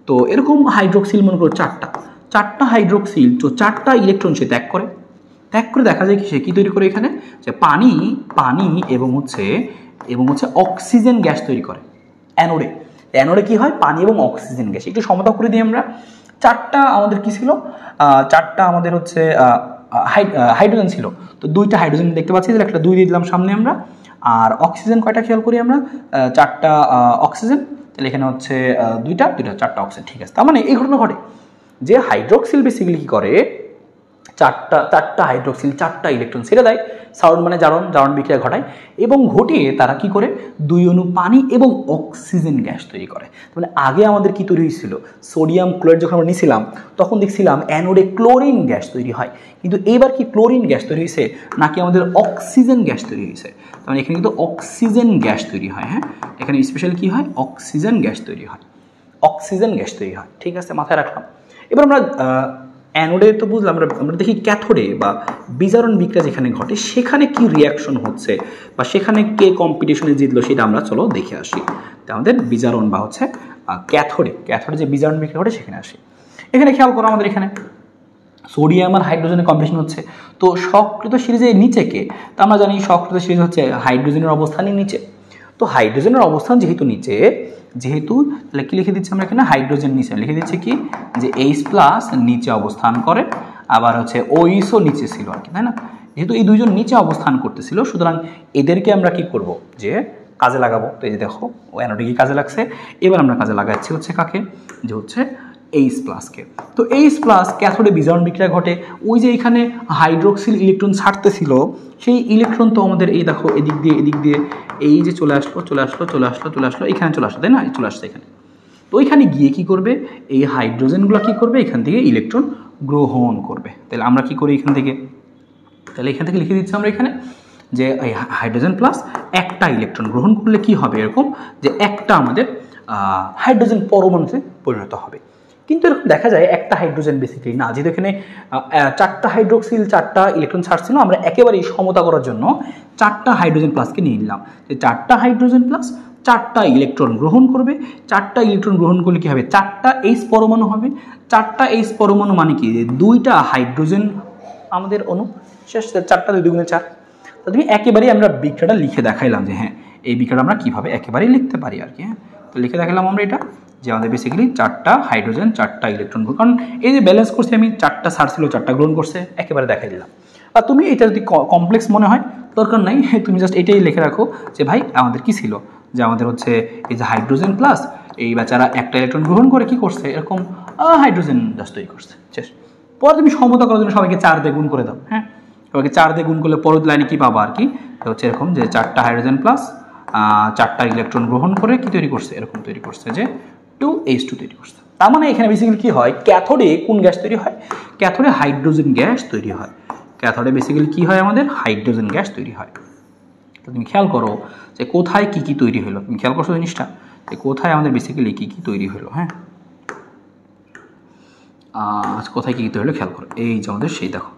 Speaker 1: তো এরকম হাইড্রোক্সিল মনে করো চারটা চারটা হাইড্রোক্সিল তো চারটা ইলেকট্রন সে ত্যাগ করে ত্যাগ করে দেখা যায় কি সে কী তৈরি করে এখানে যে পানি পানি এবং হচ্ছে এবং হচ্ছে অক্সিজেন গ্যাস তৈরি করে অ্যানোডে অ্যানোডে কি হয় পানি এবং অক্সিজেন গ্যাস একটু সমতা করে দিই আমরা চারটা আমাদের কি ছিল চারটা আমাদের হচ্ছে হাইড্রোজেন ছিল তো দুইটা হাইড্রোজেন দেখতে পাচ্ছি একটা দুই দিয়ে দিলাম সামনে আমরা আর অক্সিজেন কয়টা খেয়াল করি আমরা চারটা অক্সিজেন তাহলে এখানে হচ্ছে দুইটা দুইটা চারটা অক্সিজেন ঠিক আছে তার মানে এই ঘটনা ঘটে যে হাইড্রোক্সিল বেসিক্যালি কী করে চারটা চারটা হাইড্রোক্সিল চারটা ইলেকট্রন ছেড়ে দেয় সাউন্ড মানে জারণ জারণ বিক্রিয়া ঘটায় এবং ঘটিয়ে তারা কি করে দুই অণু পানি এবং অক্সিজেন গ্যাস তৈরি করে তাহলে মানে আগে আমাদের কি তৈরি হয়েছিল সোডিয়াম ক্লোরাইড যখন আমরা নিছিলাম তখন দেখছিলাম অ্যানোডে ক্লোরিন গ্যাস তৈরি হয় কিন্তু এইবার কি ক্লোরিন গ্যাস তৈরি হয়েছে নাকি আমাদের অক্সিজেন গ্যাস তৈরি হয়েছে তাহলে মানে এখানে কিন্তু অক্সিজেন গ্যাস তৈরি হয় হ্যাঁ এখানে স্পেশাল কি হয় অক্সিজেন গ্যাস তৈরি হয় অক্সিজেন গ্যাস তৈরি হয় ঠিক আছে মাথায় রাখলাম এবার আমরা অ্যানোডে তো বুঝলাম আমরা আমরা দেখি ক্যাথোডে বা বিজারণ বিক্রিয়া যেখানে ঘটে সেখানে কি রিয়াকশন হচ্ছে বা সেখানে কে কম্পিটিশনে জিতলো সেটা আমরা চলো দেখে আসি তা আমাদের বিজারণ বা হচ্ছে ক্যাথোডে ক্যাথোডে যে বিজারণ বিক্রিয়া ঘটে সেখানে আসি এখানে খেয়াল করো আমাদের এখানে সোডিয়াম আর হাইড্রোজেনের কম্পিটিশন হচ্ছে তো সক্রিয় সিরিজে নিচেকে তা আমরা জানি সক্রিয় সিরিজ হচ্ছে হাইড্রোজেনের অবস্থানই নিচে তো হাইড্রোজেনের অবস্থান যেহেতু নিচে যেহেতু তাহলে কী লিখে দিচ্ছি আমরা এখানে হাইড্রোজেন নিচে লিখে দিচ্ছি কি যে এইচ প্লাস নিচে অবস্থান করে আবার হচ্ছে ওইসও নিচে ছিল আর কি তাই না যেহেতু এই দুজন নিচে অবস্থান করতেছিল সুতরাং এদেরকে আমরা কি করব যে কাজে লাগাবো তো এই যে দেখো ও অ্যানোডিকে কাজে লাগছে এবার আমরা কাজে লাগাচ্ছি হচ্ছে কাকে যে হচ্ছে এইচ প্লাসকে তো এইচ প্লাস ক্যাথোডে বিজারণ বিক্রিয়া ঘটে ওই যে এখানে হাইড্রোক্সিল ইলেকট্রন ছাড়তেছিল সেই ইলেকট্রন তো আমাদের এই দেখো এদিক দিয়ে এদিক দিয়ে এই যে চলে আসলো চলে আসলো চলে আসলো চলে আসলো এখানে চলে আসলো তাই না চলে আসছে এখানে তো ওইখানে গিয়ে কি করবে এই হাইড্রোজেনগুলো কি করবে এখান থেকে ইলেকট্রন গ্রহণ করবে তাহলে আমরা কি করি এখান থেকে তাহলে এখান থেকে লিখে দিচ্ছি আমরা এখানে যে এই হাইড্রোজেন প্লাস একটা ইলেকট্রন গ্রহণ করলে কি হবে এরকম যে একটা আমাদের হাইড্রোজেন পরমাণুতে পরিণত হবে কিন্তু এরকম দেখা যায় একটা হাইড্রোজেন বেসিক্যালি না যেহেতু এখানে চারটা হাইড্রোক্সিল চারটা ইলেকট্রন ছাড়ছিল আমরা একেবারেই সমতা করার জন্য চারটা হাইড্রোজেন প্লাসকে নিয়ে নিলাম যে চারটা হাইড্রোজেন প্লাস চারটা ইলেকট্রন গ্রহণ করবে চারটা ইলেকট্রন গ্রহণ করলে কী হবে চারটা এইচ পরমাণু হবে চারটা এইচ পরমাণু মানে কি দুইটা হাইড্রোজেন আমাদের অনু শেষ চারটা দুই দুগুণে চার তুমি একেবারেই আমরা বিক্রিয়াটা লিখে দেখাইলাম যে হ্যাঁ এই বিক্রিয়াটা আমরা কীভাবে একেবারেই লিখতে পারি আর কি হ্যাঁ লিখে দেখালাম আমরা এটা যে আমাদের বেসিক্যালি চারটা হাইড্রোজেন চারটা ইলেকট্রন কারণ এই যে ব্যালেন্স করছে আমি চারটা সার ছিল চারটা গ্রহণ করছে একেবারে দেখাই দিলাম আর তুমি এটা যদি কমপ্লেক্স মনে হয় দরকার নাই তুমি জাস্ট এটাই লিখে রাখো যে ভাই আমাদের কি ছিল যে আমাদের হচ্ছে এই যে হাইড্রোজেন প্লাস এই বেচারা একটা ইলেকট্রন গ্রহণ করে কি করছে এরকম হাইড্রোজেন জাস্ট তৈরি করছে শেষ পরে তুমি সমতা করার জন্য সবাইকে চার দিয়ে গুণ করে দাও হ্যাঁ সবাইকে চার দিয়ে গুণ করলে পরের লাইনে কী পাবো আর কি হচ্ছে এরকম যে চারটা হাইড্রোজেন প্লাস চারটা ইলেকট্রন গ্রহণ করে কি তৈরি করছে এরকম তৈরি করছে যে টু এইচ টু তৈরি করছে তার মানে এখানে বেসিক্যালি কী হয় ক্যাথোডে কোন গ্যাস তৈরি হয় ক্যাথোডে হাইড্রোজেন গ্যাস তৈরি হয় ক্যাথোডে বেসিক্যালি কী হয় আমাদের হাইড্রোজেন গ্যাস তৈরি হয় তো তুমি খেয়াল করো যে কোথায় কী কী তৈরি হলো তুমি খেয়াল করছো জিনিসটা যে কোথায় আমাদের বেসিক্যালি কী কী তৈরি হলো হ্যাঁ আচ্ছা, কোথায় কী কী তৈরি হলো খেয়াল করো এই যে আমাদের সেই দেখো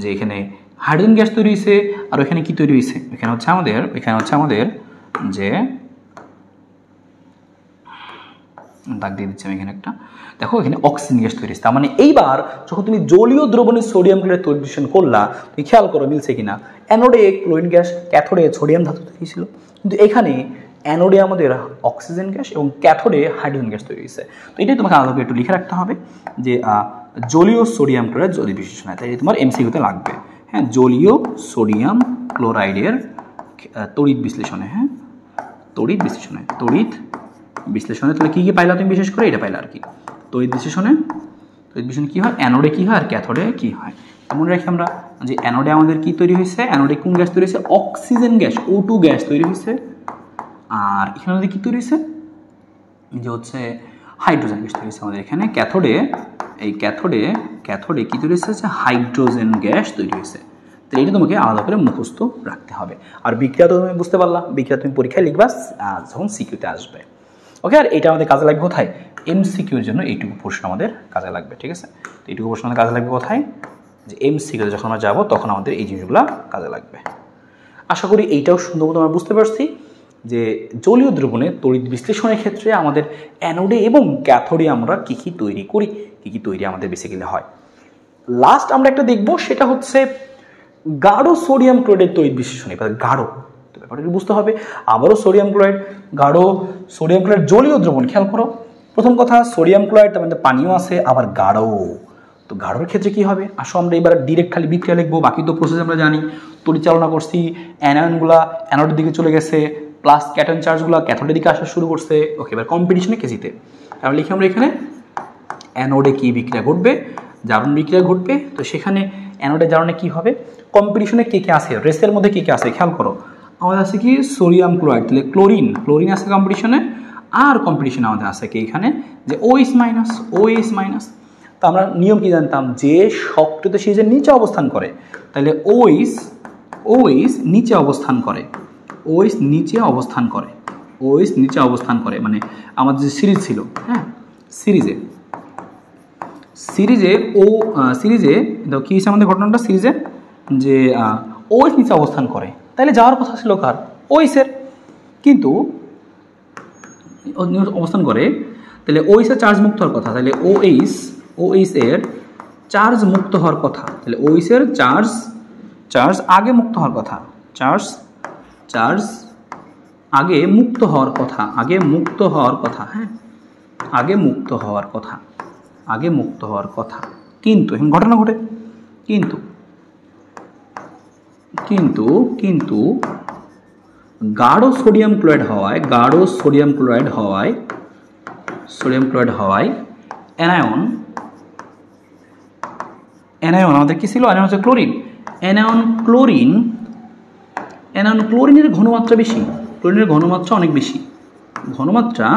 Speaker 1: যে এখানে হাইড্রোজেন গ্যাস তৈরি হয়েছে আর ওখানে কী তৈরি হয়েছে এখানে হচ্ছে আমাদের এখানে হচ্ছে আমাদের যে দাগ দিয়ে দিচ্ছি আমি এখানে একটা দেখো এখানে অক্সিজেন গ্যাস তৈরি তার মানে এইবার যখন তুমি জলীয় দ্রবণে সোডিয়াম ক্লোরাইড তৈরিশন করলা তুমি খেয়াল করো মিলছে কিনা অ্যানোডে ক্লোরিন গ্যাস ক্যাথোডে সোডিয়াম ধাতু তৈরি ছিল কিন্তু এখানে অ্যানোডে আমাদের অক্সিজেন গ্যাস এবং ক্যাথোডে হাইড্রোজেন গ্যাস তৈরি হয়েছে তো এটাই তোমাকে আলাদা একটু লিখে রাখতে হবে যে জলীয় সোডিয়াম ক্লোরাইড যদি বিশেষণ হয় তাই তোমার এমসিকিউতে লাগবে হ্যাঁ জলীয় সোডিয়াম ক্লোরাইডের তড়িৎ বিশ্লেষণে হ্যাঁ তড়িৎ বিশ্লেষণে তড়িৎ বিশ্লেষণে তাহলে কী কী পাইলা তুমি বিশেষ করে এটা পাইলা আর কি তড়িৎ বিশ্লেষণে তড়িৎ বিশ্লেষণে কী হয় অ্যানোডে কী হয় আর ক্যাথোডে কী হয় এমন রাখি আমরা যে অ্যানোডে আমাদের কী তৈরি হয়েছে অ্যানোডে কোন গ্যাস তৈরি হয়েছে oxygen gas O two gas তৈরি হয়েছে আর এখানে আমাদের কী তৈরি হয়েছে যে হচ্ছে হাইড্রোজেন গ্যাস তৈরি হয়েছে আমাদের এখানে ক্যাথোডে এই ক্যাথোডে ক্যাথোডে কী তৈরি হয়েছে হাইড্রোজেন গ্যাস তৈরি হয়েছে তাহলে এটা তোমাকে আলাদা করে মুখস্থ রাখতে হবে আর বিক্রিয়া তো তুমি বুঝতে পারলা বিক্রিয়া তুমি পরীক্ষায় লিখবা যখন সিকিউতে আসবে ওকে আর এটা আমাদের কাজে লাগবে কোথায় এম সিকিউর জন্য এইটুকু প্রশ্ন আমাদের কাজে লাগবে ঠিক আছে তো এইটুকু প্রশ্ন আমাদের কাজে লাগবে কোথায় যে এম সিকিউতে যখন আমরা যাবো তখন আমাদের এই জিনিসগুলো কাজে লাগবে আশা করি এইটাও সুন্দরভাবে আমরা বুঝতে পারছি যে জলীয় দ্রবণে তড়িৎ বিশ্লেষণের ক্ষেত্রে আমাদের অ্যানোডে এবং ক্যাথোডে আমরা কী কী তৈরি করি কী কী তৈরি আমাদের বেসিক্যালি হয় লাস্ট আমরা একটা দেখব সেটা হচ্ছে গাঢ় সোডিয়াম ক্লোরাইড তৈরি বিশেষণ এবার গাঢ় তো ব্যাপারটা বুঝতে হবে আবারও সোডিয়াম ক্লোরাইড গাঢ় সোডিয়াম ক্লোরাইড জলীয় দ্রবণ খেয়াল করো প্রথম কথা সোডিয়াম ক্লোরাইড তার মধ্যে পানিও আছে আবার গাঢ় তো গাঢ়র ক্ষেত্রে কী হবে আসো আমরা এবার ডিরেক্ট খালি বিক্রিয়া লিখবো বাকি তো প্রসেস আমরা জানি পরিচালনা করছি অ্যানায়নগুলা অ্যানোডের দিকে চলে গেছে প্লাস ক্যাটন চার্জগুলো ক্যাথোডের দিকে আসা শুরু করছে ওকে এবার কম্পিটিশনে কেজিতে তাহলে লিখি আমরা এখানে অ্যানোডে কী বিক্রিয়া ঘটবে জারণ বিক্রিয়া ঘটবে তো সেখানে অ্যানোডের জারণে কি হবে কম্পিটিশনে কে কে আসে রেসের মধ্যে কে কে আসে খেয়াল করো আমাদের আছে কি সোডিয়াম ক্লোরাইড তাহলে ক্লোরিন ক্লোরিন আছে কম্পিটিশনে আর কম্পিটিশন আমাদের আছে কি এখানে যে O S minus O S minus তো আমরা নিয়ম কি জানতাম যে শক্ত যে নিচে অবস্থান করে তাহলে ওইস ওইস নিচে অবস্থান করে ওইস নিচে অবস্থান করে ওইস নিচে অবস্থান করে মানে আমাদের যে সিরিজ ছিল হ্যাঁ সিরিজে সিরিজে ও সিরিজে কী হয়েছে আমাদের ঘটনাটা সিরিজে যে ও নিচে অবস্থান করে তাহলে যাওয়ার কথা ছিল কার ওইসের কিন্তু অবস্থান করে তাহলে ওইসের চার্জ মুক্ত হওয়ার কথা তাহলে ও এইস ও এইসের চার্জ মুক্ত হওয়ার কথা তাহলে ওয়েসের চার্জ চার্জ আগে মুক্ত হওয়ার কথা চার্জ চার্জ আগে মুক্ত হওয়ার কথা আগে মুক্ত হওয়ার কথা হ্যাঁ আগে মুক্ত হওয়ার কথা আগে মুক্ত হওয়ার কথা কিন্তু ঘটনা ঘটে কিন্তু কিন্তু কিন্তু গাঢ় সোডিয়াম ক্লোরাইড হওয়ায় গাঢ় সোডিয়াম ক্লোরাইড হওয়ায় সোডিয়াম ক্লোরাইড হওয়ায় অ্যানায়ন অ্যানায়ন আমাদের কী ছিল অ্যানায়ন হচ্ছে ক্লোরিন অ্যানায়ন ক্লোরিন অ্যানায়ন ক্লোরিনের ঘনমাত্রা বেশি ক্লোরিনের ঘনমাত্রা অনেক বেশি ঘনমাত্রা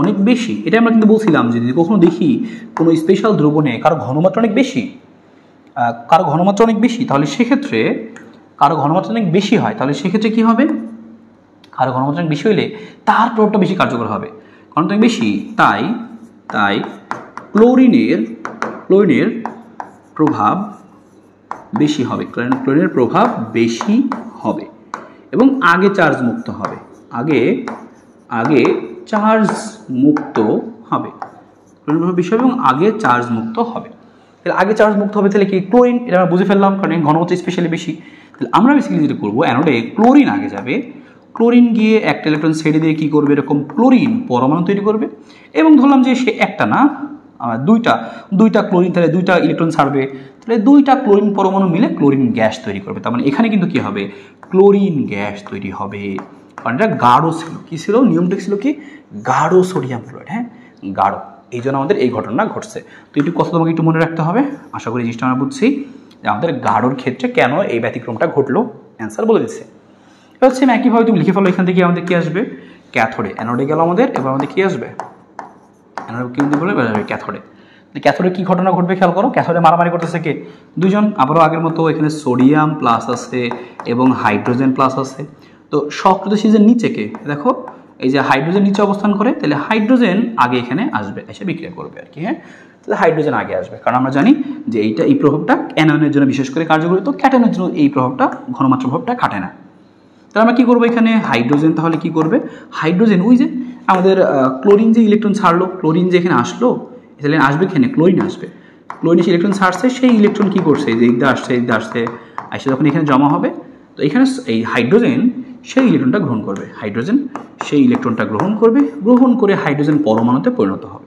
Speaker 1: অনেক বেশি এটা আমরা কিন্তু বলছিলাম যে যদি কখনো দেখি কোনো স্পেশাল দ্রবণে কারো ঘনমাত্রা অনেক বেশি কারো ঘনমাত্রা অনেক বেশি তাহলে সেক্ষেত্রে কারো ঘনমাত্রা অনেক বেশি হয় তাহলে সেক্ষেত্রে কী হবে কারো ঘনমাত্রা অনেক বেশি হলে তার প্রভাবটা বেশি কার্যকর হবে ঘনমাত্রা বেশি তাই তাই ক্লোরিনের ক্লোরিনের প্রভাব বেশি হবে ক্লোরিন ক্লোরিনের প্রভাব বেশি হবে এবং আগে চার্জ মুক্ত হবে আগে আগে চার্জ মুক্ত হবে ক্লোরিন বিষয় এবং আগে চার্জ মুক্ত হবে তাহলে আগে চার্জ মুক্ত হবে তাহলে কি ক্লোরিন এটা আমরা বুঝে ফেললাম কারণ ঘনত্ব স্পেশালি বেশি তাহলে আমরা বেসিক্যালি যেটা করবো অ্যানোডে ক্লোরিন আগে যাবে ক্লোরিন গিয়ে একটা ইলেকট্রন ছেড়ে দিয়ে কী করবে এরকম ক্লোরিন পরমাণু তৈরি করবে এবং ধরলাম যে সে একটা না দুইটা দুইটা ক্লোরিন তাহলে দুইটা ইলেকট্রন ছাড়বে তাহলে দুইটা ক্লোরিন পরমাণু মিলে ক্লোরিন গ্যাস তৈরি করবে তার মানে এখানে কিন্তু কী হবে ক্লোরিন গ্যাস তৈরি হবে কারণটা গাঢ় ছিল কী ছিল নিয়মটা ছিল কি গাঢ় সোডিয়াম ফ্লোরাইড হ্যাঁ গাঢ় এই জন্য আমাদের এই ঘটনা ঘটছে তো একটু কথা তোমাকে একটু মনে রাখতে হবে আশা করি জিনিসটা আমরা বুঝছি যে আমাদের গাঢ়র ক্ষেত্রে কেন এই ব্যতিক্রমটা ঘটলো অ্যান্সার বলে দিচ্ছে এবার সেম একইভাবে তুমি লিখে ফেলো এখান থেকে আমাদের কী আসবে ক্যাথোডে অ্যানোডে গেল আমাদের এবার আমাদের কী আসবে অ্যানোডে কী বলে বেরোবে ক্যাথোডে ক্যাথোডে কী ঘটনা ঘটবে খেয়াল করো ক্যাথোডে মারামারি করতেছে কে দুজন আবারও আগের মতো এখানে সোডিয়াম প্লাস আছে এবং হাইড্রোজেন প্লাস আছে তো সক্রিয়শীজের নিচে কে দেখো এই যে হাইড্রোজেন নিচে অবস্থান করে তাহলে হাইড্রোজেন আগে এখানে আসবে এসে বিক্রিয়া করবে আর কি হ্যাঁ তাহলে হাইড্রোজেন আগে আসবে কারণ আমরা জানি যে এইটা এই প্রভাবটা অ্যানায়নের জন্য বিশেষ করে কার্যকরী তো ক্যাটায়নের জন্য এই প্রভাবটা ঘনমাত্র প্রভাবটা খাটে না তাহলে আমরা কী করবো এখানে হাইড্রোজেন তাহলে কি করবে হাইড্রোজেন ওই যে আমাদের ক্লোরিন যে ইলেকট্রন ছাড়লো ক্লোরিন যে এখানে আসলো তাহলে আসবে এখানে ক্লোরিন আসবে ক্লোরিন এসে ইলেকট্রন ছাড়ছে সেই ইলেকট্রন কী করছে যে এইদিকে আসছে এইদিকে আসছে আসে যখন এখানে জমা হবে তো এখানে এই হাইড্রোজেন সেই ইলেকট্রনটা গ্রহণ করবে হাইড্রোজেন সেই ইলেকট্রনটা গ্রহণ করবে গ্রহণ করে হাইড্রোজেন পরমাণুতে পরিণত হবে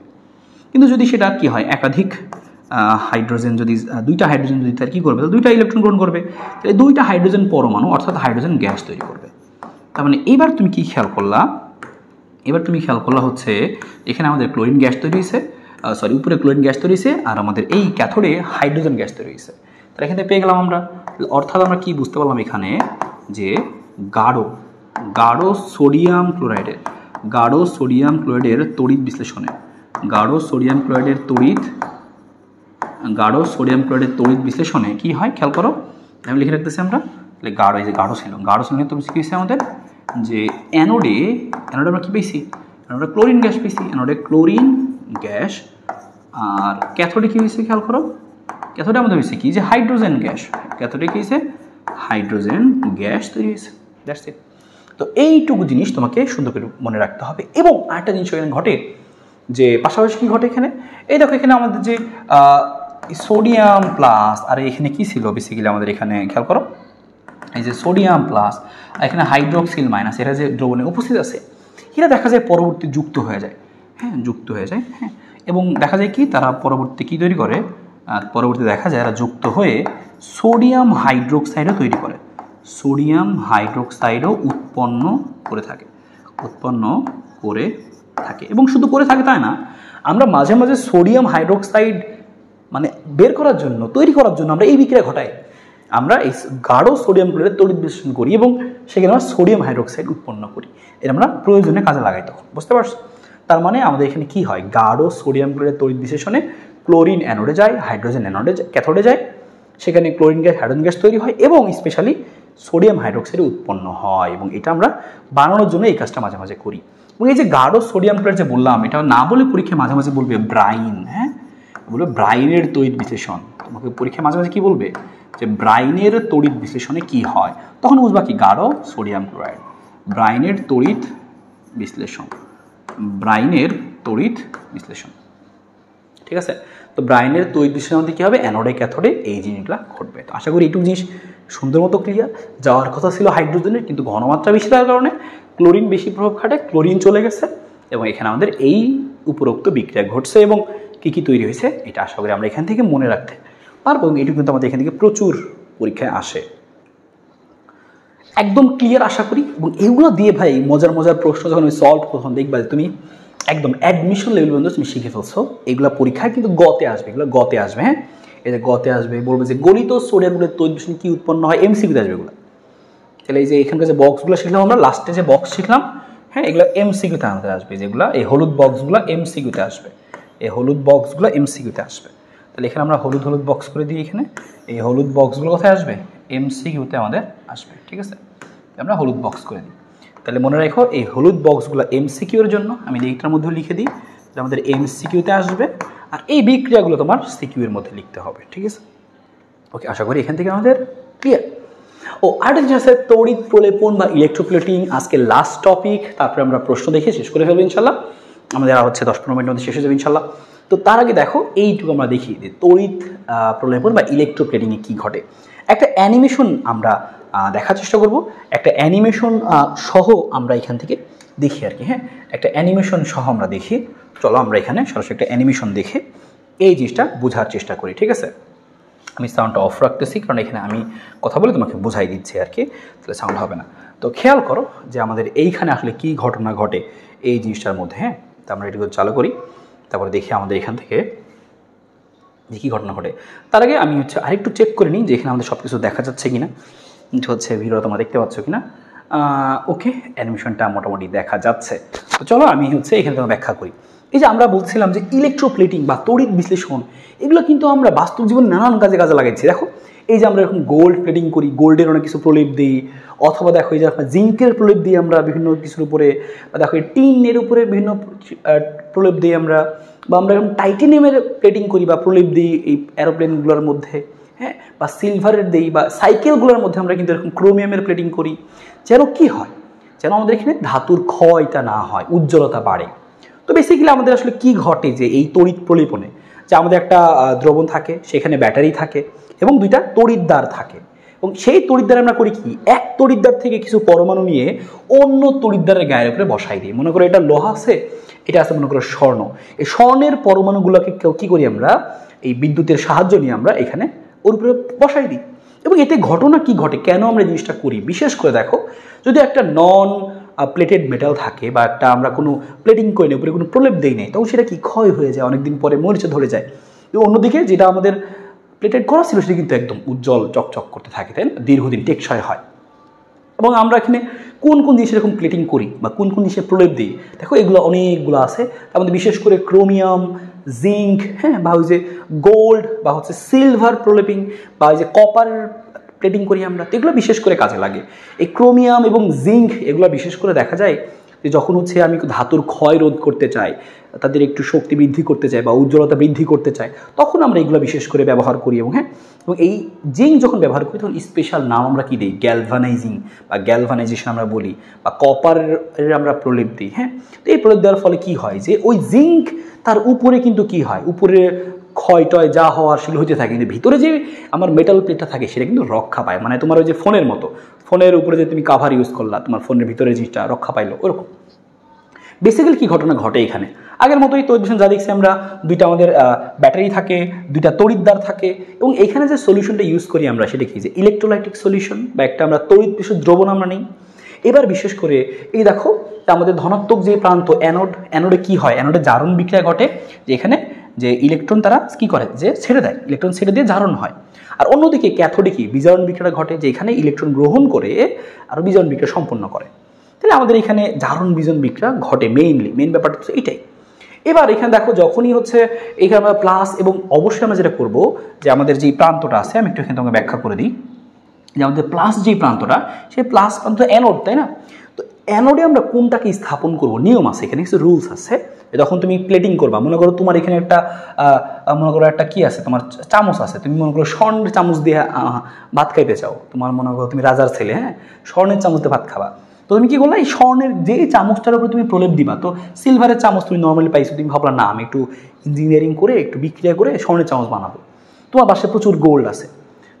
Speaker 1: কিন্তু যদি সেটা কি হয় একাধিক হাইড্রোজেন যদি দুইটা হাইড্রোজেন যদি তার কী করবে তাহলে দুইটা ইলেকট্রন গ্রহণ করবে তাহলে দুইটা হাইড্রোজেন পরমাণু অর্থাৎ হাইড্রোজেন গ্যাস তৈরি করবে তার মানে এবার তুমি কি খেয়াল করলা এবার তুমি খেয়াল করলা হচ্ছে এখানে আমাদের ক্লোরিন গ্যাস তৈরি হয়েছে সরি উপরে ক্লোরিন গ্যাস তৈরি হয়েছে আর আমাদের এই ক্যাথোডে হাইড্রোজেন গ্যাস তৈরি হয়েছে তাহলে এখানে পেয়ে গেলাম আমরা অর্থাৎ আমরা কি বুঝতে পারলাম এখানে যে গাঢ় গাঢ় সোডিয়াম ক্লোরাইডের গাঢ় সোডিয়াম ক্লোরাইডের তড়িৎ বিশ্লেষণে গাঢ় সোডিয়াম ক্লোরাইডের তড়িৎ গাঢ় সোডিয়াম ক্লোরাইডের তড়িৎ বিশ্লেষণে কি হয় খেয়াল করো আমি লিখে রাখতেছি আমরা তাহলে গাঢ় এই যে গাঢ় ছিল গাঢ় ছিল মানে তুমি শিখিয়েছি আমাদের যে অ্যানোডে অ্যানোডে আমরা কী পেয়েছি অ্যানোডে ক্লোরিন গ্যাস পেয়েছি অ্যানোডে ক্লোরিন গ্যাস আর ক্যাথোডে কী হয়েছে খেয়াল করো ক্যাথোডে আমাদের হয়েছে কি যে হাইড্রোজেন গ্যাস ক্যাথোডে কী হয়েছে হাইড্রোজেন গ্যাস তৈরি হয়েছে দ্যাটস ইট তো এইটুকু জিনিস তোমাকে সুন্দর করে মনে রাখতে হবে এবং আরেকটা জিনিস এখানে ঘটে যে পাশাপাশি কী ঘটে এখানে এই দেখো এখানে আমাদের যে সোডিয়াম প্লাস আর এখানে কি ছিল বেসিক্যালি আমাদের এখানে খেয়াল করো এই যে সোডিয়াম প্লাস এখানে হাইড্রোক্সিল মাইনাস এরা যে দ্রবণে উপস্থিত আছে এরা দেখা যায় পরবর্তী যুক্ত হয়ে যায় হ্যাঁ যুক্ত হয়ে যায় হ্যাঁ এবং দেখা যায় কি তারা পরবর্তী কী তৈরি করে পরবর্তী দেখা যায় এরা যুক্ত হয়ে সোডিয়াম হাইড্রোক্সাইডও তৈরি করে সোডিয়াম হাইড্রোক্সাইডও উৎপন্ন করে থাকে উৎপন্ন করে থাকে এবং শুধু করে থাকে তাই না আমরা মাঝে মাঝে সোডিয়াম হাইড্রোক্সাইড মানে বের করার জন্য তৈরি করার জন্য আমরা এই বিক্রিয়া ঘটাই আমরা এই গাঢ় সোডিয়াম ক্লোরাইড তড়িৎ বিশ্লেষণ করি এবং সেখানে আমরা সোডিয়াম হাইড্রোক্সাইড উৎপন্ন করি এটা আমরা প্রয়োজনে কাজে লাগাই তখন বুঝতে পারছো তার মানে আমাদের এখানে কি হয় গাঢ় সোডিয়াম ক্লোরাইড তড়িৎ বিশ্লেষণে ক্লোরিন অ্যানোডে যায় হাইড্রোজেন অ্যানোডে ক্যাথোডে যায় সেখানে ক্লোরিন গ্যাস হাইড্রোজেন গ্যাস তৈরি হয় এবং স্পেশালি সোডিয়াম হাইড্রোক্সাইড উৎপন্ন হয় এবং এটা আমরা বানানোর জন্য এই কাজটা মাঝে মাঝে করি এবং এই যে গাঢ় সোডিয়াম ক্লোরাইড যে বললাম এটা না বলে পরীক্ষায় মাঝে মাঝে বলবে ব্রাইন হ্যাঁ বলবে ব্রাইনের তড়িৎ বিশ্লেষণ তোমাকে পরীক্ষায় মাঝে মাঝে কী বলবে যে ব্রাইনের তড়িৎ বিশ্লেষণে কি হয় তখন বুঝবা কি গাঢ় সোডিয়াম ক্লোরাইড ব্রাইনের তড়িৎ বিশ্লেষণ ব্রাইনের তড়িৎ বিশ্লেষণ ঠিক আছে তো ব্রাইনের তৈরি বিশ্লেষণ কী হবে অ্যানোডে ক্যাথোডে এই জিনিসগুলো ঘটবে তো আশা করি এইটুকু জিনিস সুন্দর মতো ক্রিয়া যাওয়ার কথা ছিল হাইড্রোজেনের কিন্তু ঘনমাত্রা বেশি থাকার কারণে ক্লোরিন বেশি প্রভাব খাটে ক্লোরিন চলে গেছে এবং এখানে আমাদের এই উপরোক্ত বিক্রিয়া ঘটছে এবং কী কী তৈরি হয়েছে এটা আশা করি আমরা এখান থেকে মনে রাখতে পারবো এবং এটি কিন্তু আমাদের এখান থেকে প্রচুর পরীক্ষায় আসে একদম ক্লিয়ার আশা করি এবং এগুলো দিয়ে ভাই মজার মজার প্রশ্ন যখন আমি সলভ তখন দেখবা তুমি একদম অ্যাডমিশন লেভেল পর্যন্ত তুমি শিখে ফেলছো এগুলো পরীক্ষায় কিন্তু গতে আসবে এগুলো গতে আসবে হ্যাঁ এই যে গতে আসবে বলবে যে গণিত সোডিয়ামগুলোর তৈরি দূষণ কী উৎপন্ন হয় এমসিকিউতে আসবে এগুলো তাহলে এই যে এখানকার যে বক্সগুলো শিখলাম আমরা লাস্টে যে বক্স শিখলাম হ্যাঁ এগুলো এমসিকিউতে আমাদের আসবে যেগুলো এই হলুদ বক্সগুলো এমসিকিউতে আসবে এই হলুদ বক্সগুলো এমসিকিউতে আসবে তাহলে এখানে আমরা হলুদ হলুদ বক্স করে দিই এখানে এই হলুদ বক্সগুলো কোথায় আসবে এমসিকিউতে আমাদের আসবে ঠিক আছে আমরা হলুদ বক্স করে দিই তাহলে মনে রেখো এই হলুদ বক্সগুলো এমসিকিউর জন্য আমি এইটার মধ্যে লিখে দিই যে আমাদের এমসিকিউতে আসবে আর এই বিক্রিয়াগুলো তোমার সিকিউর মধ্যে লিখতে হবে ঠিক আছে ওকে আশা করি এখান থেকে আমাদের ক্লিয়ার ও আর্টিস্ট আছে তড়িৎ প্রলেপন বা ইলেকট্রোপ্লেটিং আজকে লাস্ট টপিক তারপরে আমরা প্রশ্ন দেখে শেষ করে ফেলবো ইনশাল্লাহ আমাদের আর হচ্ছে দশ পনেরো মিনিটের মধ্যে শেষ হয়ে যাবে ইনশাল্লাহ তো তার আগে দেখো এইটুকু আমরা দেখি যে তড়িৎ প্রলেপন বা ইলেকট্রোপ্লেটিংয়ে কী ঘটে একটা অ্যানিমেশন আমরা দেখার চেষ্টা করব একটা অ্যানিমেশন সহ আমরা এখান থেকে দেখি আর কি হ্যাঁ একটা অ্যানিমেশন সহ আমরা দেখি চলো আমরা এখানে সরাসরি একটা অ্যানিমেশন দেখে এই জিনিসটা বোঝার চেষ্টা করি ঠিক আছে আমি সাউন্ডটা অফ রাখতেছি কারণ এখানে আমি কথা বলে তোমাকে বোঝাই দিচ্ছি আর কি তাহলে সাউন্ড হবে না তো খেয়াল করো যে আমাদের এইখানে আসলে কি ঘটনা ঘটে এই জিনিসটার মধ্যে হ্যাঁ তো আমরা এটুকু চালু করি তারপরে দেখি আমাদের এখান থেকে যে কী ঘটনা ঘটে তার আগে আমি হচ্ছে আরেকটু চেক করে নিই যে এখানে আমাদের সব কিছু দেখা যাচ্ছে কি না হচ্ছে ভিডিও তোমরা দেখতে পাচ্ছ কি না ওকে অ্যানিমেশনটা মোটামুটি দেখা যাচ্ছে তো চলো আমি হচ্ছে এখানে তোমার ব্যাখ্যা করি এই যে আমরা বলছিলাম যে ইলেকট্রোপ্লেটিং বা তড়িৎ বিশ্লেষণ এগুলো কিন্তু আমরা বাস্তব জীবনে নানান কাজে কাজে লাগাচ্ছি দেখো এই যে আমরা এরকম গোল্ড প্লেটিং করি গোল্ডের অনেক কিছু প্রলেপ দিই অথবা দেখো এই যে আপনার জিঙ্কের প্রলেপ দিয়ে আমরা বিভিন্ন কিছুর উপরে বা দেখো টিনের উপরে বিভিন্ন প্রলেপ দিই আমরা বা আমরা এরকম টাইটেনিয়ামের প্লেটিং করি বা প্রলেপ দিই এই অ্যারোপ্লেনগুলোর মধ্যে হ্যাঁ বা সিলভারের দেই বা সাইকেলগুলোর মধ্যে আমরা কিন্তু এরকম ক্রোমিয়ামের প্লেটিং করি যেন কি হয় যেন আমাদের এখানে ধাতুর ক্ষয়টা না হয় উজ্জ্বলতা বাড়ে তো বেসিক্যালি আমাদের আসলে কি ঘটে যে এই তড়িৎ প্রলিপনে যে আমাদের একটা দ্রবণ থাকে সেখানে ব্যাটারি থাকে এবং দুইটা তড়িৎদ্বার থাকে এবং সেই তড়িদ্দারে আমরা করি কি এক তড়িদ্দার থেকে কিছু পরমাণু নিয়ে অন্য তড়িদ্দারের গায়ের উপরে বসাই দিই মনে করো এটা লোহা আছে এটা আছে মনে করো স্বর্ণ এই স্বর্ণের পরমাণুগুলোকে কী করি আমরা এই বিদ্যুতের সাহায্য নিয়ে আমরা এখানে ওর উপরে বসাই দিই এবং এতে ঘটনা কি ঘটে কেন আমরা জিনিসটা করি বিশেষ করে দেখো যদি একটা নন প্লেটেড মেটাল থাকে বা একটা আমরা কোনো প্লেটিং করি না উপরে কোনো প্রলেপ দিই নেই তখন সেটা কি ক্ষয় হয়ে যায় অনেকদিন পরে মরিচা ধরে যায় এবং অন্যদিকে যেটা আমাদের প্লেটেড করা ছিল সেটা কিন্তু একদম উজ্জ্বল চকচক করতে থাকে তাই না দীর্ঘদিন টেকসই হয় এবং আমরা এখানে কোন কোন জিনিস এরকম প্লেটিং করি বা কোন কোন জিনিসের প্রলেপ দিই দেখো এগুলো অনেকগুলো আছে তার মধ্যে বিশেষ করে ক্রোমিয়াম জিঙ্ক হ্যাঁ বা ওই যে গোল্ড বা হচ্ছে সিলভার প্রলেপিং বা ওই যে কপার প্লেটিং করি আমরা তো এগুলো বিশেষ করে কাজে লাগে এই ক্রোমিয়াম এবং জিঙ্ক এগুলো বিশেষ করে দেখা যায় যে যখন হচ্ছে আমি ধাতুর ক্ষয় রোধ করতে চাই তাদের একটু শক্তি বৃদ্ধি করতে চাই বা উজ্জ্বলতা বৃদ্ধি করতে চাই তখন আমরা এগুলো বিশেষ করে ব্যবহার করি এবং হ্যাঁ এবং এই জিঙ্ক যখন ব্যবহার করি তখন স্পেশাল নাম আমরা কী দিই গ্যালভানাইজিং বা গ্যালভানাইজেশন আমরা বলি বা কপারের আমরা প্রলেপ দিই হ্যাঁ তো এই প্রলেপ দেওয়ার ফলে কী হয় যে ওই জিঙ্ক তার উপরে কিন্তু কি হয় উপরে ক্ষয় টয় যা হওয়ার সেগুলো হইতে থাকে কিন্তু ভিতরে যে আমার মেটাল প্লেটটা থাকে সেটা কিন্তু রক্ষা পায় মানে তোমার ওই যে ফোনের মতো ফোনের উপরে যে তুমি কাভার ইউজ করলা তোমার ফোনের ভিতরে জিনিসটা রক্ষা পাইলো ওরকম বেসিক্যালি কী ঘটনা ঘটে এখানে আগের মতোই তো মিশন যা দেখছি আমরা দুইটা আমাদের ব্যাটারি থাকে দুইটা তড়িৎদ্বার থাকে এবং এখানে যে সলিউশনটা ইউজ করি আমরা সেটা কি যে ইলেকট্রোলাইটিক সলিউশন বা একটা আমরা তড়িৎ পিসের দ্রবণ আমরা নিই এবার বিশেষ করে এই দেখো আমাদের ধনাত্মক যে প্রান্ত অ্যানোড অ্যানোডে কি হয় অ্যানোডে জারণ বিক্রিয়া ঘটে যে এখানে যে ইলেকট্রন তারা কী করে যে ছেড়ে দেয় ইলেকট্রন ছেড়ে দিয়ে জারণ হয় আর অন্যদিকে ক্যাথোডে কি বিজারণ বিক্রিয়া ঘটে যে এখানে ইলেকট্রন গ্রহণ করে আর বিজারণ বিক্রিয়া সম্পন্ন করে তাহলে আমাদের এখানে জারণ বিজন বিক্রিয়া ঘটে মেইনলি মেইন ব্যাপারটা হচ্ছে এটাই এবার এখানে দেখো যখনই হচ্ছে এখানে আমরা প্লাস এবং অবশ্যই আমরা যেটা করবো যে আমাদের যে প্রান্তটা আছে আমি একটু এখানে তোমাকে ব্যাখ্যা করে দিই যে আমাদের প্লাস যেই প্রান্তটা সেই প্লাস প্রান্ত অ্যানোড তাই না তো অ্যানোডে আমরা কোনটাকে স্থাপন করব নিয়ম আছে এখানে কিছু রুলস আছে যখন তুমি প্লেটিং করবা মনে করো তোমার এখানে একটা মনে করো একটা কি আছে তোমার চামচ আছে তুমি মনে করো স্বর্ণের চামচ দিয়ে ভাত খাইতে চাও তোমার মনে করো তুমি রাজার ছেলে হ্যাঁ স্বর্ণের চামচ দিয়ে ভাত খাবা তো তুমি কী করলে এই স্বর্ণের যে চামচটার উপরে তুমি প্রলেপ দিবা তো সিলভারের চামচ তুমি নর্মালি পাইছো তুমি ভাবলা না আমি একটু ইঞ্জিনিয়ারিং করে একটু বিক্রিয়া করে স্বর্ণের চামচ বানাবো তোমার বাসায় প্রচুর গোল্ড আছে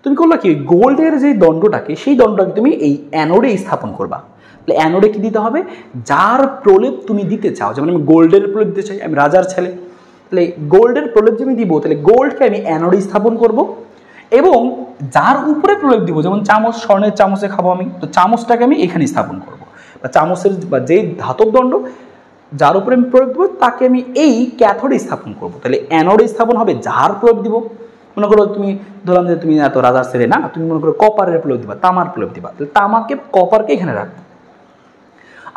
Speaker 1: তুমি করলা কি গোল্ডের যে দণ্ডটাকে সেই দণ্ডটাকে তুমি এই অ্যানোডে স্থাপন করবা তাহলে অ্যানোডে কী দিতে হবে যার প্রলেপ তুমি দিতে চাও যেমন আমি গোল্ডের প্রলেপ দিতে চাই আমি রাজার ছেলে তাহলে গোল্ডের প্রলেপ যে আমি দিব তাহলে গোল্ডকে আমি অ্যানোডে স্থাপন করব এবং যার উপরে প্রলেপ দিব যেমন চামচ স্বর্ণের চামচে খাবো আমি তো চামচটাকে আমি এখানে স্থাপন করব বা চামচের বা যে ধাতব দণ্ড যার উপরে আমি প্রয়োগ দেবো তাকে আমি এই ক্যাথোডে স্থাপন করব তাহলে অ্যানোডে স্থাপন হবে যার প্রয়োগ দিব মনে করো তুমি ধরলাম যে তুমি এত রাজার ছেলে না তুমি মনে করো কপারের প্রলেপ দিবা তামার প্রলেপ দিবা তাহলে তামাকে কপারকে এখানে রাখবো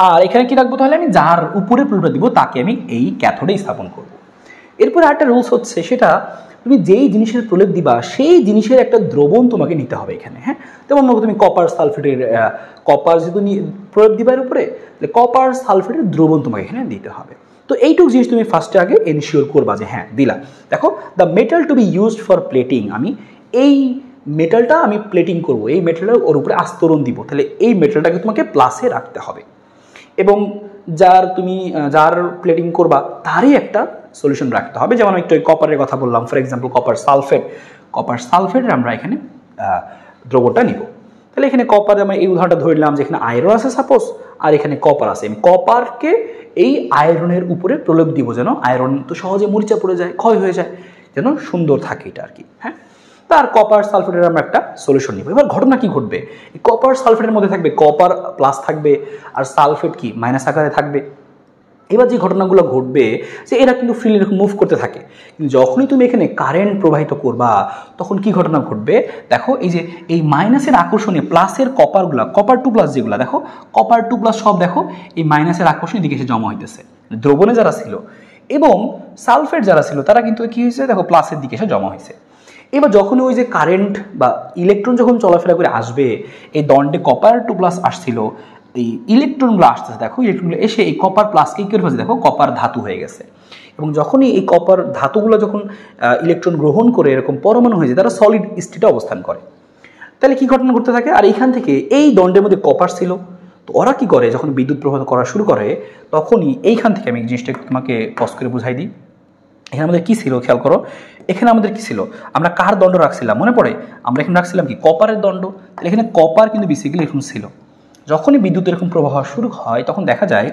Speaker 1: আর এখানে কি রাখবো তাহলে আমি যার উপরে প্রলেপটা দিব তাকে আমি এই ক্যাথোডে স্থাপন করব। এরপরে আরেকটা রুলস হচ্ছে সেটা তুমি যেই জিনিসের প্রলেপ দিবা সেই জিনিসের একটা দ্রবণ তোমাকে নিতে হবে এখানে হ্যাঁ তেমন মনে তুমি কপার সালফেটের কপার যেহেতু প্রলেপ দিবার উপরে তাহলে কপার সালফেটের দ্রবণ তোমাকে এখানে দিতে হবে তো এইটুকু জিনিস তুমি ফার্স্টে আগে এনশিওর করবা যে হ্যাঁ দিলা দেখো the metal to be used for plating আমি এই মেটালটা আমি প্লেটিং করব এই মেটালটা ওর উপরে আস্তরণ দিব তাহলে এই মেটালটাকে তোমাকে প্লাসে রাখতে হবে এবং যার তুমি যার প্লেটিং করবা তারই একটা সলিউশন রাখতে হবে যেমন একটু ওই কপারের কথা বললাম for example copper sulphate copper সালফেটের আমরা এখানে দ্রব্যটা নিব তাহলে এখানে কপার আমরা এই উদাহরণটা ধরলাম যে এখানে আয়রন আছে সাপোজ আর এখানে কপার আছে কপারকে এই আয়রনের উপরে প্রলেপ দিব যেন আয়রন তো সহজে মরিচা পড়ে যায় ক্ষয় হয়ে যায় যেন সুন্দর থাকে এটা আর কি হ্যাঁ তার কপার সালফেটের আমরা একটা সলিউশন নিব এবার ঘটনা কি ঘটবে কপার সালফেটের মধ্যে থাকবে কপার প্লাস থাকবে আর সালফেট কি মাইনাস আকারে থাকবে এবার যে ঘটনাগুলো ঘটবে যে এরা কিন্তু ফ্রিলি এরকম মুভ করতে থাকে কিন্তু যখনই তুমি এখানে কারেন্ট প্রবাহিত করবা তখন কি ঘটনা ঘটবে দেখো এই যে এই মাইনাসের আকর্ষণে প্লাসের কপারগুলো কপার টু প্লাস যেগুলো দেখো কপার টু প্লাস সব দেখো এই মাইনাসের আকর্ষণের দিকে এসে জমা হইতেছে মানে দ্রবণে যারা ছিল এবং সালফেট যারা ছিল তারা কিন্তু কী হয়েছে দেখো প্লাসের দিকে এসে জমা হয়েছে এবার যখন ওই যে কারেন্ট বা ইলেকট্রন যখন চলাফেরা করে আসবে এই দণ্ডে কপার টু প্লাস আসছিল এই ইলেকট্রনগুলো আসতেছে দেখো ইলেকট্রনগুলো এসে এই কপার প্লাস্টিকের হয়েছে দেখো কপার ধাতু হয়ে গেছে এবং যখনই এই কপার ধাতুগুলো যখন ইলেকট্রন গ্রহণ করে এরকম পরমাণু হয়ে যায় তারা সলিড স্টেটে অবস্থান করে তাহলে কি ঘটনা ঘটতে থাকে আর এখান থেকে এই দণ্ডের মধ্যে কপার ছিল তো ওরা কি করে যখন বিদ্যুৎ প্রবাহ করা শুরু করে তখনই এইখান থেকে আমি জিনিসটা তোমাকে পজ করে বুঝাই দিই এখানে আমাদের কী ছিল খেয়াল করো এখানে আমাদের কী ছিল আমরা কার দণ্ড রাখছিলাম মনে পড়ে আমরা এখানে রাখছিলাম কি কপারের দণ্ড তাহলে এখানে কপার কিন্তু বেসিক্যালি এরকম ছিল যখনই বিদ্যুৎ এরকম প্রবাহ শুরু হয় তখন দেখা যায়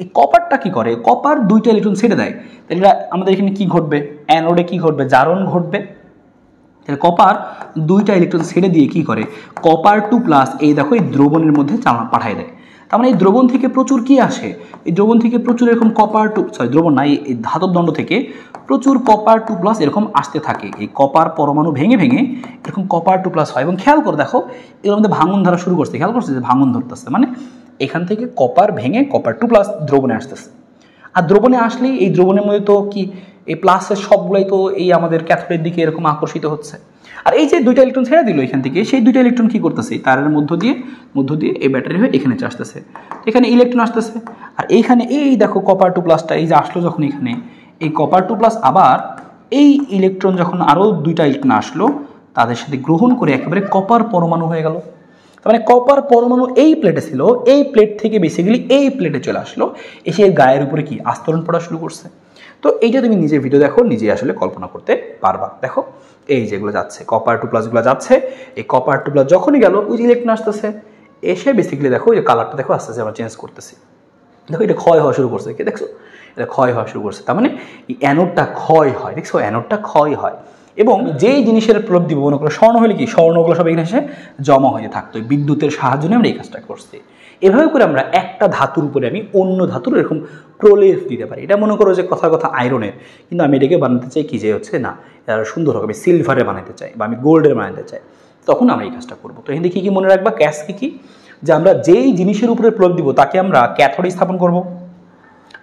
Speaker 1: এই কপারটা কি করে কপার দুইটা ইলেকট্রন ছেড়ে দেয় তাহলে আমাদের এখানে কি ঘটবে অ্যানোডে কি ঘটবে জারণ ঘটবে তাহলে কপার দুইটা ইলেকট্রন ছেড়ে দিয়ে কি করে কপার টু প্লাস এই দেখো এই দ্রবণের মধ্যে পাঠায় দেয় তার মানে এই দ্রবণ থেকে প্রচুর কি আসে এই দ্রবণ থেকে প্রচুর এরকম কপার টু সরি দ্রবণ না এই ধাতব দণ্ড থেকে প্রচুর কপার টু প্লাস এরকম আসতে থাকে এই কপার পরমাণু ভেঙে ভেঙে এরকম কপার টু প্লাস হয় এবং খেয়াল করে দেখো এর মধ্যে ভাঙন ধরা শুরু করছে খেয়াল করছে যে ভাঙন ধরতেছে মানে এখান থেকে কপার ভেঙে কপার টু প্লাস দ্রবণে আসতেছে আর দ্রবণে আসলেই এই দ্রবণের মধ্যে তো কি এই প্লাসের সবগুলোই তো এই আমাদের ক্যাথলের দিকে এরকম আকর্ষিত হচ্ছে আর এই যে দুইটা ইলেকট্রন ছেড়ে দিল এখান থেকে সেই দুইটা ইলেকট্রন কি করতেছে তারের মধ্য দিয়ে মধ্য দিয়ে এই ব্যাটারি হয়ে এখানে আসতেছে এখানে ইলেকট্রন আসতেছে আর এইখানে এই দেখো কপার টু প্লাসটা এই যে আসলো যখন এখানে এই কপার টু প্লাস আবার এই ইলেকট্রন যখন আরও দুইটা ইলেকট্রন আসলো তাদের সাথে গ্রহণ করে একেবারে কপার পরমাণু হয়ে গেল মানে কপার পরমাণু এই প্লেটে ছিল এই প্লেট থেকে বেসিক্যালি এই প্লেটে চলে আসলো এসে এর গায়ের উপরে কি আস্তরণ পড়া শুরু করছে তো এইটা তুমি নিজের ভিডিও দেখো নিজে আসলে কল্পনা করতে পারবা দেখো এই যেগুলো যাচ্ছে কপার টু প্লাসগুলো যাচ্ছে এই কপার টু প্লাস যখনই গেল ওই যে ইলেকট্রন আসতেছে এসে বেসিক্যালি দেখো ওই যে কালারটা দেখো আস্তে আস্তে আমরা চেঞ্জ করতেছি দেখো এটা ক্ষয় হওয়া শুরু করছে কি দেখছো এটা ক্ষয় হওয়া শুরু করছে তার মানে এই অ্যানোডটা ক্ষয় হয় দেখছো অ্যানোডটা ক্ষয় হয় এবং যেই জিনিসের প্রলব্ধি মনে করো স্বর্ণ হলে কি স্বর্ণগুলো সব এখানে এসে জমা হয়ে থাকতো বিদ্যুতের সাহায্য নিয়ে আমরা এই কাজটা করছি এভাবে করে আমরা একটা ধাতুর উপরে আমি অন্য ধাতুর এরকম প্রলেপ দিতে পারি এটা মনে করো যে কথা কথা আয়রনের কিন্তু আমি এটাকে বানাতে চাই কি যে হচ্ছে না সুন্দর হোক আমি সিলভারে বানাতে চাই বা আমি গোল্ডের বানাতে চাই তখন আমরা এই কাজটা করবো তো এখানে কী কী মনে রাখবা ক্যাশ কী কী যে আমরা যেই জিনিসের উপরে প্রয়োগ দিব তাকে আমরা ক্যাথোডে স্থাপন করব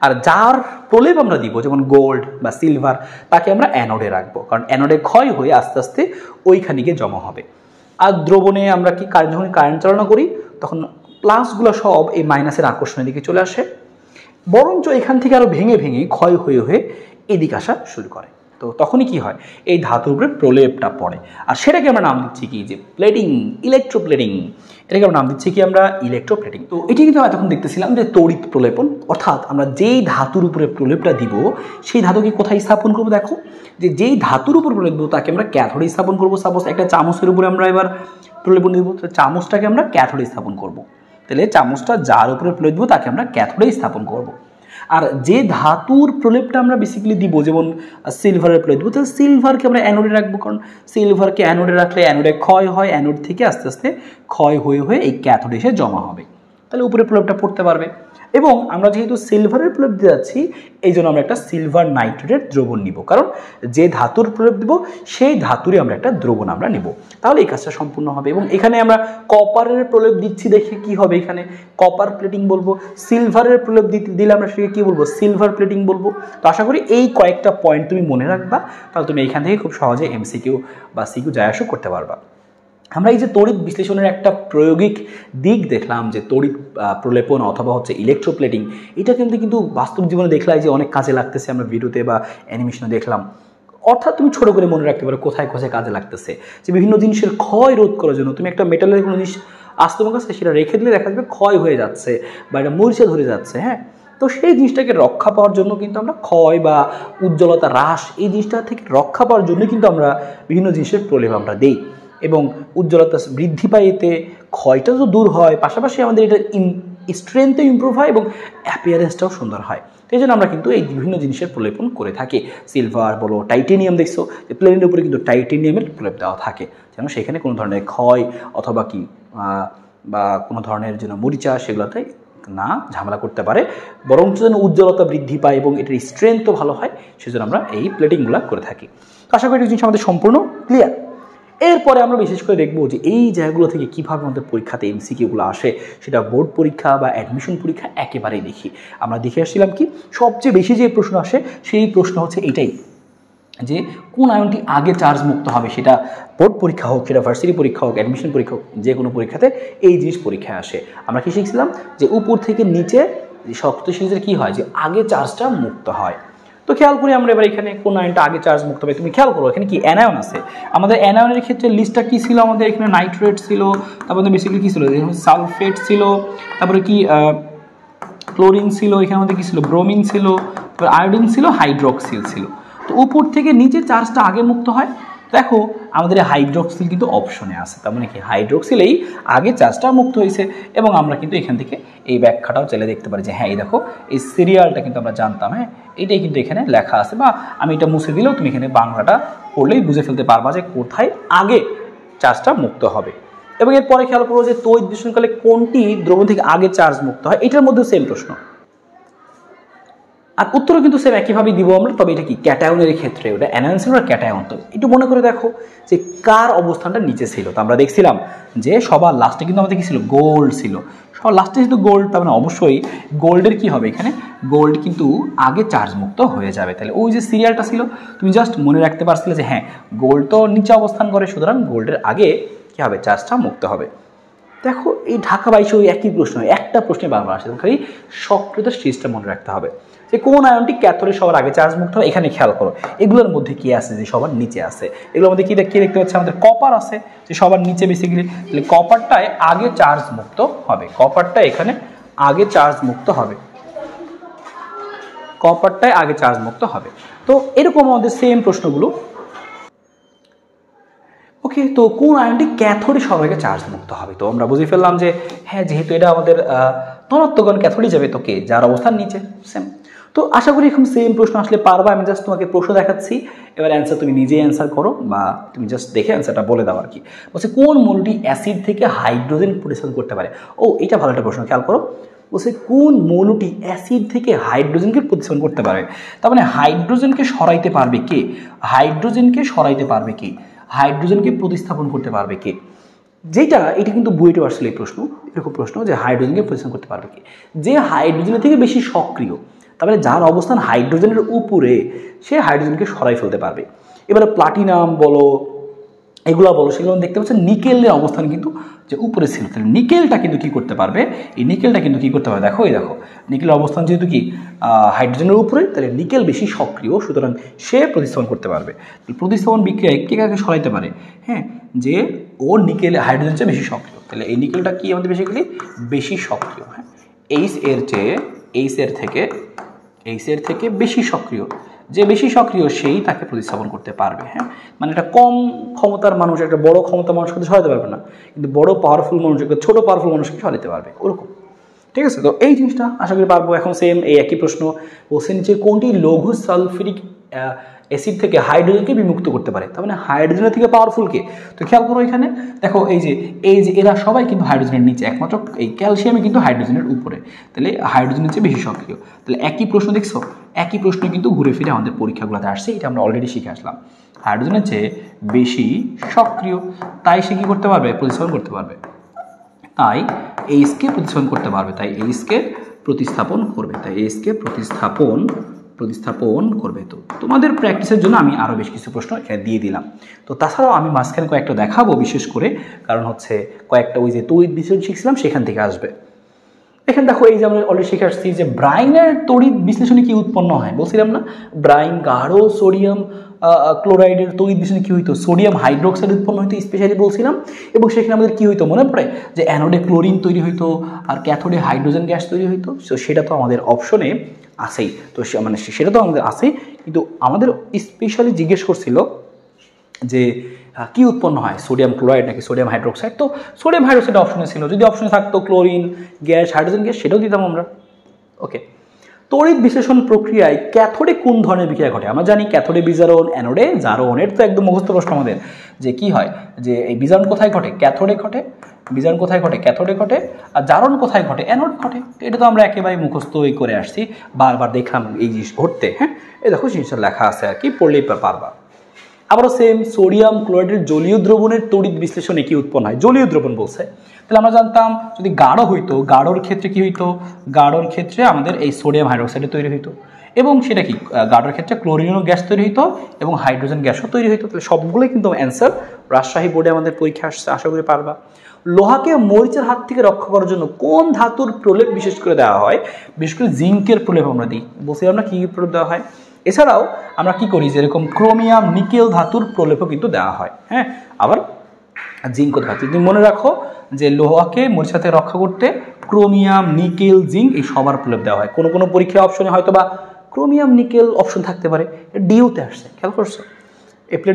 Speaker 1: আর যার প্রলেপ আমরা দিব যেমন গোল্ড বা সিলভার তাকে আমরা অ্যানোডে রাখবো কারণ অ্যানোডে ক্ষয় হয়ে আস্তে আস্তে ওইখানে গিয়ে জমা হবে আর দ্রবণে আমরা কি কারেন্ট যখন কারেন্ট চালনা করি তখন প্লাসগুলো সব এই মাইনাসের আকর্ষণের দিকে চলে আসে বরঞ্চ এখান থেকে আরও ভেঙে ভেঙে ক্ষয় হয়ে হয়ে এদিকে আসা শুরু করে তো তখনই কি হয় এই ধাতুর উপরে প্রলেপটা পড়ে আর সেটাকে আমরা নাম দিচ্ছি কি যে প্লেটিং ইলেকট্রোপ্লেটিং এটাকে আমরা নাম দিচ্ছি কি আমরা ইলেকট্রোপ্লেটিং তো এটি কিন্তু আমরা তখন দেখতেছিলাম যে তড়িৎ প্রলেপন অর্থাৎ আমরা যেই ধাতুর উপরে প্রলেপটা দিব সেই ধাতুকে কোথায় স্থাপন করবো দেখো যে যেই ধাতুর উপর প্রলেপ দেবো তাকে আমরা ক্যাথোডে স্থাপন করবো সাপোজ একটা চামচের উপরে আমরা এবার প্রলেপন দেবো তো চামচটাকে আমরা ক্যাথোডে স্থাপন করবো তাহলে চামচটা যার উপরে প্রলেপ দেবো তাকে আমরা ক্যাথোডে স্থাপন করবো আর যে ধাতুর প্রলেপটা আমরা বেসিক্যালি দিব যেমন সিলভারের প্রলেপ দেবো তাহলে সিলভারকে আমরা অ্যানোডে রাখবো কারণ সিলভারকে অ্যানোডে রাখলে অ্যানোডে ক্ষয় হয় অ্যানোড থেকে আস্তে আস্তে ক্ষয় হয়ে হয়ে এই ক্যাথোডে এসে জমা হবে তাহলে উপরে প্রলেপটা পড়তে পারবে এবং আমরা যেহেতু সিলভারের প্রলেপ দিতে যাচ্ছি এই জন্য আমরা একটা সিলভার নাইট্রেটের দ্রবণ নিব কারণ যে ধাতুর প্রলেপ দেবো সেই ধাতুরই আমরা একটা দ্রবণ আমরা নেব তাহলে এই কাজটা সম্পূর্ণ হবে এবং এখানে আমরা কপারের প্রলেপ দিচ্ছি দেখে কি হবে এখানে কপার প্লেটিং বলবো সিলভারের প্রলেপ দিলে আমরা সেটাকে কী বলবো সিলভার প্লেটিং বলবো তো আশা করি এই কয়েকটা পয়েন্ট তুমি মনে রাখবা তাহলে তুমি এখান থেকে খুব সহজে এমসিকিউ বা সিকিউ যায় আসো করতে পারবা আমরা এই যে তড়িৎ বিশ্লেষণের একটা প্রয়োগিক দিক দেখলাম যে তড়িৎ প্রলেপন অথবা হচ্ছে ইলেকট্রোপ্লেটিং এটা কিন্তু কিন্তু বাস্তব জীবনে দেখলাই যে অনেক কাজে লাগতেছে আমরা ভিডিওতে বা অ্যানিমেশনে দেখলাম অর্থাৎ তুমি ছোটো করে মনে রাখতে পারো কোথায় কোথায় কাজে লাগতেছে যে বিভিন্ন জিনিসের ক্ষয় রোধ করার জন্য তুমি একটা মেটালের কোনো জিনিস আসতে তোমার কাছে সেটা রেখে দিলে দেখা যাবে ক্ষয় হয়ে যাচ্ছে বা এটা মরিচে ধরে যাচ্ছে হ্যাঁ তো সেই জিনিসটাকে রক্ষা পাওয়ার জন্য কিন্তু আমরা ক্ষয় বা উজ্জ্বলতা হ্রাস এই জিনিসটা থেকে রক্ষা পাওয়ার জন্য কিন্তু আমরা বিভিন্ন জিনিসের প্রলেপ আমরা দিই এবং উজ্জ্বলতা বৃদ্ধি পায় এতে ক্ষয়টা তো দূর হয় পাশাপাশি আমাদের এটা স্ট্রেংথও ইম্প্রুভ হয় এবং অ্যাপিয়ারেন্সটাও সুন্দর হয় এই জন্য আমরা কিন্তু এই বিভিন্ন জিনিসের প্রলেপন করে থাকি সিলভার বলো টাইটেনিয়াম দেখছো যে প্লেনের উপরে কিন্তু টাইটেনিয়ামের প্রলেপ দেওয়া থাকে যেন সেখানে কোনো ধরনের ক্ষয় অথবা কি বা কোনো ধরনের যেন মরিচা সেগুলোতে না ঝামেলা করতে পারে বরঞ্চ যেন উজ্জ্বলতা বৃদ্ধি পায় এবং এটার স্ট্রেংথও ভালো হয় সেজন্য আমরা এই প্লেটিংগুলো করে থাকি তো আশা করি জিনিস আমাদের সম্পূর্ণ ক্লিয়ার এরপরে আমরা বিশেষ করে দেখব যে এই জায়গাগুলো থেকে কীভাবে আমাদের পরীক্ষাতে এমসিকিউগুলো আসে সেটা বোর্ড পরীক্ষা বা অ্যাডমিশন পরীক্ষা একেবারেই দেখি আমরা দেখে আসছিলাম কি সবচেয়ে বেশি যে প্রশ্ন আসে সেই প্রশ্ন হচ্ছে এটাই যে কোন আয়নটি আগে চার্জ মুক্ত হবে সেটা বোর্ড পরীক্ষা হোক সেটা ভার্সিটি পরীক্ষা হোক অ্যাডমিশন পরীক্ষা হোক যে কোনো পরীক্ষাতে এই জিনিস পরীক্ষায় আসে আমরা কি শিখছিলাম যে উপর থেকে নিচে শক্ত সিরিজের কি হয় যে আগে চার্জটা মুক্ত হয় তো খেয়াল করি আমরা এবার এখানে কোন আয়নটা আগে চার্জ মুক্ত হবে তুমি খেয়াল করো এখানে কি অ্যানায়ন আছে আমাদের অ্যানায়নের ক্ষেত্রে লিস্টটা কি ছিল আমাদের এখানে নাইট্রেট ছিল তারপরে বেসিক্যালি কী ছিল সালফেট ছিল তারপরে কি ক্লোরিন ছিল এখানে আমাদের কী ছিল ব্রোমিন ছিল তারপর আয়োডিন ছিল হাইড্রক্সিল ছিল তো উপর থেকে নিচে চার্জটা আগে মুক্ত হয় দেখো আমাদের হাইড্রোক্সিল কিন্তু অপশনে আছে তার মানে কি হাইড্রোক্সিলেই আগে চার্জটা মুক্ত হয়েছে এবং আমরা কিন্তু এখান থেকে এই ব্যাখ্যাটাও চলে দেখতে পারি যে হ্যাঁ এই দেখো এই সিরিয়ালটা কিন্তু আমরা জানতাম হ্যাঁ এটাই কিন্তু এখানে লেখা আছে বা আমি এটা মুছে দিলেও তুমি এখানে বাংলাটা পড়লেই বুঝে ফেলতে পারবা যে কোথায় আগে চার্জটা মুক্ত হবে এবং এরপরে খেয়াল করবো যে তৈরি দূষণকালে কোনটি দ্রব্য থেকে আগে চার্জ মুক্ত হয় এটার মধ্যে সেম প্রশ্ন আর উত্তরও কিন্তু সেম একইভাবেই দিব আমরা তবে এটা কি ক্যাটায়নের ক্ষেত্রে ওটা অ্যানাউন্সের আর ক্যাটায়ন তো একটু মনে করে দেখো যে কার অবস্থানটা নিচে ছিল তো আমরা দেখছিলাম যে সবার লাস্টে কিন্তু আমাদের কী ছিল গোল্ড ছিল সবার লাস্টে যেহেতু গোল্ড তার মানে অবশ্যই গোল্ডের কি হবে এখানে গোল্ড কিন্তু আগে চার্জ মুক্ত হয়ে যাবে তাহলে ওই যে সিরিয়ালটা ছিল তুমি জাস্ট মনে রাখতে পারছিলে যে হ্যাঁ গোল্ড তো নিচে অবস্থান করে সুতরাং গোল্ডের আগে কী হবে চার্জটা মুক্ত হবে দেখো এই ঢাকা বাইশে ওই একই প্রশ্ন একটা প্রশ্নে বারবার আসে খালি সক্রিয়তার সিরিজটা মনে রাখতে হবে যে কোন আয়নটি ক্যাথোলিক সবার আগে চার্জ মুক্ত হয় এখানে খেয়াল করো এগুলোর মধ্যে কি আছে যে সবার নিচে আছে এগুলোর মধ্যে কী কি দেখতে পাচ্ছি আমাদের কপার আছে যে সবার নিচে বেসিক্যালি তাহলে কপারটায় আগে চার্জ মুক্ত হবে কপারটা এখানে আগে চার্জ মুক্ত হবে কপারটায় আগে চার্জ মুক্ত হবে তো এরকম আমাদের সেম প্রশ্নগুলো ওকে তো কোন আয়নটি ক্যাথোডই সবাইকে চার্জ মুক্ত হবে তো আমরা বুঝে ফেললাম যে হ্যাঁ যেহেতু এটা আমাদের ধনাত্মকগণ ক্যাথোডই যাবে তো কে যার অবস্থান নিচে সেম তো আশা করি এরকম সেম প্রশ্ন আসলে পারবো আমি জাস্ট তোমাকে প্রশ্ন দেখাচ্ছি এবার অ্যান্সার তুমি নিজেই অ্যান্সার করো বা তুমি জাস্ট দেখে অ্যান্সারটা বলে দাও আর কি বলছে কোন মূলটি অ্যাসিড থেকে হাইড্রোজেন পরিশোধন করতে পারে ও এটা ভালো একটা প্রশ্ন খেয়াল করো বলছে কোন মৌলটি অ্যাসিড থেকে হাইড্রোজেনকে প্রতিস্থাপন করতে পারে তার মানে হাইড্রোজেনকে সরাইতে পারবে কে হাইড্রোজেনকে সরাইতে পারবে কে হাইড্রোজেনকে প্রতিস্থাপন করতে পারবে কে যেটা এটা কিন্তু বইটা আসলে এই প্রশ্ন এরকম প্রশ্ন যে হাইড্রোজেনকে প্রতিস্থাপন করতে পারবে কে যে হাইড্রোজেনের থেকে বেশি সক্রিয় তাহলে যার অবস্থান হাইড্রোজেনের উপরে সে হাইড্রোজেনকে সরাই ফেলতে পারবে এবারে প্লাটিনাম বলো এগুলো বলো সেগুলো দেখতে পাচ্ছেন নিকেলের অবস্থান কিন্তু যে উপরে ছিল তাহলে নিকেলটা কিন্তু কী করতে পারবে এই নিকেলটা কিন্তু কী করতে পারবে দেখো এই দেখো নিকেলের অবস্থান যেহেতু কি হাইড্রোজেনের উপরে তাহলে নিকেল বেশি সক্রিয় সুতরাং সে প্রতিস্থাপন করতে পারবে প্রতিস্থাপন বিক্রিয়ায় কে কাকে সরাইতে পারে হ্যাঁ যে ও নিকেল হাইড্রোজেন চেয়ে বেশি সক্রিয় তাহলে এই নিকেলটা কি আমাদের বেশি বেশি সক্রিয় হ্যাঁ এইচ এর চেয়ে এইচ এর থেকে এইসের থেকে বেশি সক্রিয় যে বেশি সক্রিয় সেই তাকে প্রতিস্থাপন করতে পারবে হ্যাঁ মানে একটা কম ক্ষমতার মানুষ একটা বড় ক্ষমতার মানুষকে সরাতে পারবে না কিন্তু বড় পাওয়ারফুল মানুষকে ছোটো পাওয়ারফুল মানুষকে সরাতে পারবে ওরকম ঠিক আছে তো এই জিনিসটা আশা করি পারবো এখন সেম এই একই প্রশ্ন ও সে নিচে কোনটি লঘু সালফিরিক অ্যাসিড থেকে হাইড্রোজেনকে বিমুক্ত করতে পারে তার মানে হাইড্রোজেনের থেকে পাওয়ারফুলকে তো খেয়াল করো এখানে দেখো এই যে এই যে এরা সবাই কিন্তু হাইড্রোজেনের নিচে একমাত্র এই ক্যালসিয়ামই কিন্তু হাইড্রোজেনের উপরে তাহলে হাইড্রোজেনের চেয়ে বেশি সক্রিয় তাহলে একই প্রশ্ন দেখছো একই প্রশ্ন কিন্তু ঘুরে ফিরে আমাদের পরীক্ষাগুলোতে আসছে এটা আমরা অলরেডি শিখে আসলাম হাইড্রোজেনের চেয়ে বেশি সক্রিয় তাই সে কী করতে পারবে প্রতিস্থাপন করতে পারবে তাই এইসকে প্রতিস্থাপন করতে পারবে তাই এইসকে প্রতিস্থাপন করবে তাই এইসকে প্রতিস্থাপন প্রতিস্থাপন করবে তো তোমাদের প্র্যাকটিসের জন্য আমি আরও বেশ কিছু প্রশ্ন দিয়ে দিলাম তো তাছাড়াও আমি মাঝখানে কয়েকটা দেখাবো বিশেষ করে কারণ হচ্ছে কয়েকটা ওই যে তড়িৎ বিশ্লেষণ শিখছিলাম সেখান থেকে আসবে এখানে দেখো এই যে আমরা অলরেডি শিখে আসছি যে ব্রাইনের তড়িৎ বিশ্লেষণে কি উৎপন্ন হয় বলছিলাম না ব্রাইন গাঢ় সোডিয়াম ক্লোরাইডের তৈরি বিষয়ে কী হইতো সোডিয়াম হাইড্রোক্সাইড উৎপন্ন হইতো স্পেশালি বলছিলাম এবং সেখানে আমাদের কী হইতো মনে পড়ে যে অ্যানোডে ক্লোরিন তৈরি হইতো আর ক্যাথোডে হাইড্রোজেন গ্যাস তৈরি হইতো সো সেটা তো আমাদের অপশনে আসেই তো মানে সেটা তো আমাদের আসেই কিন্তু আমাদের স্পেশালি জিজ্ঞেস করছিল যে কি উৎপন্ন হয় সোডিয়াম ক্লোরাইড নাকি সোডিয়াম হাইড্রোক্সাইড তো সোডিয়াম হাইড্রোক্সাইড অপশনে ছিল যদি অপশনে থাকতো ক্লোরিন গ্যাস হাইড্রোজেন গ্যাস সেটাও দিতাম আমরা ওকে তড়িৎ বিশ্লেষণ প্রক্রিয়ায় ক্যাথোডে কোন ধরনের বিক্রিয়া ঘটে আমরা জানি ক্যাথোডে বিজারণ অ্যানোডে জারণ এর তো একদম মুখস্থ প্রশ্ন আমাদের যে কি হয় যে এই বিজারণ কোথায় ঘটে ক্যাথোডে ঘটে বিজারণ কোথায় ঘটে ক্যাথোডে ঘটে আর জারণ কোথায় ঘটে অ্যানোড ঘটে এটা তো আমরা একেবারে মুখস্থ মুখস্থই করে আসছি বারবার দেখলাম এই জিনিস ঘটতে হ্যাঁ এ দেখো জিনিসটা লেখা আছে আর কি পড়লেই পারবা আবারও সেম সোডিয়াম ক্লোরাইডের জলীয় দ্রবণের তড়িৎ বিশ্লেষণে কি উৎপন্ন হয় জলীয় দ্রবণ বলছে তাহলে আমরা জানতাম যদি গাঢ় হইতো গাঢ়র ক্ষেত্রে কি হইতো গাঢ়র ক্ষেত্রে আমাদের এই সোডিয়াম হাইড্রোক্সাইড তৈরি হইতো এবং সেটা কি গাঢ়র ক্ষেত্রে ক্লোরিনও গ্যাস তৈরি হইতো এবং হাইড্রোজেন গ্যাসও তৈরি হইতো তাহলে সবগুলোই কিন্তু অ্যান্সার রাজশাহী বোর্ডে আমাদের পরীক্ষা আসছে আশা করি পারবা লোহাকে মরিচের হাত থেকে রক্ষা করার জন্য কোন ধাতুর প্রলেপ বিশেষ করে দেওয়া হয় বিশেষ করে জিঙ্কের প্রলেপ আমরা দিই বলছি আমরা কী কী প্রলেপ দেওয়া হয় এছাড়াও আমরা কি করি যেরকম ক্রোমিয়াম নিকেল ধাতুর প্রলেপও কিন্তু দেওয়া হয় হ্যাঁ আবার জিঙ্ক কোথায় আছে তুমি মনে রাখো যে লোহাকে মরিচাতে রক্ষা করতে ক্রোমিয়াম নিকেল জিঙ্ক এই সবার প্রলেপ দেওয়া হয় কোনো কোনো পরীক্ষার অপশনে হয়তো বা ক্রোমিয়াম নিকেল অপশন থাকতে পারে ডিউতে আসছে খেয়াল করছো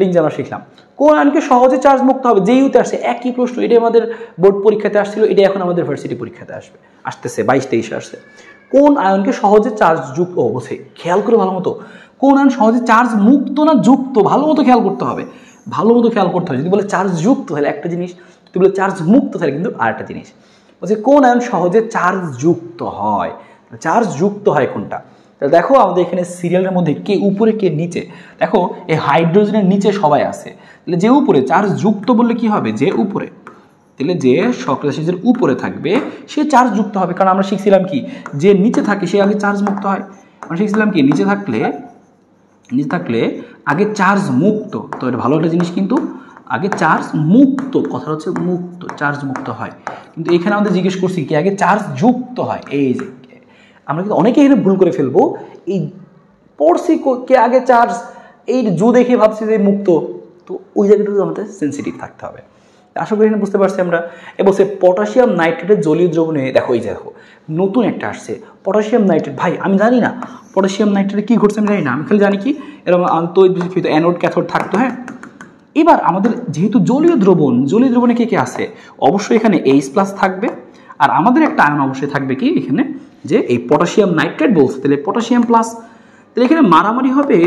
Speaker 1: যে জানা শিখলাম কোন আয়নকে সহজে চার্জ মুক্ত হবে যে ইউতে আসছে একই প্রশ্ন এটা আমাদের বোর্ড পরীক্ষাতে আসছিল এটা এখন আমাদের ভার্সিটি পরীক্ষাতে আসবে আসতেছে বাইশ তেইশে আসছে কোন আয়নকে সহজে চার্জ যুক্ত অবশ্যই খেয়াল করে ভালো মতো কোন আয়ন সহজে চার্জ মুক্ত না যুক্ত ভালো মতো খেয়াল করতে হবে ভালো মতো খেয়াল করতে হয় যদি বলে চার্জ যুক্ত তাহলে একটা জিনিস যদি বলে চার্জ মুক্ত তাহলে কিন্তু আরেকটা জিনিস বলছে কোন আয়ন সহজে চার্জ যুক্ত হয় চার্জ যুক্ত হয় কোনটা তাহলে দেখো আমাদের এখানে সিরিয়ালের মধ্যে কে উপরে কে নিচে দেখো এই হাইড্রোজেনের নিচে সবাই আছে তাহলে যে উপরে চার্জ যুক্ত বললে কি হবে যে উপরে তাহলে যে সক্রাসিসের উপরে থাকবে সে চার্জ যুক্ত হবে কারণ আমরা শিখছিলাম কি যে নিচে থাকে সে আগে চার্জ মুক্ত হয় আমরা শিখছিলাম কি নিচে থাকলে নিচে থাকলে আগে চার্জ মুক্ত তো এটা ভালো একটা জিনিস কিন্তু আগে চার্জ মুক্ত কথা হচ্ছে মুক্ত চার্জ মুক্ত হয় কিন্তু এখানে আমাদের জিজ্ঞেস করছি কি আগে চার্জ যুক্ত হয় এই যে আমরা কিন্তু অনেকেই এখানে ভুল করে ফেলবো এই পড়ছি কে আগে চার্জ এই জু দেখে ভাবছি যে মুক্ত তো ওই জায়গাটা আমাদের সেন্সিটিভ থাকতে হবে আশা করি এখানে বুঝতে পারছি আমরা এবছর পটাশিয়াম নাইট্রেটের জলীয় দ্রবণে দেখো এই দেখো নতুন একটা আসছে পটাশিয়াম নাইট্রেট ভাই আমি জানি না পটাশিয়াম নাইট্রেটে কী ঘটছে আমি জানি না আমি খালি জানি কি এরকম আন্তঃদ্বিপীত অ্যানোড ক্যাথোড থাকতো হ্যাঁ এবার আমাদের যেহেতু জলীয় দ্রবণ জলীয় দ্রবণে কে কে আছে অবশ্যই এখানে এইচ প্লাস থাকবে আর আমাদের একটা আয়ন অবশ্যই থাকবে কি এখানে যে এই পটাশিয়াম নাইট্রেট বলছে তাহলে পটাশিয়াম প্লাস তাহলে এখানে মারামারি হবে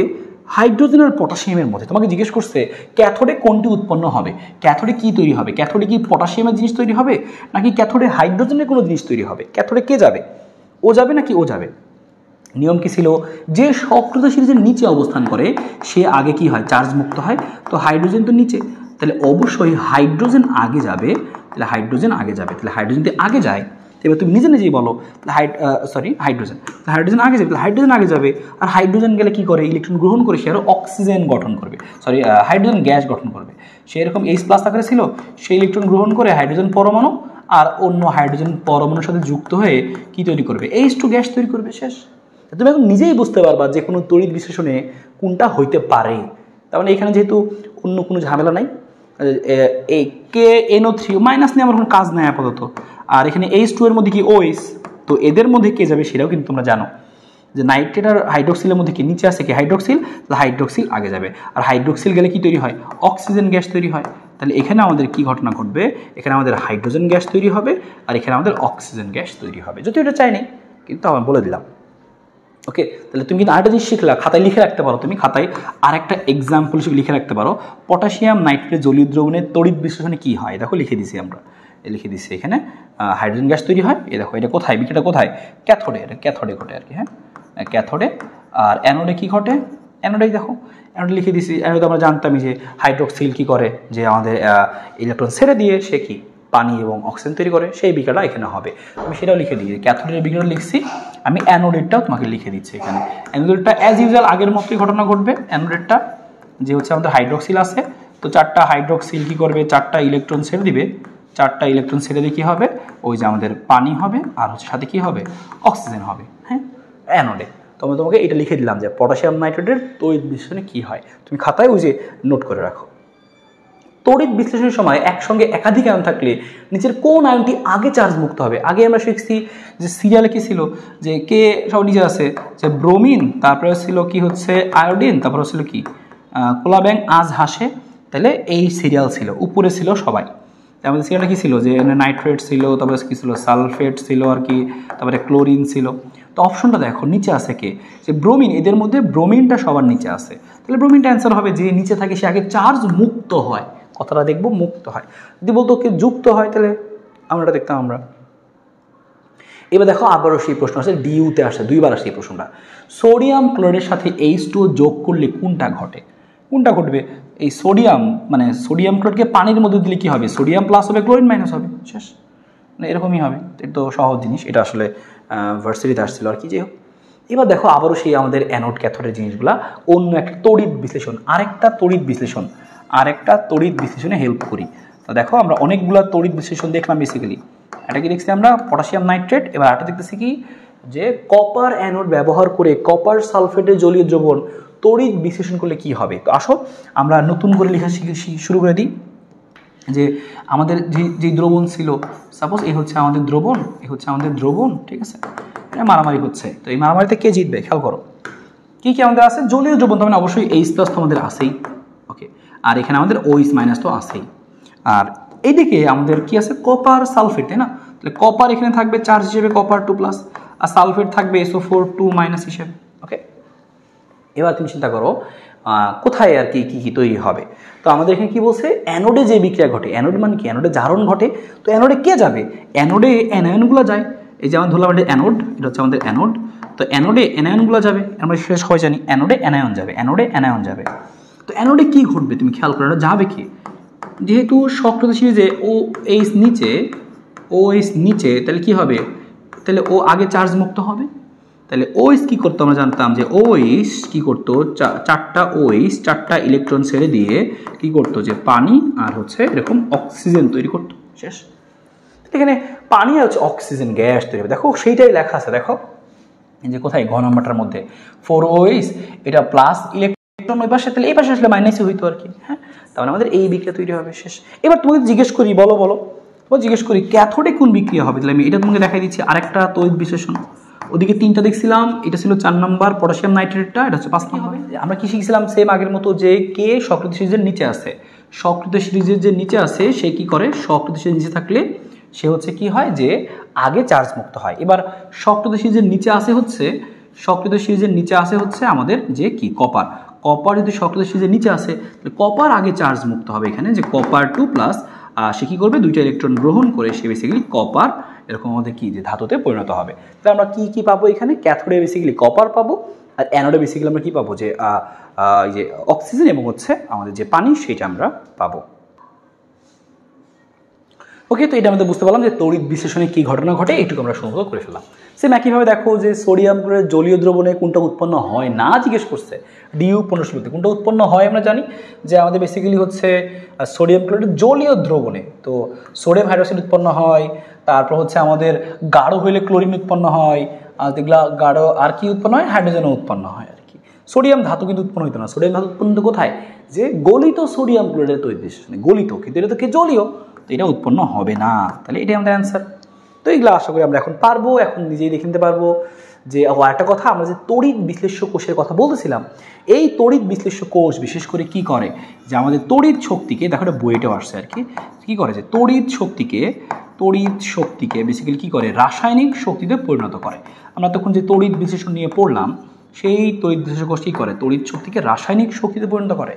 Speaker 1: হাইড্রোজেন আর পটাশিয়ামের মধ্যে তোমাকে জিজ্ঞেস করছে ক্যাথোডে কোনটি উৎপন্ন হবে ক্যাথোডে কি তৈরি হবে ক্যাথোডে কি পটাশিয়ামের জিনিস তৈরি হবে নাকি ক্যাথোডে হাইড্রোজেনের কোনো জিনিস তৈরি হবে ক্যাথোডে কে যাবে ও যাবে নাকি ও যাবে নিয়ম কি ছিল যে সক্রিয় সিরিজের নিচে অবস্থান করে সে আগে কি হয় চার্জ মুক্ত হয় তো হাইড্রোজেন তো নিচে তাহলে অবশ্যই হাইড্রোজেন আগে যাবে তাহলে হাইড্রোজেন আগে যাবে তাহলে হাইড্রোজেন আগে যায় এবার তুমি নিজে নিজেই বলো হাইড সরি হাইড্রোজেন হাইড্রোজেন আগে যাবে হাইড্রোজেন আগে যাবে আর হাইড্রোজেন গেলে কী করে ইলেকট্রন গ্রহণ করে সে আরও অক্সিজেন গঠন করবে সরি হাইড্রোজেন গ্যাস গঠন করবে সে এরকম এইচ প্লাস আকারে ছিল সেই ইলেকট্রন গ্রহণ করে হাইড্রোজেন পরমাণু আর অন্য হাইড্রোজেন পরমাণুর সাথে যুক্ত হয়ে কি তৈরি করবে এইচ টু গ্যাস তৈরি করবে শেষ তুমি এখন নিজেই বুঝতে পারবা যে কোনো তড়িৎ বিশ্লেষণে কোনটা হইতে পারে তার মানে এখানে যেহেতু অন্য কোনো ঝামেলা নাই এই কে এনও থ্রি মাইনাস নিয়ে আমার কোনো কাজ নাই আপাতত আর এখানে এইচ টু এর মধ্যে কি ওএস তো এদের মধ্যে কে যাবে সেটাও কিন্তু তোমরা জানো যে নাইট্রেট আর হাইড্রোক্সিলের মধ্যে কি নিচে আছে কি হাইড্রোক্সিল তাহলে হাইড্রোক্সিল আগে যাবে আর হাইড্রোক্সিল গেলে কি তৈরি হয় অক্সিজেন গ্যাস তৈরি হয় তাহলে এখানে আমাদের কি ঘটনা ঘটবে এখানে আমাদের হাইড্রোজেন গ্যাস তৈরি হবে আর এখানে আমাদের অক্সিজেন গ্যাস তৈরি হবে যদিও এটা চাইনি কিন্তু আমি বলে দিলাম ওকে তাহলে তুমি কিন্তু আরেকটা জিনিস শিখলা খাতায় লিখে রাখতে পারো তুমি খাতায় আরেকটা এক্সাম্পল হিসেবে লিখে রাখতে পারো পটাশিয়াম নাইট্রেট জলীয় দ্রবণের তড়িৎ বিশ্লেষণে কী হয় দেখো লিখে দিছি আমরা লিখে দিছি এখানে হাইড্রোজেন গ্যাস তৈরি হয় এ দেখো এটা কোথায় বিক্রিটা কোথায় ক্যাথোডে এটা ক্যাথোডে ঘটে আর কি হ্যাঁ ক্যাথোডে আর অ্যানোডে কী ঘটে অ্যানোডেই দেখো অ্যানোডে লিখে দিছি অ্যানোডে আমরা জানতামই যে হাইড্রোক্সিল কী করে যে আমাদের ইলেকট্রন ছেড়ে দিয়ে সে কী পানি এবং অক্সিজেন তৈরি করে সেই বিক্রিয়াটা এখানে হবে আমি সেটাও লিখে দিই ক্যাথোডের বিক্রিয়া লিখছি আমি অ্যানোডেটটাও তোমাকে লিখে দিচ্ছি এখানে অ্যানোডেটটা অ্যাজ ইউজুয়াল আগের মতোই ঘটনা ঘটবে অ্যানোডেটটা যে হচ্ছে আমাদের হাইড্রোক্সিল আছে তো চারটা হাইড্রোক্সিল কী করবে চারটা ইলেকট্রন ছেড়ে দিবে চারটা ইলেকট্রন ছেড়ে দিয়ে কী হবে ওই যে আমাদের পানি হবে আর হচ্ছে সাথে কী হবে অক্সিজেন হবে হ্যাঁ অ্যানোডে তো আমি তোমাকে এটা লিখে দিলাম যে পটাশিয়াম নাইট্রেটের তৈরি মিশ্রণে কী হয় তুমি খাতায় ওই যে নোট করে রাখো তড়িৎ বিশ্লেষণের সময় একসঙ্গে একাধিক আয়ন থাকলে নিচের কোন আয়নটি আগে চার্জ মুক্ত হবে আগে আমরা শিখছি যে সিরিয়ালে কি ছিল যে কে সব নিচে আছে যে ব্রোমিন তারপরে ছিল কি হচ্ছে আয়োডিন তারপরে ছিল কি কোলাব্যাং আজ হাসে তাহলে এই সিরিয়াল ছিল উপরে ছিল সবাই আমাদের সিরিয়ালটা কী ছিল যে নাইট্রেট ছিল তারপরে কী ছিল সালফেট ছিল আর কি তারপরে ক্লোরিন ছিল তো অপশনটা দেখো নিচে আছে কে যে ব্রোমিন এদের মধ্যে ব্রোমিনটা সবার নিচে আছে তাহলে ব্রোমিনটা অ্যান্সার হবে যে নিচে থাকে সে আগে চার্জ মুক্ত হয় কথাটা দেখব মুক্ত হয় যদি বলতো কি যুক্ত হয় তাহলে আমরা দেখতাম আমরা এবার দেখো আবারও সেই প্রশ্ন আসে ডিউতে আসে দুইবার আসে এই প্রশ্নটা সোডিয়াম ক্লোরের সাথে এইচ টু যোগ করলে কোনটা ঘটে কোনটা ঘটবে এই সোডিয়াম মানে সোডিয়াম ক্লোরকে পানির মধ্যে দিলে কি হবে সোডিয়াম প্লাস হবে ক্লোরিন মাইনাস হবে শেষ মানে এরকমই হবে এটা তো সহজ জিনিস এটা আসলে ভার্সিটিতে আসছিল আর কি যে হোক এবার দেখো আবারও সেই আমাদের অ্যানোড ক্যাথোডের জিনিসগুলা অন্য একটা তড়িৎ বিশ্লেষণ আরেকটা তড়িৎ বিশ্লেষণ আরেকটা তড়িৎ বিশ্লেষণে হেল্প করি তো দেখো আমরা অনেকগুলো তড়িৎ বিশ্লেষণ দেখলাম বেসিক্যালি এটা কি দেখছি আমরা পটাশিয়াম নাইট্রেট এবার এটা দেখতেছি কি যে কপার অ্যানোড ব্যবহার করে কপার সালফেটের জলীয় দ্রবণ তড়িৎ বিশ্লেষণ করলে কি হবে তো আসো আমরা নতুন করে লেখা শুরু করে দিই যে আমাদের যে যে দ্রবণ ছিল সাপোজ এ হচ্ছে আমাদের দ্রবণ এ হচ্ছে আমাদের দ্রবণ ঠিক আছে এটা মারামারি হচ্ছে তো এই মারামারিতে কে জিতবে খেয়াল করো কী কী আমাদের আছে জলীয় দ্রবণ তো মানে অবশ্যই এই প্লাস তো আমাদের আসেই আর এখানে আমাদের ওইস মাইনাস তো আসেই আর এইদিকে আমাদের কি আছে কপার সালফেট তাই না তাহলে কপার এখানে থাকবে চার্জ হিসেবে কপার টু প্লাস আর সালফেট থাকবে এসও ফোর টু মাইনাস হিসেবে ওকে এবার তুমি চিন্তা করো কোথায় আর কি কী তৈরি হবে তো আমাদের এখানে কী বলছে অ্যানোডে যে বিক্রিয়া ঘটে অ্যানোড মানে কি অ্যানোডে জারণ ঘটে তো অ্যানোডে কে যাবে অ্যানোডে অ্যানায়নগুলো যায় এই যেমন ধরলাম এটা অ্যানোড এটা হচ্ছে আমাদের অ্যানোড তো অ্যানোডে অ্যানায়নগুলো যাবে আমরা মানে শেষ হয়ে জানি অ্যানোডে অ্যানায়ন যাবে অ্যানোডে অ্যানায়ন যাবে তো অ্যানোডে কী ঘটবে তুমি খেয়াল করে যাবে কি যেহেতু সক্রিয় সিরিজে ও এইস নিচে ও এইস নিচে তাহলে কি হবে তাহলে ও আগে চার্জ মুক্ত হবে তাহলে ওএস কী করতো আমরা জানতাম যে ওএস কী করতো চারটা ওএস চারটা ইলেকট্রন ছেড়ে দিয়ে কি করতো যে পানি আর হচ্ছে এরকম অক্সিজেন তৈরি করতো শেষ এখানে পানি আর হচ্ছে অক্সিজেন গ্যাস তৈরি হবে দেখো সেইটাই লেখা আছে দেখো যে কোথায় ঘ নম্বরটার মধ্যে ফোর ওএস এটা প্লাস ইলেকট্রন একদম ওই পাশে তাহলে এই পাশে আসলে মাইনাসই হইতো আর কি হ্যাঁ তাহলে মানে আমাদের এই বিক্রিয়া তৈরি হবে শেষ এবার তোমাকে জিজ্ঞেস করি বলো বলো তোমার জিজ্ঞেস করি ক্যাথোডে কোন বিক্রিয়া হবে তাহলে আমি এটা তোমাকে দেখাই দিচ্ছি আরেকটা তৈরি ওদিকে তিনটা দেখছিলাম এটা ছিল চার নম্বর পটাশিয়াম নাইট্রেটটা এটা হচ্ছে পাঁচ নম্বর আমরা কি শিখেছিলাম সেম আগের মতো যে কে সিরিজের নিচে আছে সক্রিয় সিরিজের যে নিচে আছে সে কি করে সক্রিয় সিরিজের নিচে থাকলে সে হচ্ছে কি হয় যে আগে চার্জ মুক্ত হয় এবার সক্রিয় সিরিজের নিচে আছে হচ্ছে সক্রিয় সিরিজের নিচে আছে হচ্ছে আমাদের যে কি কপার কপার যদি সকলের সিজে নিচে আসে তাহলে কপার আগে চার্জ মুক্ত হবে এখানে যে কপার টু প্লাস সে কী করবে দুইটা ইলেকট্রন গ্রহণ করে সে বেসিক্যালি কপার এরকম আমাদের কী যে ধাতুতে পরিণত হবে তাহলে আমরা কী কী পাবো এখানে ক্যাথোডে বেসিক্যালি কপার পাবো আর অ্যানোডে বেসিক্যালি আমরা কী পাবো যে যে অক্সিজেন এবং হচ্ছে আমাদের যে পানি সেটা আমরা পাবো ওকে তো এটা আমাদের বুঝতে পারলাম যে তড়িৎ বিশ্লেষণে কী ঘটনা ঘটে এটুকু আমরা সংগ্রহ করে ফেলাম সেম একইভাবে দেখো যে সোডিয়াম ক্লোরের জলীয় দ্রবণে কোনটা উৎপন্ন হয় না জিজ্ঞেস করছে ডিউ পনেরোশোতে কোনটা উৎপন্ন হয় আমরা জানি যে আমাদের বেসিক্যালি হচ্ছে সোডিয়াম ক্লোরাইড জলীয় দ্রবণে তো সোডিয়াম হাইড্রোক্সাইড উৎপন্ন হয় তারপর হচ্ছে আমাদের গাঢ় হইলে ক্লোরিন উৎপন্ন হয় যেগুলা গাঢ় আর কি উৎপন্ন হয় হাইড্রোজেনও উৎপন্ন হয় আর কি সোডিয়াম ধাতু কিন্তু উৎপন্ন হইতো না সোডিয়াম ধাতু উৎপন্ন কোথায় যে গলিত সোডিয়াম ক্লোরাইডের তৈরি মানে গলিত কিন্তু এটা তো কে জলীয় তো এটা উৎপন্ন হবে না তাহলে এটাই আমাদের অ্যান্সার তো এগুলো আশা করি আমরা এখন পারবো এখন নিজেই দেখে নিতে পারবো যে ও একটা কথা আমরা যে তড়িৎ বিশ্লেষ্য কোষের কথা বলতেছিলাম এই তড়িৎ বিশ্লেষ্য কোষ বিশেষ করে কি করে যে আমাদের তড়িৎ শক্তিকে দেখো একটা বইটাও আসছে আর কি কী করে যে তড়িৎ শক্তিকে তড়িৎ শক্তিকে বেসিক্যালি কী করে রাসায়নিক শক্তিতে পরিণত করে আমরা তখন যে তড়িৎ বিশ্লেষণ নিয়ে পড়লাম সেই তড়িৎ বিশ্লেষ্য কোষ কী করে তড়িৎ শক্তিকে রাসায়নিক শক্তিতে পরিণত করে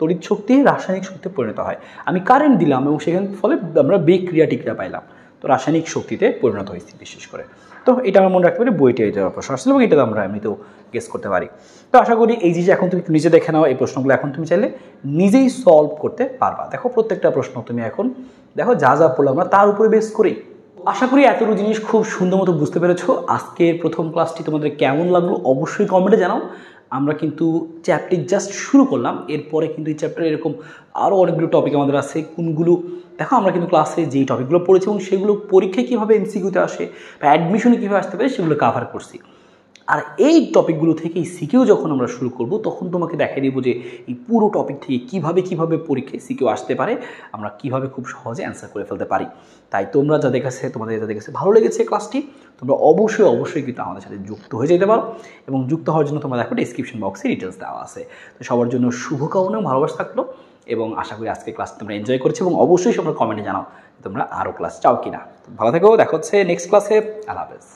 Speaker 1: তড়িৎ শক্তি রাসায়নিক শক্তিতে পরিণত হয় আমি কারেন্ট দিলাম এবং সেখান ফলে আমরা বিক্রিয়া টিক্রিয়া পাইলাম তো রাসায়নিক শক্তিতে পরিণত হয়েছে বিশেষ করে তো এটা আমরা মনে রাখতে পারি বইটা যাওয়ার প্রশ্ন আসছিল এবং এটা আমরা এমনিতেও গেস করতে পারি তো আশা করি এই যে এখন তুমি নিজে দেখে নাও এই প্রশ্নগুলো এখন তুমি চাইলে নিজেই সলভ করতে পারবা দেখো প্রত্যেকটা প্রশ্ন তুমি এখন দেখো যা যা পড়লো আমরা তার উপরে বেস করেই আশা করি এতগুলো জিনিস খুব সুন্দর মতো বুঝতে পেরেছো আজকের প্রথম ক্লাসটি তোমাদের কেমন লাগলো অবশ্যই কমেন্টে জানাও আমরা কিন্তু চ্যাপ্টার জাস্ট শুরু করলাম এরপরে কিন্তু এই চ্যাপ্টারে এরকম আরও অনেকগুলো টপিক আমাদের আছে কোনগুলো দেখো আমরা কিন্তু ক্লাসে যেই টপিকগুলো পড়েছি এবং সেগুলো পরীক্ষায় কীভাবে এমসিকিউতে আসে বা অ্যাডমিশনে কীভাবে আসতে পারে সেগুলো কাভার করছি আর এই টপিকগুলো থেকে সিকিউ যখন আমরা শুরু করব তখন তোমাকে দেখাই দেবো যে এই পুরো টপিক থেকে কিভাবে কিভাবে পরীক্ষায় সিকিউ আসতে পারে আমরা কিভাবে খুব সহজে অ্যান্সার করে ফেলতে পারি তাই তোমরা যাদের কাছে তোমাদের যাদের কাছে ভালো লেগেছে ক্লাসটি তোমরা অবশ্যই অবশ্যই কিন্তু আমাদের সাথে যুক্ত হয়ে যেতে পারো এবং যুক্ত হওয়ার জন্য তোমরা দেখো ডিসক্রিপশন বক্সে ডিটেলস দেওয়া আছে তো সবার জন্য শুভকামনা ভালোবাসা থাকলো এবং আশা করি আজকে ক্লাস তোমরা এনজয় করেছো এবং অবশ্যই তোমরা কমেন্টে জানাও তোমরা আরও ক্লাস চাও কিনা ভালো থেকো দেখা হচ্ছে নেক্সট ক্লাসে আল্লাহ হাফেজ